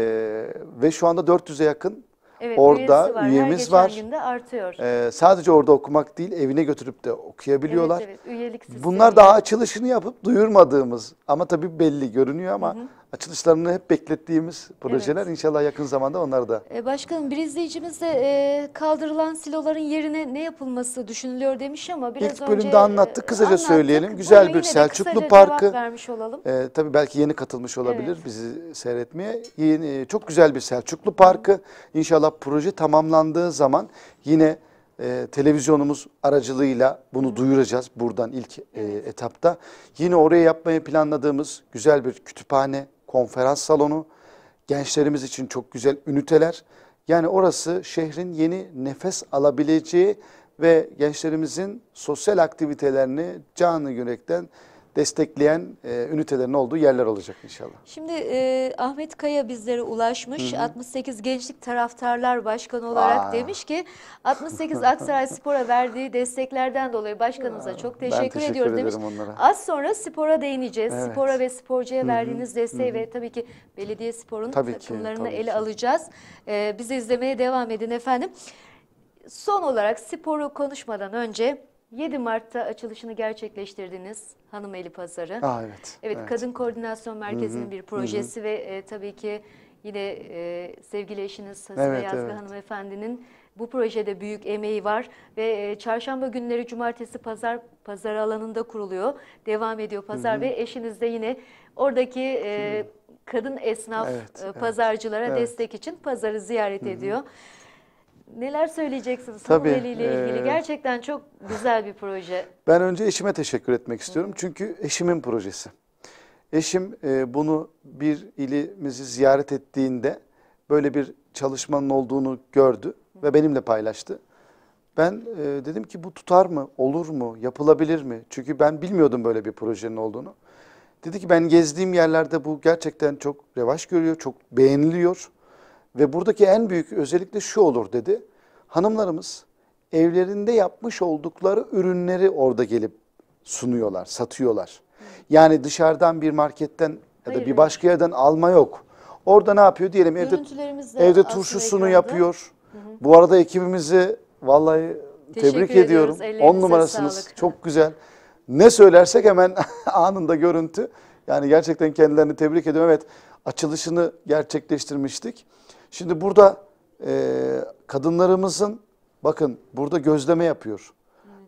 Speaker 2: ve şu anda 400'e yakın Evet, orada var. üyemiz Her var. Günde artıyor. Ee, sadece orada okumak değil evine götürüp de okuyabiliyorlar. Evet, evet, üyelik Bunlar daha açılışını yapıp duyurmadığımız ama tabii belli görünüyor ama hı hı açılışlarını hep beklettiğimiz projeler evet. inşallah yakın zamanda onlar da.
Speaker 1: E, başkanım bir izleyicimiz de e, kaldırılan siloların yerine ne yapılması düşünülüyor demiş ama biraz İlk önce... İlk bölümde e, anlattık kısaca anlattık. söyleyelim. Güzel bir Selçuklu Parkı. vermiş olalım.
Speaker 2: E, tabii belki yeni katılmış olabilir evet. bizi seyretmeye. Yeni, çok güzel bir Selçuklu Parkı. İnşallah proje tamamlandığı zaman yine ee, televizyonumuz aracılığıyla bunu duyuracağız buradan ilk e, etapta. Yine oraya yapmayı planladığımız güzel bir kütüphane konferans salonu, gençlerimiz için çok güzel üniteler. Yani orası şehrin yeni nefes alabileceği ve gençlerimizin sosyal aktivitelerini canlı yürekten destekleyen e, ünitelerin olduğu yerler olacak inşallah.
Speaker 1: Şimdi e, Ahmet Kaya bizlere ulaşmış. Hı hı. 68 Gençlik Taraftarlar Başkanı olarak Aa. demiş ki 68 Aksaray Spor'a verdiği desteklerden dolayı başkanımıza çok teşekkür, ben teşekkür ediyoruz demiş. Onlara. Az sonra spora değineceğiz. Evet. Spora ve sporcuya verdiğiniz desteği ve tabii ki belediye sporun tabii takımlarını ki, tabii ele ki. alacağız. E, bizi izlemeye devam edin efendim. Son olarak sporu konuşmadan önce 7 Mart'ta açılışını gerçekleştirdiniz Hanım Eli Pazarı. Aa, evet, evet. Evet, Kadın Koordinasyon Merkezi'nin Hı -hı. bir projesi Hı -hı. ve e, tabii ki yine e, sevgili eşiniz Hasibe evet, Yazgı evet. hanımefendinin bu projede büyük emeği var ve e, çarşamba günleri cumartesi pazar pazar alanında kuruluyor. Devam ediyor pazar Hı -hı. ve eşiniz de yine oradaki e, kadın esnaf evet, e, pazarcılara evet. destek için pazarı ziyaret Hı -hı. ediyor. Neler söyleyeceksiniz Tabii, Hanımeli ile e, ilgili? E, Gerçekten çok güzel bir proje.
Speaker 2: Ben önce eşime teşekkür etmek istiyorum. Hı. Çünkü eşimin projesi. Eşim e, bunu bir ilimizi ziyaret ettiğinde böyle bir çalışmanın olduğunu gördü Hı. ve benimle paylaştı. Ben e, dedim ki bu tutar mı, olur mu, yapılabilir mi? Çünkü ben bilmiyordum böyle bir projenin olduğunu. Dedi ki ben gezdiğim yerlerde bu gerçekten çok revaş görüyor, çok beğeniliyor. Ve buradaki en büyük özellikle şu olur dedi. Hanımlarımız evlerinde yapmış oldukları ürünleri orada gelip sunuyorlar, satıyorlar. Yani dışarıdan bir marketten ya da bir başka yerden alma yok. Orada ne yapıyor diyelim evde evde turşusunu yapıyor. Bu arada ekibimizi vallahi Teşekkür tebrik ediyorum. On numarasınız. Sağlık. Çok güzel. Ne söylersek hemen anında görüntü. Yani gerçekten kendilerini tebrik ediyorum. Evet açılışını gerçekleştirmiştik. Şimdi burada e, kadınlarımızın bakın burada gözleme yapıyor.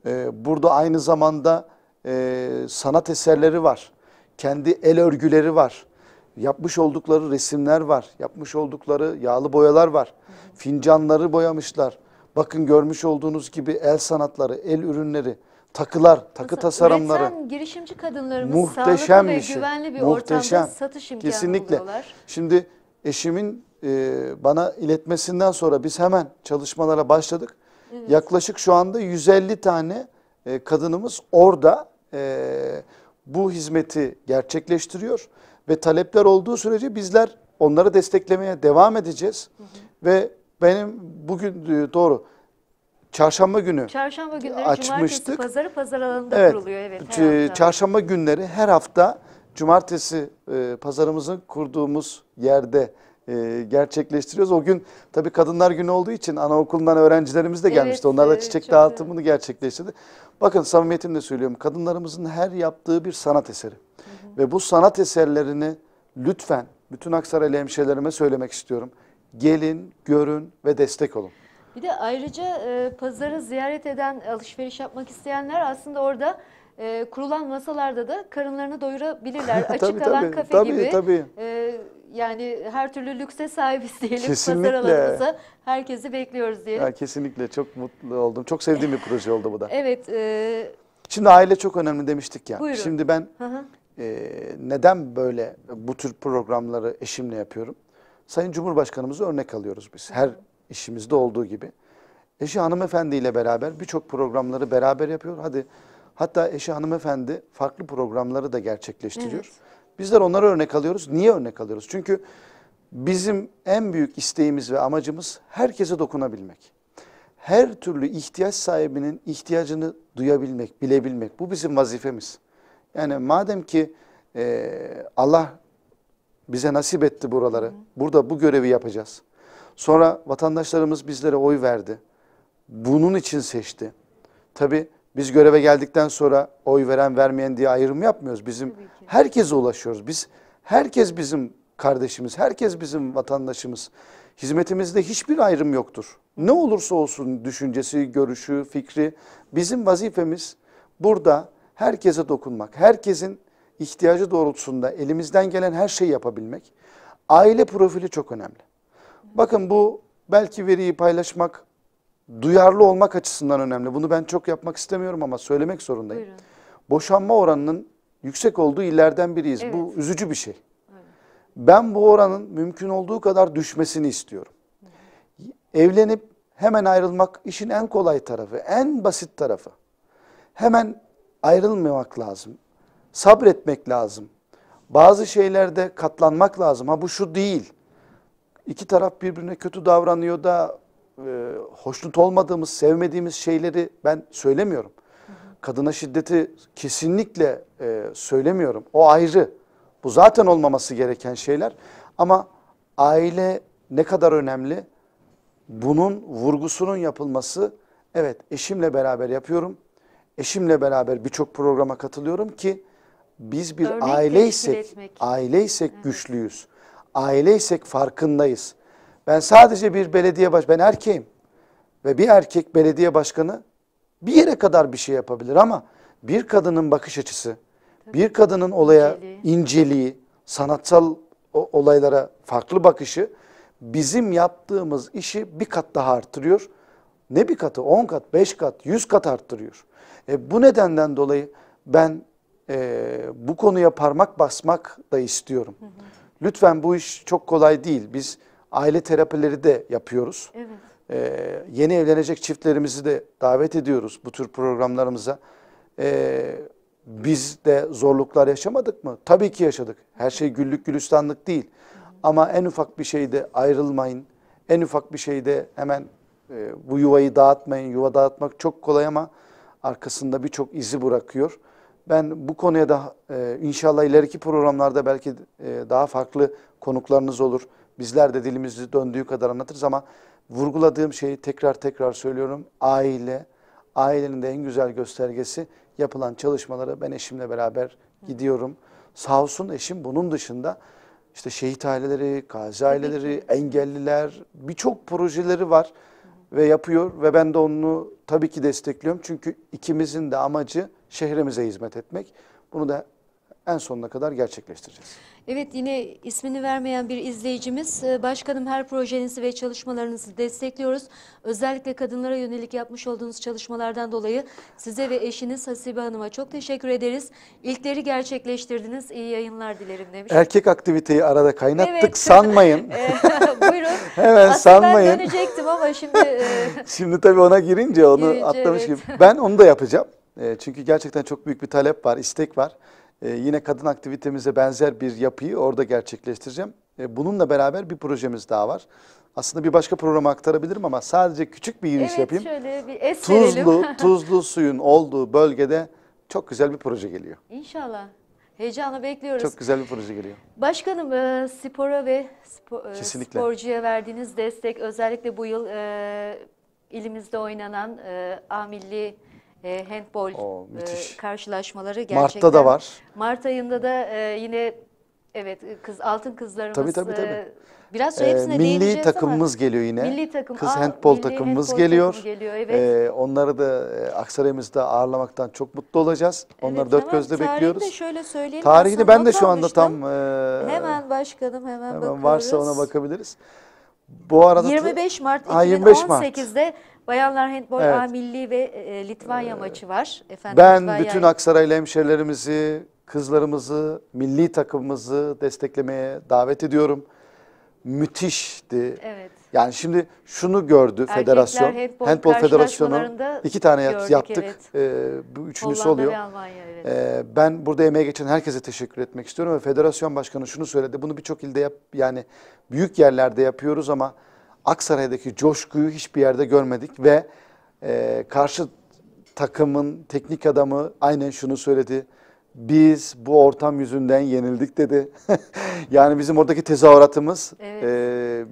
Speaker 2: E, burada aynı zamanda e, sanat eserleri var. Kendi el örgüleri var. Yapmış oldukları resimler var. Yapmış oldukları yağlı boyalar var. Hı Fincanları boyamışlar. Bakın görmüş olduğunuz gibi el sanatları, el ürünleri, takılar, takı Mesela tasarımları. Üreten
Speaker 1: girişimci kadınlarımız muhteşem sağlıklı ve güvenli bir muhteşem. ortamda satış imkanı Kesinlikle. buluyorlar.
Speaker 2: Şimdi eşimin e, bana iletmesinden sonra biz hemen çalışmalara başladık. Evet. Yaklaşık şu anda 150 tane e, kadınımız orada e, bu hizmeti gerçekleştiriyor. Ve talepler olduğu sürece bizler onları desteklemeye devam edeceğiz. Hı hı. Ve benim bugün doğru çarşamba günü
Speaker 1: çarşamba günleri, açmıştık. pazarı pazar alanında evet, kuruluyor. Evet,
Speaker 2: çarşamba günleri her hafta cumartesi pazarımızın kurduğumuz yerde e, gerçekleştiriyoruz. O gün tabii Kadınlar Günü olduğu için anaokulundan öğrencilerimiz de gelmişti. Evet, Onlar da çiçek çok... dağıtımını gerçekleştirdi. Bakın samimiyetimle söylüyorum kadınlarımızın her yaptığı bir sanat eseri. Hı hı. Ve bu sanat eserlerini lütfen bütün Aksaraylı hemşehrilerime söylemek istiyorum. Gelin, görün ve destek olun.
Speaker 1: Bir de ayrıca e, pazarı ziyaret eden, alışveriş yapmak isteyenler aslında orada e, kurulan masalarda da karınlarını doyurabilirler. Açık tabii, alan tabii, kafe tabii, gibi. Tabii. E, yani her türlü lükse sahibiz diyelim. Kesinlikle. Pazar herkesi bekliyoruz diyelim. Ya,
Speaker 2: kesinlikle çok mutlu oldum. Çok sevdiğim bir proje oldu bu da.
Speaker 1: Evet. E...
Speaker 2: Şimdi aile çok önemli demiştik ya. Buyurun. Şimdi ben E, neden böyle bu tür programları eşimle yapıyorum? Sayın Cumhurbaşkanımızı örnek alıyoruz biz. Her işimizde olduğu gibi. Eşi hanımefendiyle beraber birçok programları beraber yapıyor. Hadi Hatta eşi hanımefendi farklı programları da gerçekleştiriyor. Evet. Bizler onlara örnek alıyoruz. Niye örnek alıyoruz? Çünkü bizim en büyük isteğimiz ve amacımız herkese dokunabilmek. Her türlü ihtiyaç sahibinin ihtiyacını duyabilmek, bilebilmek. Bu bizim vazifemiz. Yani madem ki e, Allah bize nasip etti buraları, burada bu görevi yapacağız. Sonra vatandaşlarımız bizlere oy verdi. Bunun için seçti. Tabii biz göreve geldikten sonra oy veren vermeyen diye ayrım yapmıyoruz. Bizim herkese ulaşıyoruz. Biz herkes bizim kardeşimiz, herkes bizim vatandaşımız. Hizmetimizde hiçbir ayrım yoktur. Ne olursa olsun düşüncesi, görüşü, fikri bizim vazifemiz burada herkese dokunmak. Herkesin ihtiyacı doğrultusunda elimizden gelen her şeyi yapabilmek. Aile profili çok önemli. Bakın bu belki veriyi paylaşmak duyarlı olmak açısından önemli. Bunu ben çok yapmak istemiyorum ama söylemek zorundayım. Buyurun. Boşanma oranının yüksek olduğu illerden biriyiz. Evet. Bu üzücü bir şey. Evet. Ben bu oranın mümkün olduğu kadar düşmesini istiyorum. Evet. Evlenip hemen ayrılmak işin en kolay tarafı, en basit tarafı. Hemen ayrılmamak lazım. Sabretmek lazım. Bazı şeylerde katlanmak lazım. Ha bu şu değil. İki taraf birbirine kötü davranıyor da e, hoşnut olmadığımız, sevmediğimiz şeyleri ben söylemiyorum. Kadına şiddeti kesinlikle e, söylemiyorum. O ayrı. Bu zaten olmaması gereken şeyler. Ama aile ne kadar önemli? Bunun vurgusunun yapılması, evet eşimle beraber yapıyorum. Eşimle beraber birçok programa katılıyorum ki biz bir Örnek aileysek, aileysek evet. güçlüyüz. Aileysek farkındayız. Ben sadece bir belediye baş, ben erkeğim. Ve bir erkek belediye başkanı bir yere kadar bir şey yapabilir ama bir kadının bakış açısı, bir kadının olaya inceliği, sanatsal olaylara farklı bakışı bizim yaptığımız işi bir kat daha arttırıyor. Ne bir katı? On kat, beş kat, yüz kat arttırıyor. E, bu nedenden dolayı ben e, bu konuya parmak basmak da istiyorum. Hı hı. Lütfen bu iş çok kolay değil. Biz aile terapileri de yapıyoruz. Evet. Ee, yeni evlenecek çiftlerimizi de davet ediyoruz bu tür programlarımıza. Ee, biz de zorluklar yaşamadık mı? Tabii ki yaşadık. Her şey güllük gülistanlık değil. Ama en ufak bir şeyde ayrılmayın. En ufak bir şeyde hemen e, bu yuvayı dağıtmayın. Yuva dağıtmak çok kolay ama arkasında birçok izi bırakıyor. Ben bu konuya da e, inşallah ileriki programlarda belki e, daha farklı konuklarınız olur. Bizler de dilimizi döndüğü kadar anlatırız ama vurguladığım şeyi tekrar tekrar söylüyorum. Aile, ailenin de en güzel göstergesi yapılan çalışmalara ben eşimle beraber gidiyorum. Sağ olsun eşim bunun dışında işte şehit aileleri, gazi aileleri, engelliler birçok projeleri var ve yapıyor ve ben de onu tabii ki destekliyorum. Çünkü ikimizin de amacı şehrimize hizmet etmek. Bunu da en sonuna kadar gerçekleştireceğiz.
Speaker 1: Evet yine ismini vermeyen bir izleyicimiz, e, başkanım her projenizi ve çalışmalarınızı destekliyoruz. Özellikle kadınlara yönelik yapmış olduğunuz çalışmalardan dolayı size ve eşiniz Hasibe Hanım'a çok teşekkür ederiz. İlkleri gerçekleştirdiniz, iyi yayınlar dilerim demiş.
Speaker 2: Erkek aktiviteyi arada kaynattık evet. sanmayın. Buyurun. Hemen Aslında sanmayın. ben
Speaker 1: dönecektim ama şimdi. E,
Speaker 2: şimdi tabii ona girince onu girince, atlamış evet. gibi. Ben onu da yapacağım. E, çünkü gerçekten çok büyük bir talep var, istek var e, yine kadın aktivitemize benzer bir yapıyı orada gerçekleştireceğim. E, bununla beraber bir projemiz daha var. Aslında bir başka programa aktarabilirim ama sadece küçük bir giriş evet, yapayım.
Speaker 1: şöyle bir es Tuzlu, tuzlu
Speaker 2: suyun olduğu bölgede çok güzel bir proje geliyor.
Speaker 1: İnşallah. Heyecanla bekliyoruz. Çok
Speaker 2: güzel bir proje geliyor.
Speaker 1: Başkanım e, spora ve spor, e, sporcuya verdiğiniz destek özellikle bu yıl e, ilimizde oynanan e, amilli e, handbol
Speaker 2: Oo, e,
Speaker 1: karşılaşmaları gerçekten. Mart'ta da var. Mart ayında da e, yine evet kız altın kızlarımız tabii, tabii, e, tabii. Şey e,
Speaker 2: biraz sonra hepsine ee, milli takımımız ama, geliyor yine. Milli takım. Kız aa, takımımız handbol geliyor. Takım geliyor evet. ee, onları da e, Aksaray'ımızda ağırlamaktan çok mutlu olacağız. Onları evet, dört gözle bekliyoruz. Tarihini şöyle söyleyeyim. Tarihini ben de şu anda tam e, hemen
Speaker 1: başkanım hemen, hemen bakıyoruz. varsa ona
Speaker 2: bakabiliriz. Bu arada 25 Mart 2018'de ha, 25 Mart.
Speaker 1: Bayanlar handball evet. A Milli ve e, e, Litvanya ee, maçı var.
Speaker 2: Efendim, ben Litvanya... bütün Aksaraylı hemşerilerimizi, kızlarımızı, milli takımımızı desteklemeye davet ediyorum. Müthişti. Evet. Yani şimdi şunu gördü Erkekler federasyon, handball, handball federasyonu iki tane gördük, yaptık, evet. ee, bu üçüncüsü Hollanda oluyor. Almanya, evet. ee, ben burada emeğe geçen herkese teşekkür etmek istiyorum ve federasyon başkanı şunu söyledi, bunu birçok ilde yap, yani büyük yerlerde yapıyoruz ama Aksaray'daki coşkuyu hiçbir yerde görmedik ve e, karşı takımın teknik adamı aynen şunu söyledi. Biz bu ortam yüzünden yenildik dedi. yani bizim oradaki tezahüratımız evet. e,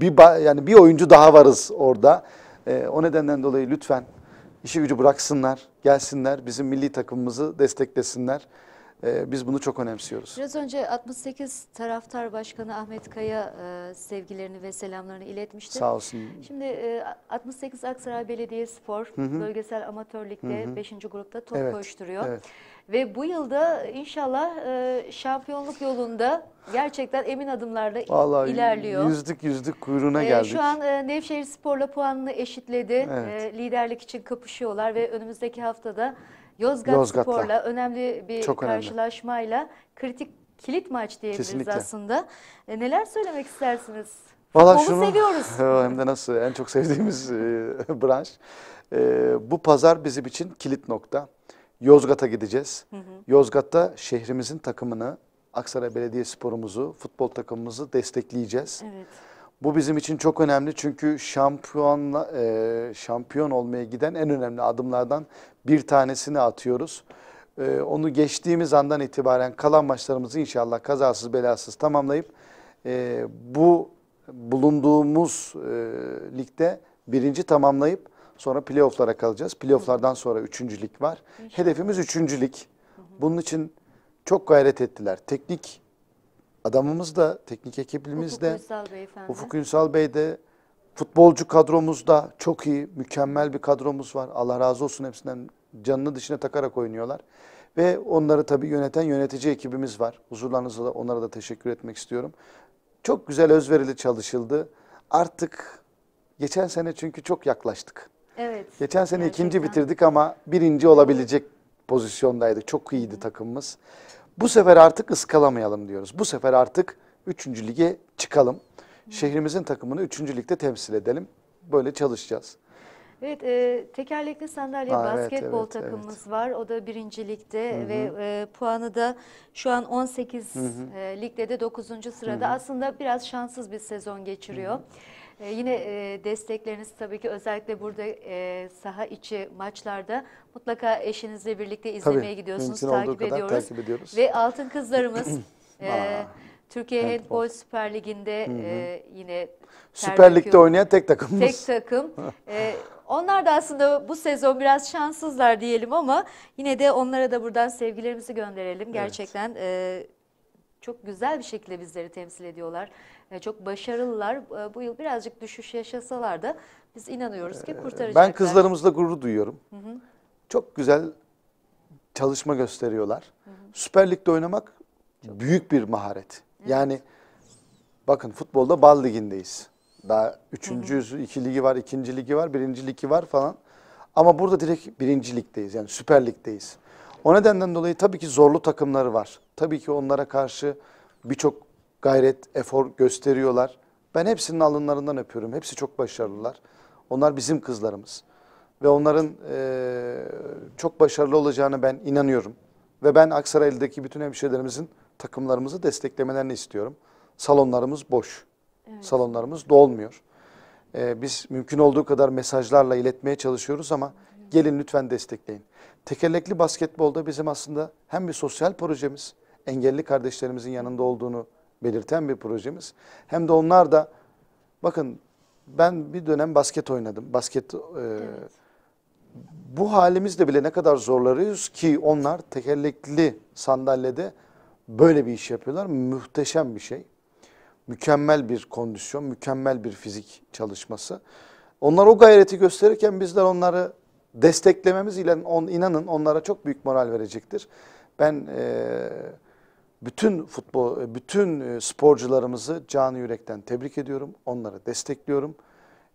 Speaker 2: bir yani bir oyuncu daha varız orada. E, o nedenden dolayı lütfen işi gücü bıraksınlar, gelsinler, bizim milli takımımızı desteklesinler. Ee, biz bunu çok önemsiyoruz.
Speaker 1: Biraz önce 68 taraftar başkanı Ahmet Kaya e, sevgilerini ve selamlarını iletmişti. Sağ olsun. Şimdi 68 e, Aksaray Belediye Spor hı hı. bölgesel amatör ligde 5. grupta top evet, koşturuyor. Evet. Ve bu yılda inşallah e, şampiyonluk yolunda gerçekten emin adımlarla Vallahi ilerliyor. Yüzdük
Speaker 2: yüzdük kuyruğuna e, geldik. Şu an
Speaker 1: e, Nevşehir Spor'la puanını eşitledi. Evet. E, liderlik için kapışıyorlar ve önümüzdeki haftada Yozgat, Yozgat'la. Spor'la önemli bir Çok önemli. karşılaşmayla kritik kilit maç diyebiliriz Kesinlikle. aslında. E, neler söylemek istersiniz? Valla şunu seviyoruz.
Speaker 2: hem de nasıl en çok sevdiğimiz e, branş. E, bu pazar bizim için kilit nokta. Yozgat'a gideceğiz. Hı hı. Yozgat'ta şehrimizin takımını, Aksaray Belediye Sporumuzu, futbol takımımızı destekleyeceğiz. Evet. Bu bizim için çok önemli çünkü şampiyonla, e, şampiyon olmaya giden en önemli adımlardan bir tanesini atıyoruz. E, onu geçtiğimiz andan itibaren kalan maçlarımızı inşallah kazasız belasız tamamlayıp e, bu bulunduğumuz e, ligde birinci tamamlayıp sonra playofflara kalacağız. Playofflardan sonra üçüncülük var. İnşallah. Hedefimiz üçüncülük. Bunun için çok gayret ettiler. Teknik adamımız da, teknik ekibimiz de, Ufuk Ünsal Bey de, futbolcu kadromuz da çok iyi, mükemmel bir kadromuz var. Allah razı olsun hepsinden canını dışına takarak oynuyorlar. Ve onları tabii yöneten yönetici ekibimiz var. Huzurlarınızda da onlara da teşekkür etmek istiyorum. Çok güzel özverili çalışıldı. Artık geçen sene çünkü çok yaklaştık. Evet. Geçen sene gerçekten. ikinci bitirdik ama birinci olabilecek pozisyondaydık. Çok iyiydi takımımız. Bu sefer artık ıskalamayalım diyoruz. Bu sefer artık 3. lige çıkalım. Şehrimizin takımını 3. ligde temsil edelim. Böyle çalışacağız.
Speaker 1: Evet, e, tekerlekli sandalye Aa, basketbol evet, takımımız evet. var. O da birincilikte Hı -hı. ve e, puanı da şu an 18 Hı -hı. E, ligde de 9. sırada. Hı -hı. Aslında biraz şanssız bir sezon geçiriyor. Hı -hı. E, yine e, destekleriniz tabii ki özellikle burada e, saha içi maçlarda mutlaka eşinizle birlikte izlemeye tabii, gidiyorsunuz, takip ediyoruz. takip ediyoruz. Ve Altın Kızlarımız e, Türkiye Handball, Handball Süper Ligi'nde E, yine Süper Lig'de oynayan tek takımımız. Tek takım. e, onlar da aslında bu sezon biraz şanssızlar diyelim ama yine de onlara da buradan sevgilerimizi gönderelim. Gerçekten evet. e, çok güzel bir şekilde bizleri temsil ediyorlar. Ee, çok başarılılar. Ee, bu yıl birazcık düşüş yaşasalar da biz inanıyoruz ki ee, kurtaracaklar. Ben kızlarımızla
Speaker 2: gurur duyuyorum. Hı hı. Çok güzel çalışma gösteriyorlar. Hı hı. Süper Lig'de oynamak çok. büyük bir maharet. Evet. Yani bakın futbolda bal ligindeyiz. Daha üçüncü, hı hı. iki ligi var, ikinci ligi var, birinci ligi var falan. Ama burada direkt birinci ligdeyiz yani Süper Lig'deyiz. O nedenden dolayı tabii ki zorlu takımları var. Tabii ki onlara karşı birçok gayret, efor gösteriyorlar. Ben hepsinin alınlarından öpüyorum. Hepsi çok başarılılar. Onlar bizim kızlarımız. Ve onların e, çok başarılı olacağına ben inanıyorum. Ve ben Aksaray'daki bütün hemşehrilerimizin takımlarımızı desteklemelerini istiyorum. Salonlarımız boş. Evet. Salonlarımız dolmuyor. Ee, biz mümkün olduğu kadar mesajlarla iletmeye çalışıyoruz ama gelin lütfen destekleyin. Tekerlekli basketbolda bizim aslında hem bir sosyal projemiz, engelli kardeşlerimizin yanında olduğunu belirten bir projemiz. Hem de onlar da bakın ben bir dönem basket oynadım. Basket e, evet. bu halimizde bile ne kadar zorlarıyız ki onlar tekerlekli sandalyede böyle bir iş yapıyorlar. Muhteşem bir şey. Mükemmel bir kondisyon, mükemmel bir fizik çalışması. Onlar o gayreti gösterirken bizler onları desteklememiz ile on, inanın onlara çok büyük moral verecektir. Ben e, bütün futbol, e, bütün e, sporcularımızı canı yürekten tebrik ediyorum. Onları destekliyorum.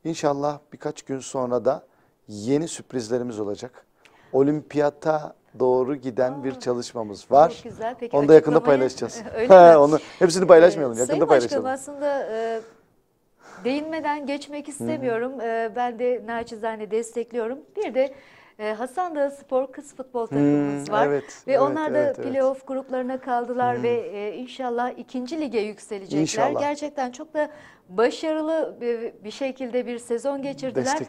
Speaker 2: İnşallah birkaç gün sonra da yeni sürprizlerimiz olacak. Olimpiyata doğru giden Aa, bir çalışmamız var. Çok
Speaker 1: güzel. Peki, Onu da yakında paylaşacağız. Öyle mi? Onu hepsini ee, paylaşmayalım. Ee, yakında Sayın paylaşalım. Başkanım aslında e, değinmeden geçmek istemiyorum. Hı -hı. E, ben de naçizane destekliyorum. Bir de ee, Hasan Dağı Spor kız futbol hmm, takımımız hmm, var. Evet, ve evet, onlar da evet, playoff evet. gruplarına kaldılar hmm. ve e, inşallah ikinci lige yükselecekler. İnşallah. Gerçekten çok da başarılı e, bir şekilde bir sezon geçirdiler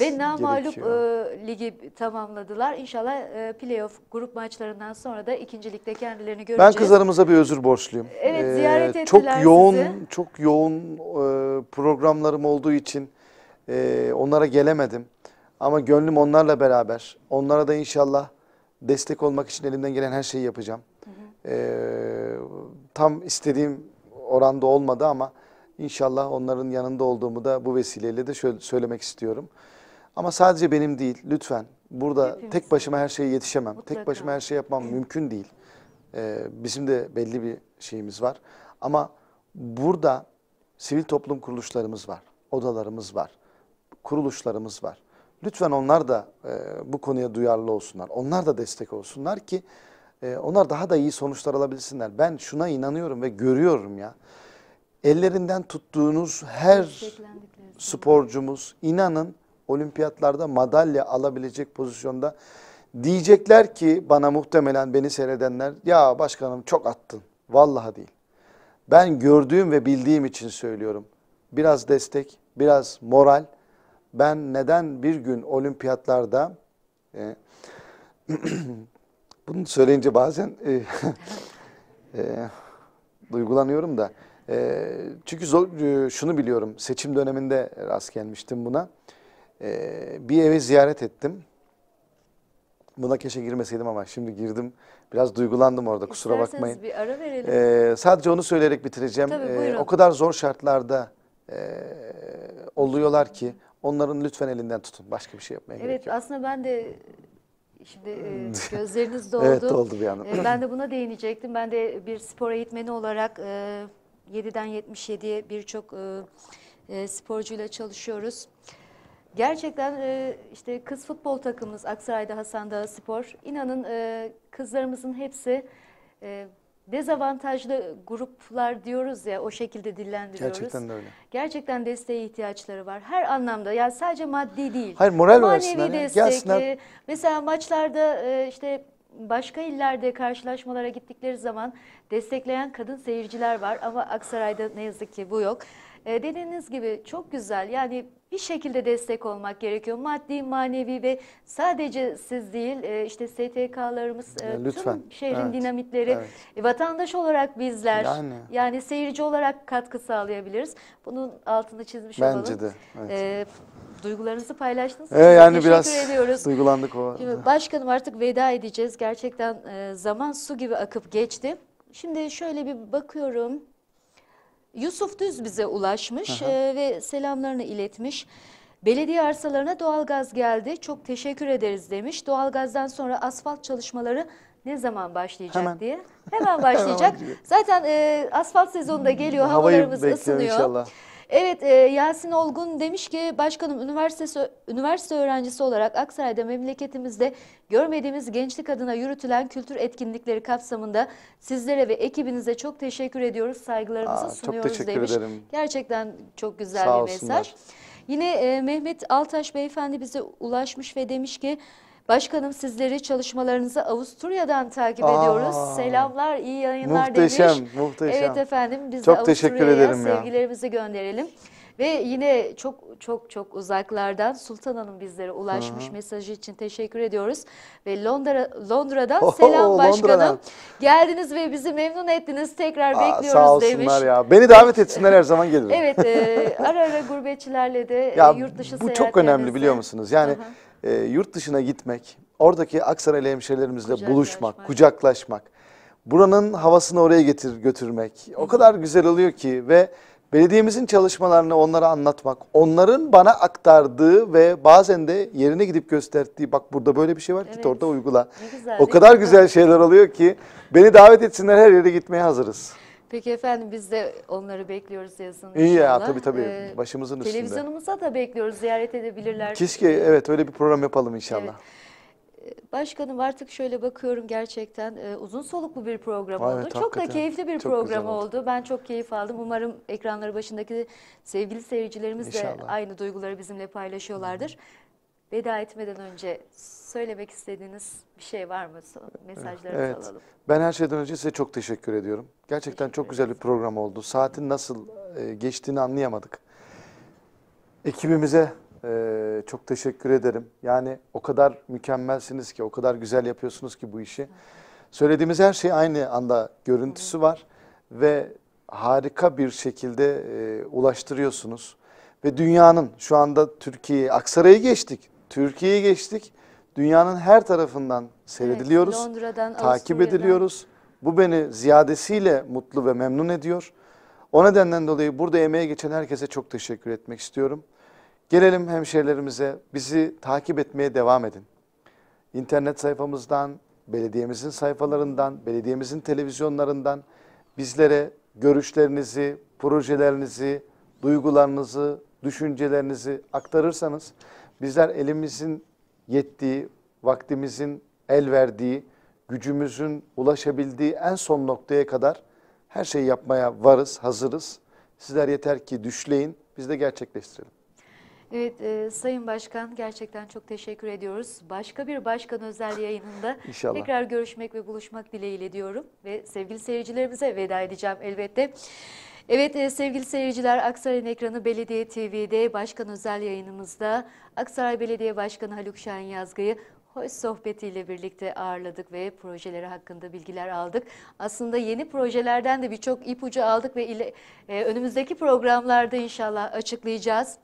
Speaker 1: ve namalup e, ligi tamamladılar. İnşallah e, playoff grup maçlarından sonra da ikincilikte kendilerini göreceğiz. Ben kızlarımıza
Speaker 2: bir özür borçluyum. Evet ee, ziyaret ettiler Çok yoğun, sizi. çok yoğun e, programlarım olduğu için e, onlara gelemedim. Ama gönlüm onlarla beraber. Onlara da inşallah destek olmak için elimden gelen her şeyi yapacağım. Ee, tam istediğim oranda olmadı ama inşallah onların yanında olduğumu da bu vesileyle de şöyle söylemek istiyorum. Ama sadece benim değil lütfen. Burada Hepimiz. tek başıma her şeye yetişemem. Mutlaka. Tek başıma her şeyi yapmam mümkün değil. Ee, bizim de belli bir şeyimiz var. Ama burada sivil toplum kuruluşlarımız var. Odalarımız var. Kuruluşlarımız var. Lütfen onlar da e, bu konuya duyarlı olsunlar. Onlar da destek olsunlar ki e, onlar daha da iyi sonuçlar alabilsinler. Ben şuna inanıyorum ve görüyorum ya. Ellerinden tuttuğunuz her sporcumuz inanın olimpiyatlarda madalya alabilecek pozisyonda diyecekler ki bana muhtemelen beni seyredenler ya başkanım çok attın. Vallahi değil. Ben gördüğüm ve bildiğim için söylüyorum. Biraz destek, biraz moral ben neden bir gün olimpiyatlarda e, bunu söyleyince bazen e, e, duygulanıyorum da e, çünkü zor, e, şunu biliyorum seçim döneminde rast gelmiştim buna e, bir eve ziyaret ettim buna keşke girmeseydim ama şimdi girdim biraz duygulandım orada kusura İsterseniz bakmayın bir
Speaker 1: ara verelim.
Speaker 2: E, sadece onu söyleyerek bitireceğim Tabii, e, o kadar zor şartlarda e, oluyorlar ki Onların lütfen elinden tutun. Başka bir şey yapmaya evet, gerek yok. Evet
Speaker 1: aslında ben de Şimdi e, hmm. gözleriniz doldu. evet doldu bir anda. E, ben de buna değinecektim. Ben de bir spor eğitmeni olarak 7'den e, 77'ye birçok e, sporcuyla çalışıyoruz. Gerçekten işte kız futbol takımımız Aksaray'da Hasan Dağı Spor. İnanın kızlarımızın hepsi dezavantajlı gruplar diyoruz ya o şekilde dillendiriyoruz. Gerçekten de öyle. Gerçekten desteğe ihtiyaçları var. Her anlamda yani sadece maddi değil. Hayır moral versinler. destek. Gelsinler. Mesela maçlarda e, işte başka illerde karşılaşmalara gittikleri zaman destekleyen kadın seyirciler var ama Aksaray'da ne yazık ki bu yok. E, dediğiniz gibi çok güzel yani bir şekilde destek olmak gerekiyor. Maddi, manevi ve sadece siz değil e, işte STK'larımız e, Lütfen. tüm şehrin evet. dinamitleri evet. vatandaş olarak bizler yani. yani seyirci olarak katkı sağlayabiliriz. Bunun altını çizmiş Bence olalım. Bence de. Evet. Ee, duygularınızı paylaştınız. Ee, yani Teşekkür biraz ediyoruz. duygulandık o. Şimdi başkanım artık veda edeceğiz. Gerçekten e, zaman su gibi akıp geçti. Şimdi şöyle bir bakıyorum. Yusuf Düz bize ulaşmış e, ve selamlarını iletmiş. Belediye arsalarına doğalgaz geldi. Çok teşekkür ederiz demiş. Doğalgazdan sonra asfalt çalışmaları ne zaman başlayacak Hemen. diye. Hemen başlayacak. Zaten e, asfalt sezonu da geliyor. Havayı Havalarımız ısınıyor. inşallah. Evet e, Yasin Olgun demiş ki başkanım üniversite, üniversite öğrencisi olarak Aksaray'da memleketimizde görmediğimiz gençlik adına yürütülen kültür etkinlikleri kapsamında sizlere ve ekibinize çok teşekkür ediyoruz. Saygılarımızı Aa, sunuyoruz çok demiş. Ederim. Gerçekten çok güzel Sağ bir olsunlar. mesaj. Yine e, Mehmet Altaş beyefendi bize ulaşmış ve demiş ki Başkanım sizleri çalışmalarınızı Avusturya'dan takip Aa, ediyoruz. Selamlar, iyi yayınlar muhteşem, demiş. Muhteşem, muhteşem. Evet efendim biz çok de Avusturya'ya sevgilerimizi ya. gönderelim. Ve yine çok çok çok uzaklardan Sultan Hanım bizlere ulaşmış Hı -hı. mesajı için teşekkür ediyoruz. Ve Londra, Londra'dan Oho, selam başkanım. Londra'dan. Geldiniz ve bizi memnun ettiniz. Tekrar Aa, bekliyoruz sağ olsunlar ya.
Speaker 2: Beni davet etsinler her zaman gelirim. evet e,
Speaker 1: ara ara gurbetçilerle de ya, e, yurt dışı Bu çok önemli
Speaker 2: biliyor musunuz? Yani Hı -hı e, yurt dışına gitmek, oradaki Aksaraylı hemşehrilerimizle buluşmak, kucaklaşmak, buranın havasını oraya getir götürmek o kadar güzel oluyor ki ve belediyemizin çalışmalarını onlara anlatmak, onların bana aktardığı ve bazen de yerine gidip gösterdiği bak burada böyle bir şey var git Evet. orada uygula. güzel, o kadar güzel şeyler oluyor ki beni davet etsinler her yere gitmeye hazırız.
Speaker 1: Peki efendim biz de onları bekliyoruz yazın. İyi inşallah. ya tabii tabii ee,
Speaker 2: başımızın üstünde. Televizyonumuza
Speaker 1: da bekliyoruz ziyaret edebilirler. Keşke evet
Speaker 2: öyle bir program yapalım inşallah.
Speaker 1: Evet. Ee, başkanım artık şöyle bakıyorum gerçekten e, uzun soluklu bir program Vay oldu. Evet, çok da keyifli bir çok program oldu. oldu. Ben çok keyif aldım. Umarım ekranları başındaki sevgili seyircilerimiz inşallah. de aynı duyguları bizimle paylaşıyorlardır. Hı. Veda etmeden önce söylemek istediğiniz bir şey var mı?
Speaker 2: Eh, mesajlarınızı evet. alalım. Ben her şeyden önce size çok teşekkür ediyorum. Gerçekten teşekkür çok güzel bir program oldu. Saatin nasıl eh, geçtiğini anlayamadık. Ekibimize eh, çok teşekkür ederim. Yani o kadar mükemmelsiniz ki, o kadar güzel yapıyorsunuz ki bu işi. Söylediğimiz her şey aynı anda görüntüsü var ve harika bir şekilde ulaştırıyorsunuz. Ve dünyanın şu anda Türkiye'yi, Aksaray'ı geçtik. Türkiye'yi geçtik. Dünyanın her tarafından seyrediliyoruz. Evet, Londra'dan, takip ediliyoruz. Bu beni ziyadesiyle mutlu ve memnun ediyor. O nedenden dolayı burada emeğe geçen herkese çok teşekkür etmek istiyorum. Gelelim hemşehrilerimize bizi takip etmeye devam edin. İnternet sayfamızdan, belediyemizin sayfalarından, belediyemizin televizyonlarından bizlere görüşlerinizi, projelerinizi, duygularınızı, düşüncelerinizi aktarırsanız Bizler elimizin yettiği, vaktimizin el verdiği, gücümüzün ulaşabildiği en son noktaya kadar her şeyi yapmaya varız, hazırız. Sizler yeter ki düşleyin, biz de gerçekleştirelim.
Speaker 1: Evet e, Sayın Başkan gerçekten çok teşekkür ediyoruz. Başka bir Başkan özel yayınında İnşallah. tekrar görüşmek ve buluşmak dileğiyle diyorum. Ve sevgili seyircilerimize veda edeceğim elbette. Evet e, sevgili seyirciler Aksaray'ın ekranı Belediye TV'de başkan özel yayınımızda Aksaray Belediye Başkanı Haluk Şahin Yazgı'yı hoş sohbetiyle birlikte ağırladık ve projeleri hakkında bilgiler aldık. Aslında yeni projelerden de birçok ipucu aldık ve ile, e, önümüzdeki programlarda inşallah açıklayacağız.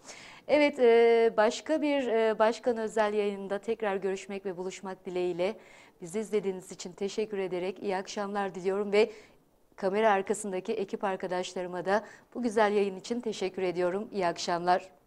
Speaker 1: Evet e, başka bir e, başkan özel yayında tekrar görüşmek ve buluşmak dileğiyle bizi izlediğiniz için teşekkür ederek iyi akşamlar diliyorum ve Kamera arkasındaki ekip arkadaşlarıma da bu güzel yayın için teşekkür ediyorum. İyi akşamlar.